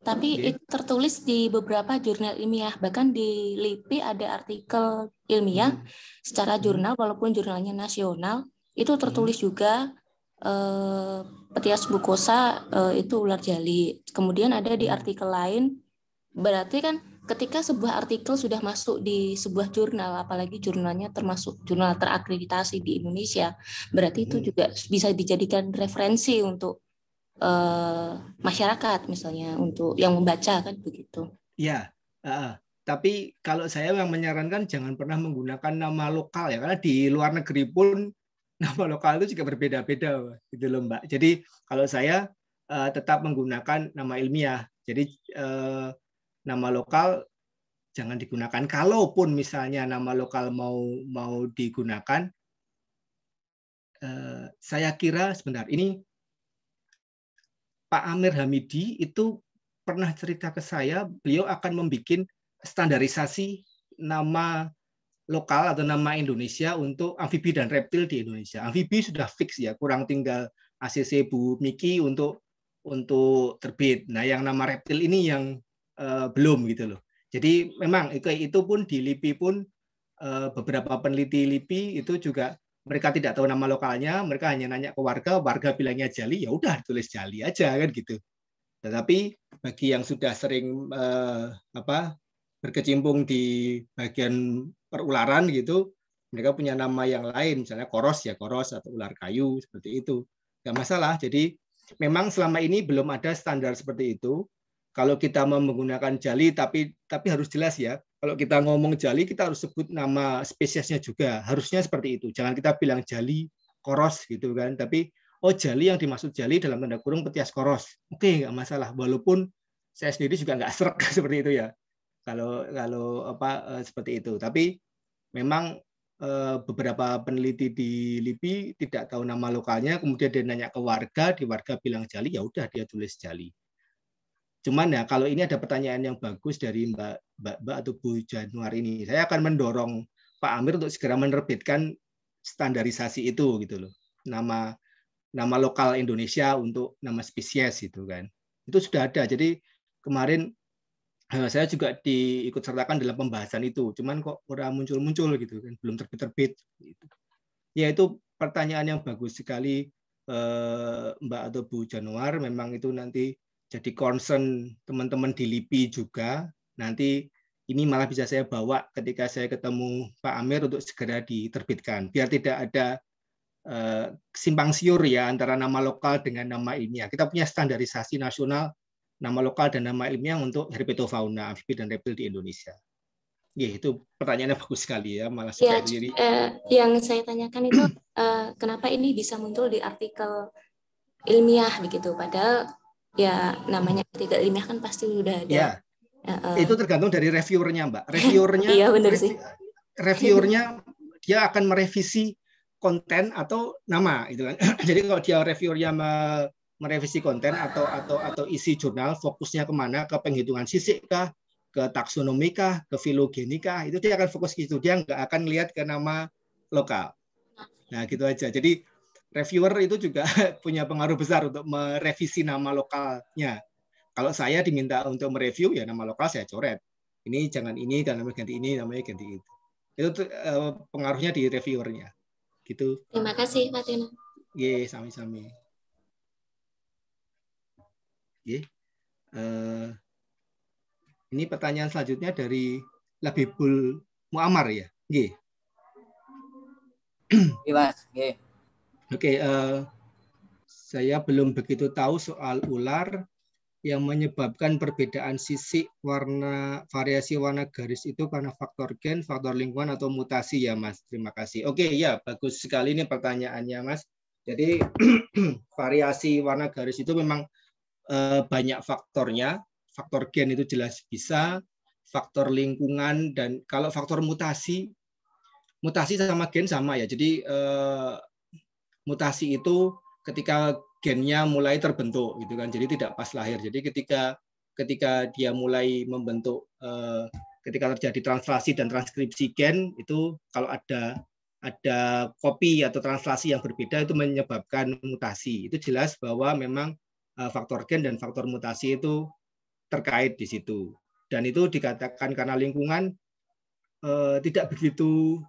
tapi okay. itu tertulis di beberapa jurnal ilmiah. Bahkan di LIPI ada artikel ilmiah hmm. secara hmm. jurnal, walaupun jurnalnya nasional, itu hmm. tertulis hmm. juga eh, petias bukosa eh, itu ular jali. Kemudian ada di hmm. artikel lain, berarti kan ketika sebuah artikel sudah masuk di sebuah jurnal, apalagi jurnalnya termasuk jurnal terakreditasi di Indonesia, berarti itu juga bisa dijadikan referensi untuk uh, masyarakat misalnya untuk yang membaca kan begitu. Ya, uh, tapi kalau saya yang menyarankan jangan pernah menggunakan nama lokal ya karena di luar negeri pun nama lokal itu juga berbeda-beda gitu loh Mbak. Jadi kalau saya uh, tetap menggunakan nama ilmiah. Jadi uh, nama lokal jangan digunakan. Kalaupun misalnya nama lokal mau mau digunakan, eh, saya kira sebentar ini Pak Amir Hamidi itu pernah cerita ke saya, beliau akan membuat standarisasi nama lokal atau nama Indonesia untuk amfibi dan reptil di Indonesia. Amfibi sudah fix ya, kurang tinggal ACC Bu Miki untuk untuk terbit. Nah, yang nama reptil ini yang Eh, belum gitu loh. Jadi memang itu pun di LIPI pun eh, beberapa peneliti LIPI itu juga mereka tidak tahu nama lokalnya, mereka hanya nanya ke warga, warga bilangnya jali, ya udah tulis jali aja kan gitu. Tetapi bagi yang sudah sering uh, apa berkecimpung di bagian perularan gitu, mereka punya nama yang lain, misalnya koros ya koros atau ular kayu seperti itu, nggak masalah. Jadi memang selama ini belum ada standar seperti itu, kalau kita mau menggunakan jali tapi tapi harus jelas ya. Kalau kita ngomong jali kita harus sebut nama spesiesnya juga. Harusnya seperti itu. Jangan kita bilang jali koros gitu kan, tapi oh jali yang dimaksud jali dalam tanda kurung petias koros. Oke, nggak masalah walaupun saya sendiri juga nggak serak seperti itu ya. Kalau kalau apa eh, seperti itu. Tapi memang eh, beberapa peneliti di LIPI tidak tahu nama lokalnya, kemudian dia nanya ke warga, di warga bilang jali, ya udah dia tulis jali. Cuman ya kalau ini ada pertanyaan yang bagus dari Mbak Mbak, Mbak atau Bu Januar ini, saya akan mendorong Pak Amir untuk segera menerbitkan standarisasi itu gitu loh. Nama nama lokal Indonesia untuk nama spesies itu kan. Itu sudah ada. Jadi kemarin eh, saya juga diikut sertakan dalam pembahasan itu. Cuman kok udah muncul-muncul gitu kan, belum terbit-terbit. Gitu. Ya itu pertanyaan yang bagus sekali eh, Mbak atau Bu Januar. Memang itu nanti jadi concern teman-teman di LIPI juga. Nanti ini malah bisa saya bawa ketika saya ketemu Pak Amir untuk segera diterbitkan, biar tidak ada uh, eh, simpang siur ya antara nama lokal dengan nama ilmiah. Kita punya standarisasi nasional nama lokal dan nama ilmiah untuk herpetofauna, amfibi dan reptil di Indonesia. Ya, itu pertanyaannya bagus sekali ya, malah saya diri. Eh, yang saya tanyakan itu eh, kenapa ini bisa muncul di artikel ilmiah begitu, padahal ya namanya tidak ilmiah kan pasti udah ada. Ya. Uh, itu tergantung dari reviewernya, Mbak. Reviewernya Iya, benar sih. Reviewernya dia akan merevisi konten atau nama gitu kan. Jadi kalau dia reviewernya merevisi konten atau atau atau isi jurnal fokusnya kemana ke penghitungan sisik kah ke taksonomika, ke filogenika itu dia akan fokus gitu dia nggak akan lihat ke nama lokal nah gitu aja jadi reviewer itu juga punya pengaruh besar untuk merevisi nama lokalnya. Kalau saya diminta untuk mereview ya nama lokal saya coret. Ini jangan ini dan namanya ganti ini namanya ganti itu. Itu eh, pengaruhnya di reviewernya. Gitu. Terima kasih Fatina. Yeah, sami-sami. Yeah. Eh, uh, ini pertanyaan selanjutnya dari Labibul Muamar ya. Yeah. Iya, Mas. Oke, okay, uh, eh, saya belum begitu tahu soal ular yang menyebabkan perbedaan sisi warna variasi warna garis itu karena faktor gen, faktor lingkungan atau mutasi ya Mas. Terima kasih. Oke, okay, ya bagus sekali ini pertanyaannya Mas. Jadi variasi warna garis itu memang uh, banyak faktornya. Faktor gen itu jelas bisa, faktor lingkungan dan kalau faktor mutasi mutasi sama gen sama ya. Jadi eh, mutasi itu ketika gennya mulai terbentuk gitu kan. Jadi tidak pas lahir. Jadi ketika ketika dia mulai membentuk eh, ketika terjadi translasi dan transkripsi gen itu kalau ada ada kopi atau translasi yang berbeda itu menyebabkan mutasi. Itu jelas bahwa memang eh, faktor gen dan faktor mutasi itu terkait di situ. Dan itu dikatakan karena lingkungan eh, tidak begitu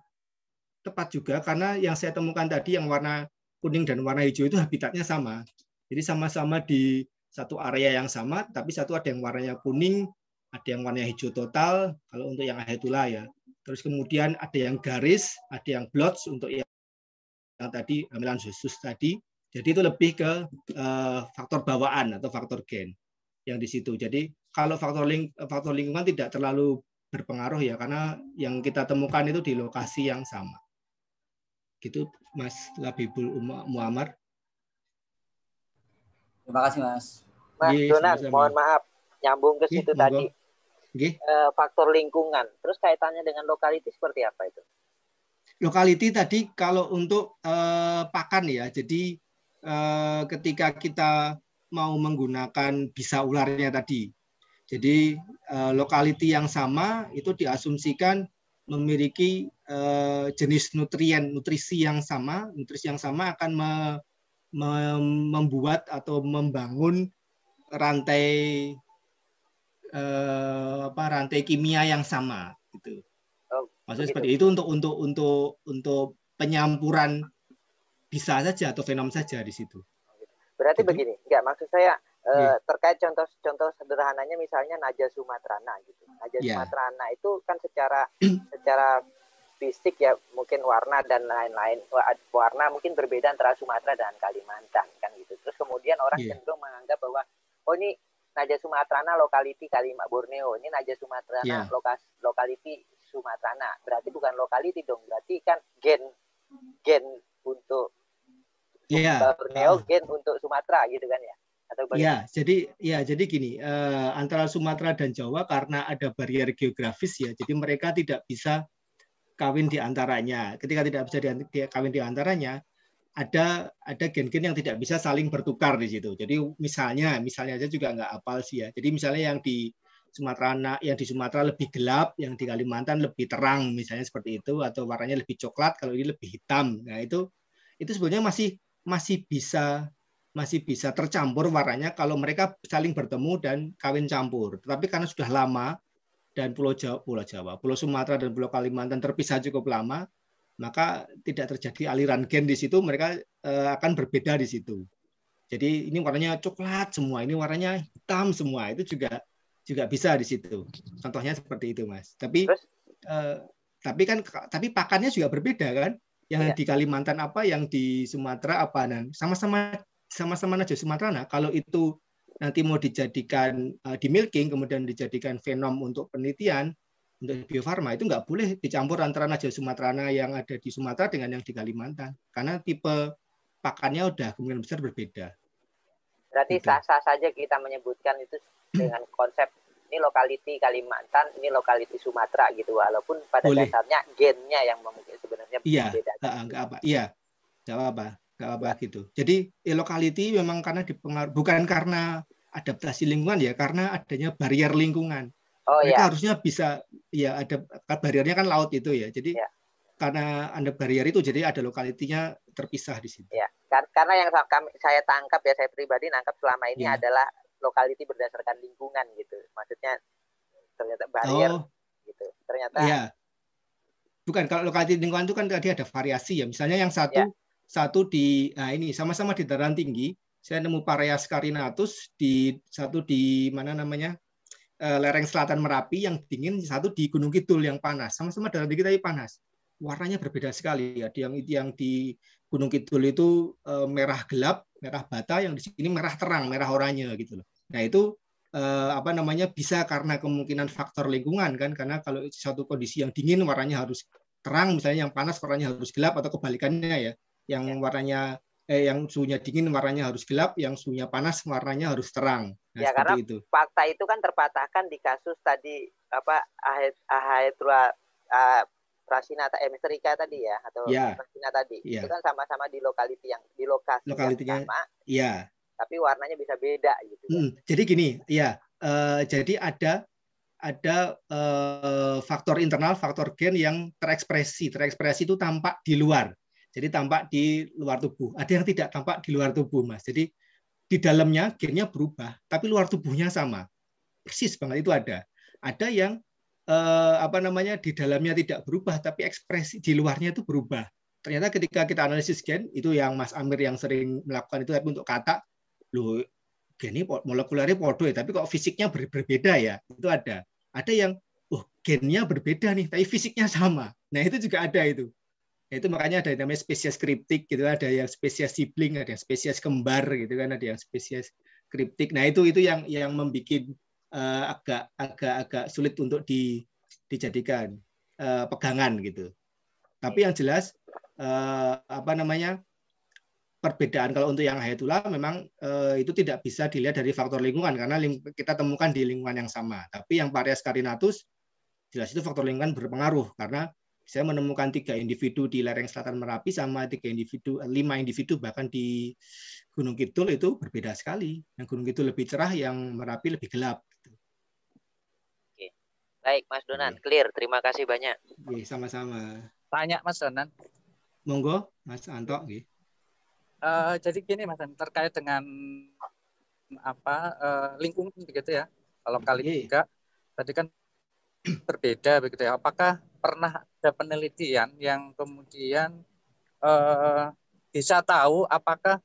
tepat juga karena yang saya temukan tadi yang warna kuning dan warna hijau itu habitatnya sama. Jadi sama-sama di satu area yang sama, tapi satu ada yang warnanya kuning, ada yang warnanya hijau total, kalau untuk yang ahetula ya. Terus kemudian ada yang garis, ada yang blots untuk yang, yang tadi hamilan khusus tadi. Jadi itu lebih ke uh, faktor bawaan atau faktor gen yang di situ. Jadi kalau faktor ling faktor lingkungan tidak terlalu berpengaruh ya karena yang kita temukan itu di lokasi yang sama. Gitu Mas Labibul Muammar. Terima kasih Mas. Mas yes, mohon maaf nyambung ke situ yes, tadi. Yes. Eh, faktor lingkungan. Terus kaitannya dengan lokality seperti apa itu? Lokality tadi kalau untuk uh, pakan ya, jadi uh, ketika kita mau menggunakan bisa ularnya tadi, jadi lokality yang sama itu diasumsikan memiliki uh, jenis nutrien nutrisi yang sama nutrisi yang sama akan me, me, membuat atau membangun rantai uh, apa rantai kimia yang sama gitu oh, maksudnya seperti itu untuk untuk untuk untuk penyampuran bisa saja atau fenom saja di situ berarti gitu? begini nggak maksud saya yeah. Eh, terkait contoh-contoh sederhananya misalnya naja sumatrana gitu. Naja yeah. sumatrana itu kan secara secara fisik ya mungkin warna dan lain-lain warna mungkin berbeda antara Sumatera dan Kalimantan kan gitu. Terus kemudian orang yeah. cenderung menganggap bahwa oh ini Naja Sumatrana lokaliti Kalimantan Borneo, ini Naja Sumatrana yeah. lokas lokaliti Sumatrana. Berarti bukan lokaliti dong, berarti kan gen gen untuk yeah. Borneo, ah. gen untuk Sumatera gitu kan ya. Atau ya, jadi ya jadi gini uh, antara Sumatera dan Jawa karena ada barrier geografis ya, jadi mereka tidak bisa kawin di antaranya. Ketika tidak bisa di, kawin di antaranya, ada ada gen-gen yang tidak bisa saling bertukar di situ. Jadi misalnya misalnya aja juga nggak apal sih ya. Jadi misalnya yang di Sumatera yang di Sumatera lebih gelap, yang di Kalimantan lebih terang misalnya seperti itu atau warnanya lebih coklat kalau ini lebih hitam. Nah itu itu sebenarnya masih masih bisa masih bisa tercampur warnanya kalau mereka saling bertemu dan kawin campur. Tetapi karena sudah lama dan Pulau Jawa, Pulau Jawa, Pulau Sumatera dan Pulau Kalimantan terpisah cukup lama, maka tidak terjadi aliran gen di situ, mereka eh, akan berbeda di situ. Jadi ini warnanya coklat semua, ini warnanya hitam semua, itu juga juga bisa di situ. Contohnya seperti itu, Mas. Tapi Eh, tapi kan tapi pakannya juga berbeda kan? Yang ya. di Kalimantan apa, yang di Sumatera apa dan sama-sama sama-sama Najwa Sumatrana, kalau itu nanti mau dijadikan uh, di milking, kemudian dijadikan venom untuk penelitian, untuk biofarma, itu nggak boleh dicampur antara Najwa Sumatera yang ada di Sumatera dengan yang di Kalimantan. Karena tipe pakannya udah kemungkinan besar berbeda. Berarti sah-sah saja kita menyebutkan itu dengan konsep ini lokaliti Kalimantan, ini lokaliti Sumatera gitu, walaupun pada Boleh. dasarnya gennya yang mungkin sebenarnya iya. berbeda. Ah, ah, iya, nggak apa, iya, nggak apa nggak apa-apa gitu. Jadi locality memang karena dipengaruhi bukan karena adaptasi lingkungan ya, karena adanya barrier lingkungan. Oh, Mereka ya. harusnya bisa ya ada kan bariernya kan laut itu ya. Jadi ya. karena ada barrier itu jadi ada lokalitinya terpisah di sini Ya. Karena yang saya tangkap ya saya pribadi nangkap selama ini ya. adalah lokaliti berdasarkan lingkungan gitu. Maksudnya ternyata barrier oh. gitu. Ternyata ya bukan kalau lokaliti lingkungan itu kan tadi ada variasi ya misalnya yang satu ya satu di nah ini sama-sama di dataran tinggi saya nemu Pareas carinatus di satu di mana namanya eh, lereng selatan Merapi yang dingin satu di Gunung Kidul yang panas sama-sama dataran tinggi tapi panas warnanya berbeda sekali ya yang yang di Gunung Kidul itu eh, merah gelap merah bata yang di sini merah terang merah oranye gitu loh nah itu eh, apa namanya bisa karena kemungkinan faktor lingkungan kan karena kalau satu kondisi yang dingin warnanya harus terang misalnya yang panas warnanya harus gelap atau kebalikannya ya yang ya. warnanya eh yang suhunya dingin warnanya harus gelap, yang suhunya panas warnanya harus terang. Nah, ya karena itu. fakta itu kan terpatahkan di kasus tadi apa ahetrua ah, Prasinata eh, tadi ya atau ya. Prasina tadi. Ya. Itu kan sama-sama di lokaliti yang di lokasi yang sama. Iya. Tapi warnanya bisa beda gitu. Kan. Hmm, Jadi gini, ya. Uh, jadi ada ada uh, faktor internal, faktor gen yang terekspresi. Terekspresi itu tampak di luar. Jadi tampak di luar tubuh. Ada yang tidak tampak di luar tubuh, Mas. Jadi di dalamnya gennya berubah, tapi luar tubuhnya sama. Persis banget itu ada. Ada yang eh, apa namanya di dalamnya tidak berubah, tapi ekspresi di luarnya itu berubah. Ternyata ketika kita analisis gen, itu yang Mas Amir yang sering melakukan itu tapi untuk kata, loh geni molekulernya podo ya, tapi kok fisiknya ber berbeda ya. Itu ada. Ada yang oh gennya berbeda nih, tapi fisiknya sama. Nah, itu juga ada itu. Ya, itu makanya ada yang namanya spesies kriptik gitu kan, ada yang spesies sibling ada yang spesies kembar gitu kan ada yang spesies kriptik nah itu itu yang yang membuat uh, agak agak agak sulit untuk di, dijadikan uh, pegangan gitu tapi yang jelas uh, apa namanya perbedaan kalau untuk yang Hayatullah memang uh, itu tidak bisa dilihat dari faktor lingkungan karena ling kita temukan di lingkungan yang sama. Tapi yang parias carinatus jelas itu faktor lingkungan berpengaruh karena saya menemukan tiga individu di lereng selatan Merapi sama tiga individu eh, lima individu bahkan di Gunung Kidul itu berbeda sekali. Yang Gunung Kidul lebih cerah, yang Merapi lebih gelap. Gitu. Oke. Baik, Mas Donan, Oke. Iya. clear. Terima kasih banyak. Oke, iya, sama-sama. Tanya Mas Donan. Monggo, Mas Anto. Uh, eh, jadi gini Mas, Donan, terkait dengan apa uh, lingkungan begitu ya. Kalau kali iya. tiga tadi kan berbeda begitu ya. Apakah pernah ada penelitian yang kemudian eh, bisa tahu apakah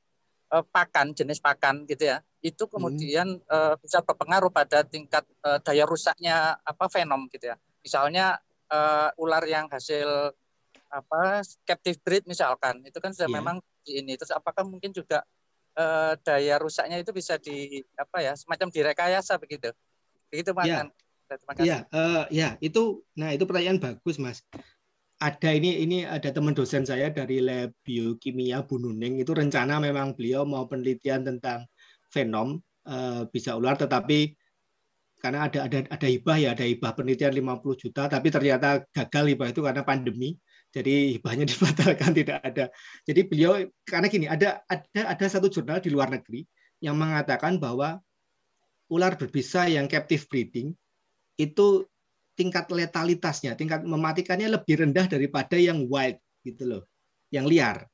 eh, pakan jenis pakan gitu ya itu hmm. kemudian hmm. eh, bisa berpengaruh pada tingkat eh, daya rusaknya apa venom gitu ya misalnya eh, ular yang hasil apa captive breed misalkan itu kan sudah yeah. memang di ini terus apakah mungkin juga eh, daya rusaknya itu bisa di apa ya semacam direkayasa begitu begitu makan iya. yeah. Terima iya, kasih. Ya, uh, ya itu. Nah itu pertanyaan bagus mas. Ada ini ini ada teman dosen saya dari lab biokimia Bununing itu rencana memang beliau mau penelitian tentang fenom uh, eh, bisa ular tetapi karena ada ada ada hibah ya ada hibah penelitian 50 juta tapi ternyata gagal hibah itu karena pandemi jadi hibahnya dibatalkan tidak ada jadi beliau karena gini ada ada ada satu jurnal di luar negeri yang mengatakan bahwa ular berbisa yang captive breeding itu tingkat letalitasnya, tingkat mematikannya lebih rendah daripada yang wild gitu loh, yang liar.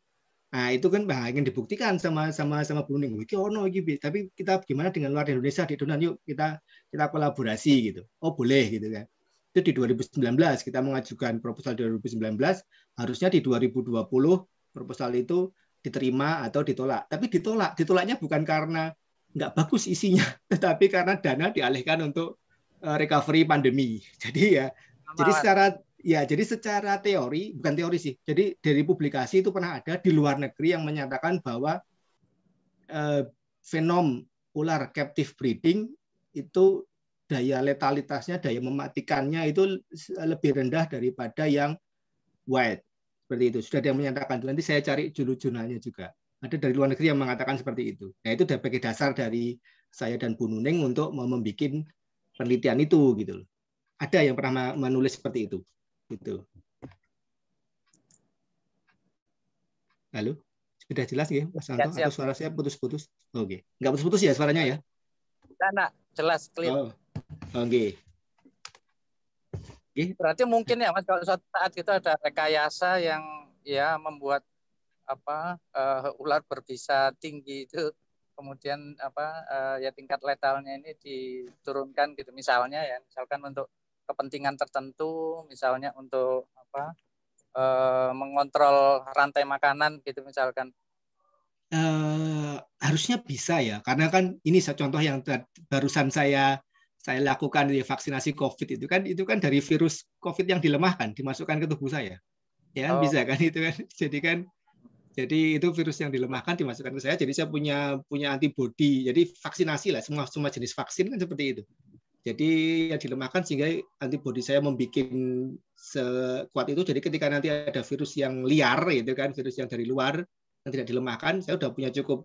Nah, itu kan bah, ingin dibuktikan sama sama sama Bruning. Iki ono iki, tapi kita gimana dengan luar Indonesia di Dunan yuk kita kita kolaborasi gitu. Oh, boleh gitu kan. Itu di 2019 kita mengajukan proposal 2019, harusnya di 2020 proposal itu diterima atau ditolak. Tapi ditolak, ditolaknya bukan karena nggak bagus isinya, tetapi karena dana dialihkan untuk Eh, recovery pandemi. Jadi ya, jadi secara ya jadi secara teori bukan teori sih. Jadi dari publikasi itu pernah ada di luar negeri yang menyatakan bahwa fenom eh, fenom ular captive breeding itu daya letalitasnya, daya mematikannya itu lebih rendah daripada yang white. Seperti itu. Sudah ada yang menyatakan. Nanti saya cari judul jurnalnya juga. Ada dari luar negeri yang mengatakan seperti itu. Nah, itu sebagai dasar dari saya dan Bu Nuning untuk membuat penelitian itu gitu loh. Ada yang pernah menulis seperti itu. Gitu. Halo? Sudah jelas ya, Mas Anto ya, Atau suara saya putus-putus? Oke. Okay. Nggak putus-putus ya suaranya ya? Tidak, nah, jelas, clear. Oh. Oke. Okay. Okay. Berarti mungkin ya Mas kalau suatu saat kita ada rekayasa yang ya membuat apa uh, ular berbisa tinggi itu kemudian apa uh, ya tingkat letalnya ini diturunkan gitu misalnya ya misalkan untuk kepentingan tertentu misalnya untuk apa uh, mengontrol rantai makanan gitu misalkan uh, harusnya bisa ya karena kan ini contoh yang barusan saya saya lakukan di vaksinasi COVID itu kan itu kan dari virus COVID yang dilemahkan dimasukkan ke tubuh saya ya kan, oh. bisa kan itu kan jadi kan jadi itu virus yang dilemahkan dimasukkan ke saya. Jadi saya punya punya antibodi. Jadi vaksinasi lah semua semua jenis vaksin kan seperti itu. Jadi yang dilemahkan sehingga antibodi saya membuat sekuat itu. Jadi ketika nanti ada virus yang liar gitu kan, virus yang dari luar yang tidak dilemahkan, saya sudah punya cukup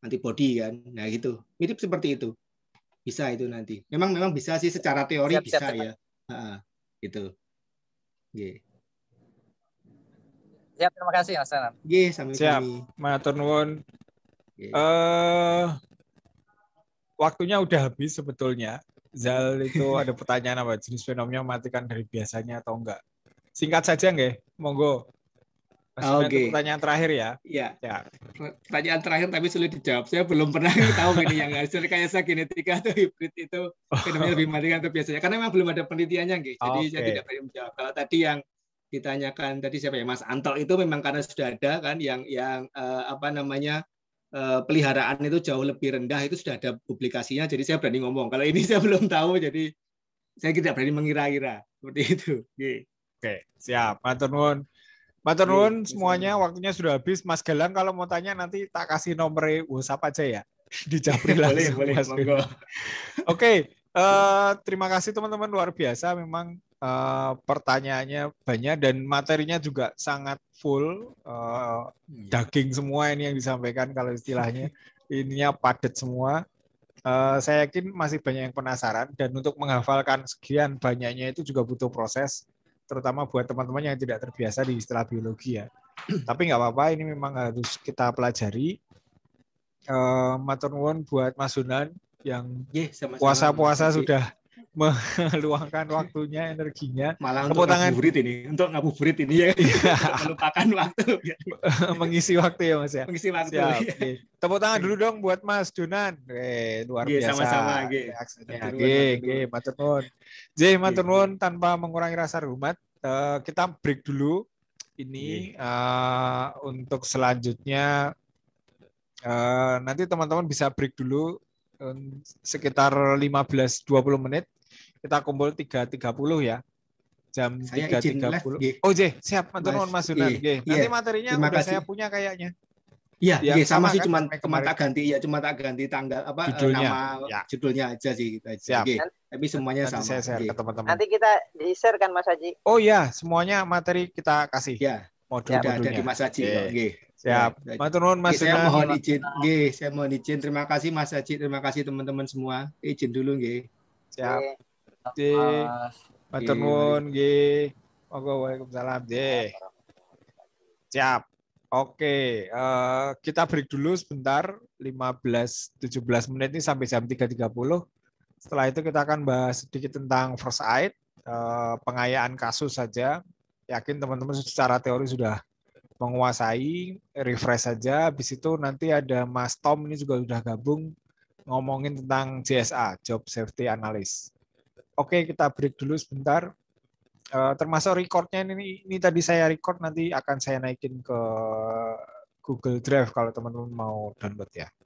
antibodi kan. Nah itu Mirip seperti itu. Bisa itu nanti. Memang memang bisa sih secara teori siap, bisa siap, ya. Siap. gitu. Yeah. Ya, terima kasih Mas Renan. Nggih, sami Siap. Matur nuwun. uh, waktunya udah habis sebetulnya. Zal itu ada pertanyaan apa jenis fenomena matikan dari biasanya atau enggak? Singkat saja nggih, monggo. Oke. okay. pertanyaan terakhir ya. Iya. Ya. Pertanyaan terakhir tapi sulit dijawab. Saya belum pernah tahu ini yang hasil rekayasa genetika atau hibrid itu oh. fenomena lebih matikan atau biasanya. Karena memang belum ada penelitiannya, gitu. Jadi okay. saya tidak bisa menjawab. Kalau tadi yang ditanyakan tadi siapa ya Mas Antol itu memang karena sudah ada kan yang yang uh, apa namanya uh, peliharaan itu jauh lebih rendah itu sudah ada publikasinya jadi saya berani ngomong kalau ini saya belum tahu jadi saya tidak berani mengira-ira seperti itu. Yeah. Oke siap, Maturnuwun Maturnuwun iya, iya, semuanya yeah. waktunya sudah habis Mas Galang kalau mau tanya nanti tak kasih nomor WhatsApp aja ya di Japri boleh, boleh, Oke, uh, terima kasih teman-teman luar biasa memang uh, pertanyaannya banyak dan materinya juga sangat full uh, daging semua ini yang disampaikan kalau istilahnya ininya padat semua Uh, saya yakin masih banyak yang penasaran dan untuk menghafalkan sekian banyaknya itu juga butuh proses, terutama buat teman-teman yang tidak terbiasa di istilah biologi ya. Tapi nggak apa-apa, ini memang harus kita pelajari. Uh, maturnuwun buat Mas Sunan yang puasa-puasa sudah meluangkan waktunya, energinya. Malah untuk tangan... ngabuburit ini, untuk ngabuburit ini ya. Iya. melupakan waktu. Mengisi waktu ya Mas ya. Mengisi waktu. ya. Tepuk tangan dulu dong buat Mas Junan Eh, luar Gye, biasa. Sama-sama. Oke, matur nuwun. J, matur nuwun tanpa mengurangi rasa hormat. Uh, kita break dulu ini uh, untuk selanjutnya uh, nanti teman-teman bisa break dulu sekitar 15-20 menit kita kumpul 3.30 ya. Jam tiga 3.30. Oh, jih. siap mas Mas, Mas Yunan. Iya, iya. Nanti iya. materinya Terima udah kasih. saya punya kayaknya. Iya, ya, sama, sih cuma kan? cuma tak ganti ya, cuma tak ganti tanggal apa eh, judulnya. nama ya. judulnya aja sih kita gitu Siap. Okay. Tapi semuanya Nanti sama. Saya ke teman-teman. Nanti kita di-share kan Mas Haji. Oh iya, semuanya materi kita kasih. Iya. Modul ya, ada di Mas Haji. Oke. Siap. Ya. Matur nuwun Mas. Saya mohon izin. Nggih, saya mohon izin. Terima kasih Mas Haji, terima kasih teman-teman semua. Izin dulu nggih. Siap. Oke. Deh. Matur iya, nuwun iya. Monggo Waalaikumsalam nggih. Siap. Oke, uh, kita break dulu sebentar 15 17 menit ini sampai jam 3.30. Setelah itu kita akan bahas sedikit tentang first aid, uh, pengayaan kasus saja. Yakin teman-teman secara teori sudah menguasai, refresh saja. Habis itu nanti ada Mas Tom ini juga sudah gabung ngomongin tentang JSA, Job Safety Analyst. Oke, kita break dulu sebentar. Eh, termasuk recordnya ini, ini tadi saya record nanti akan saya naikin ke Google Drive kalau teman-teman mau download ya.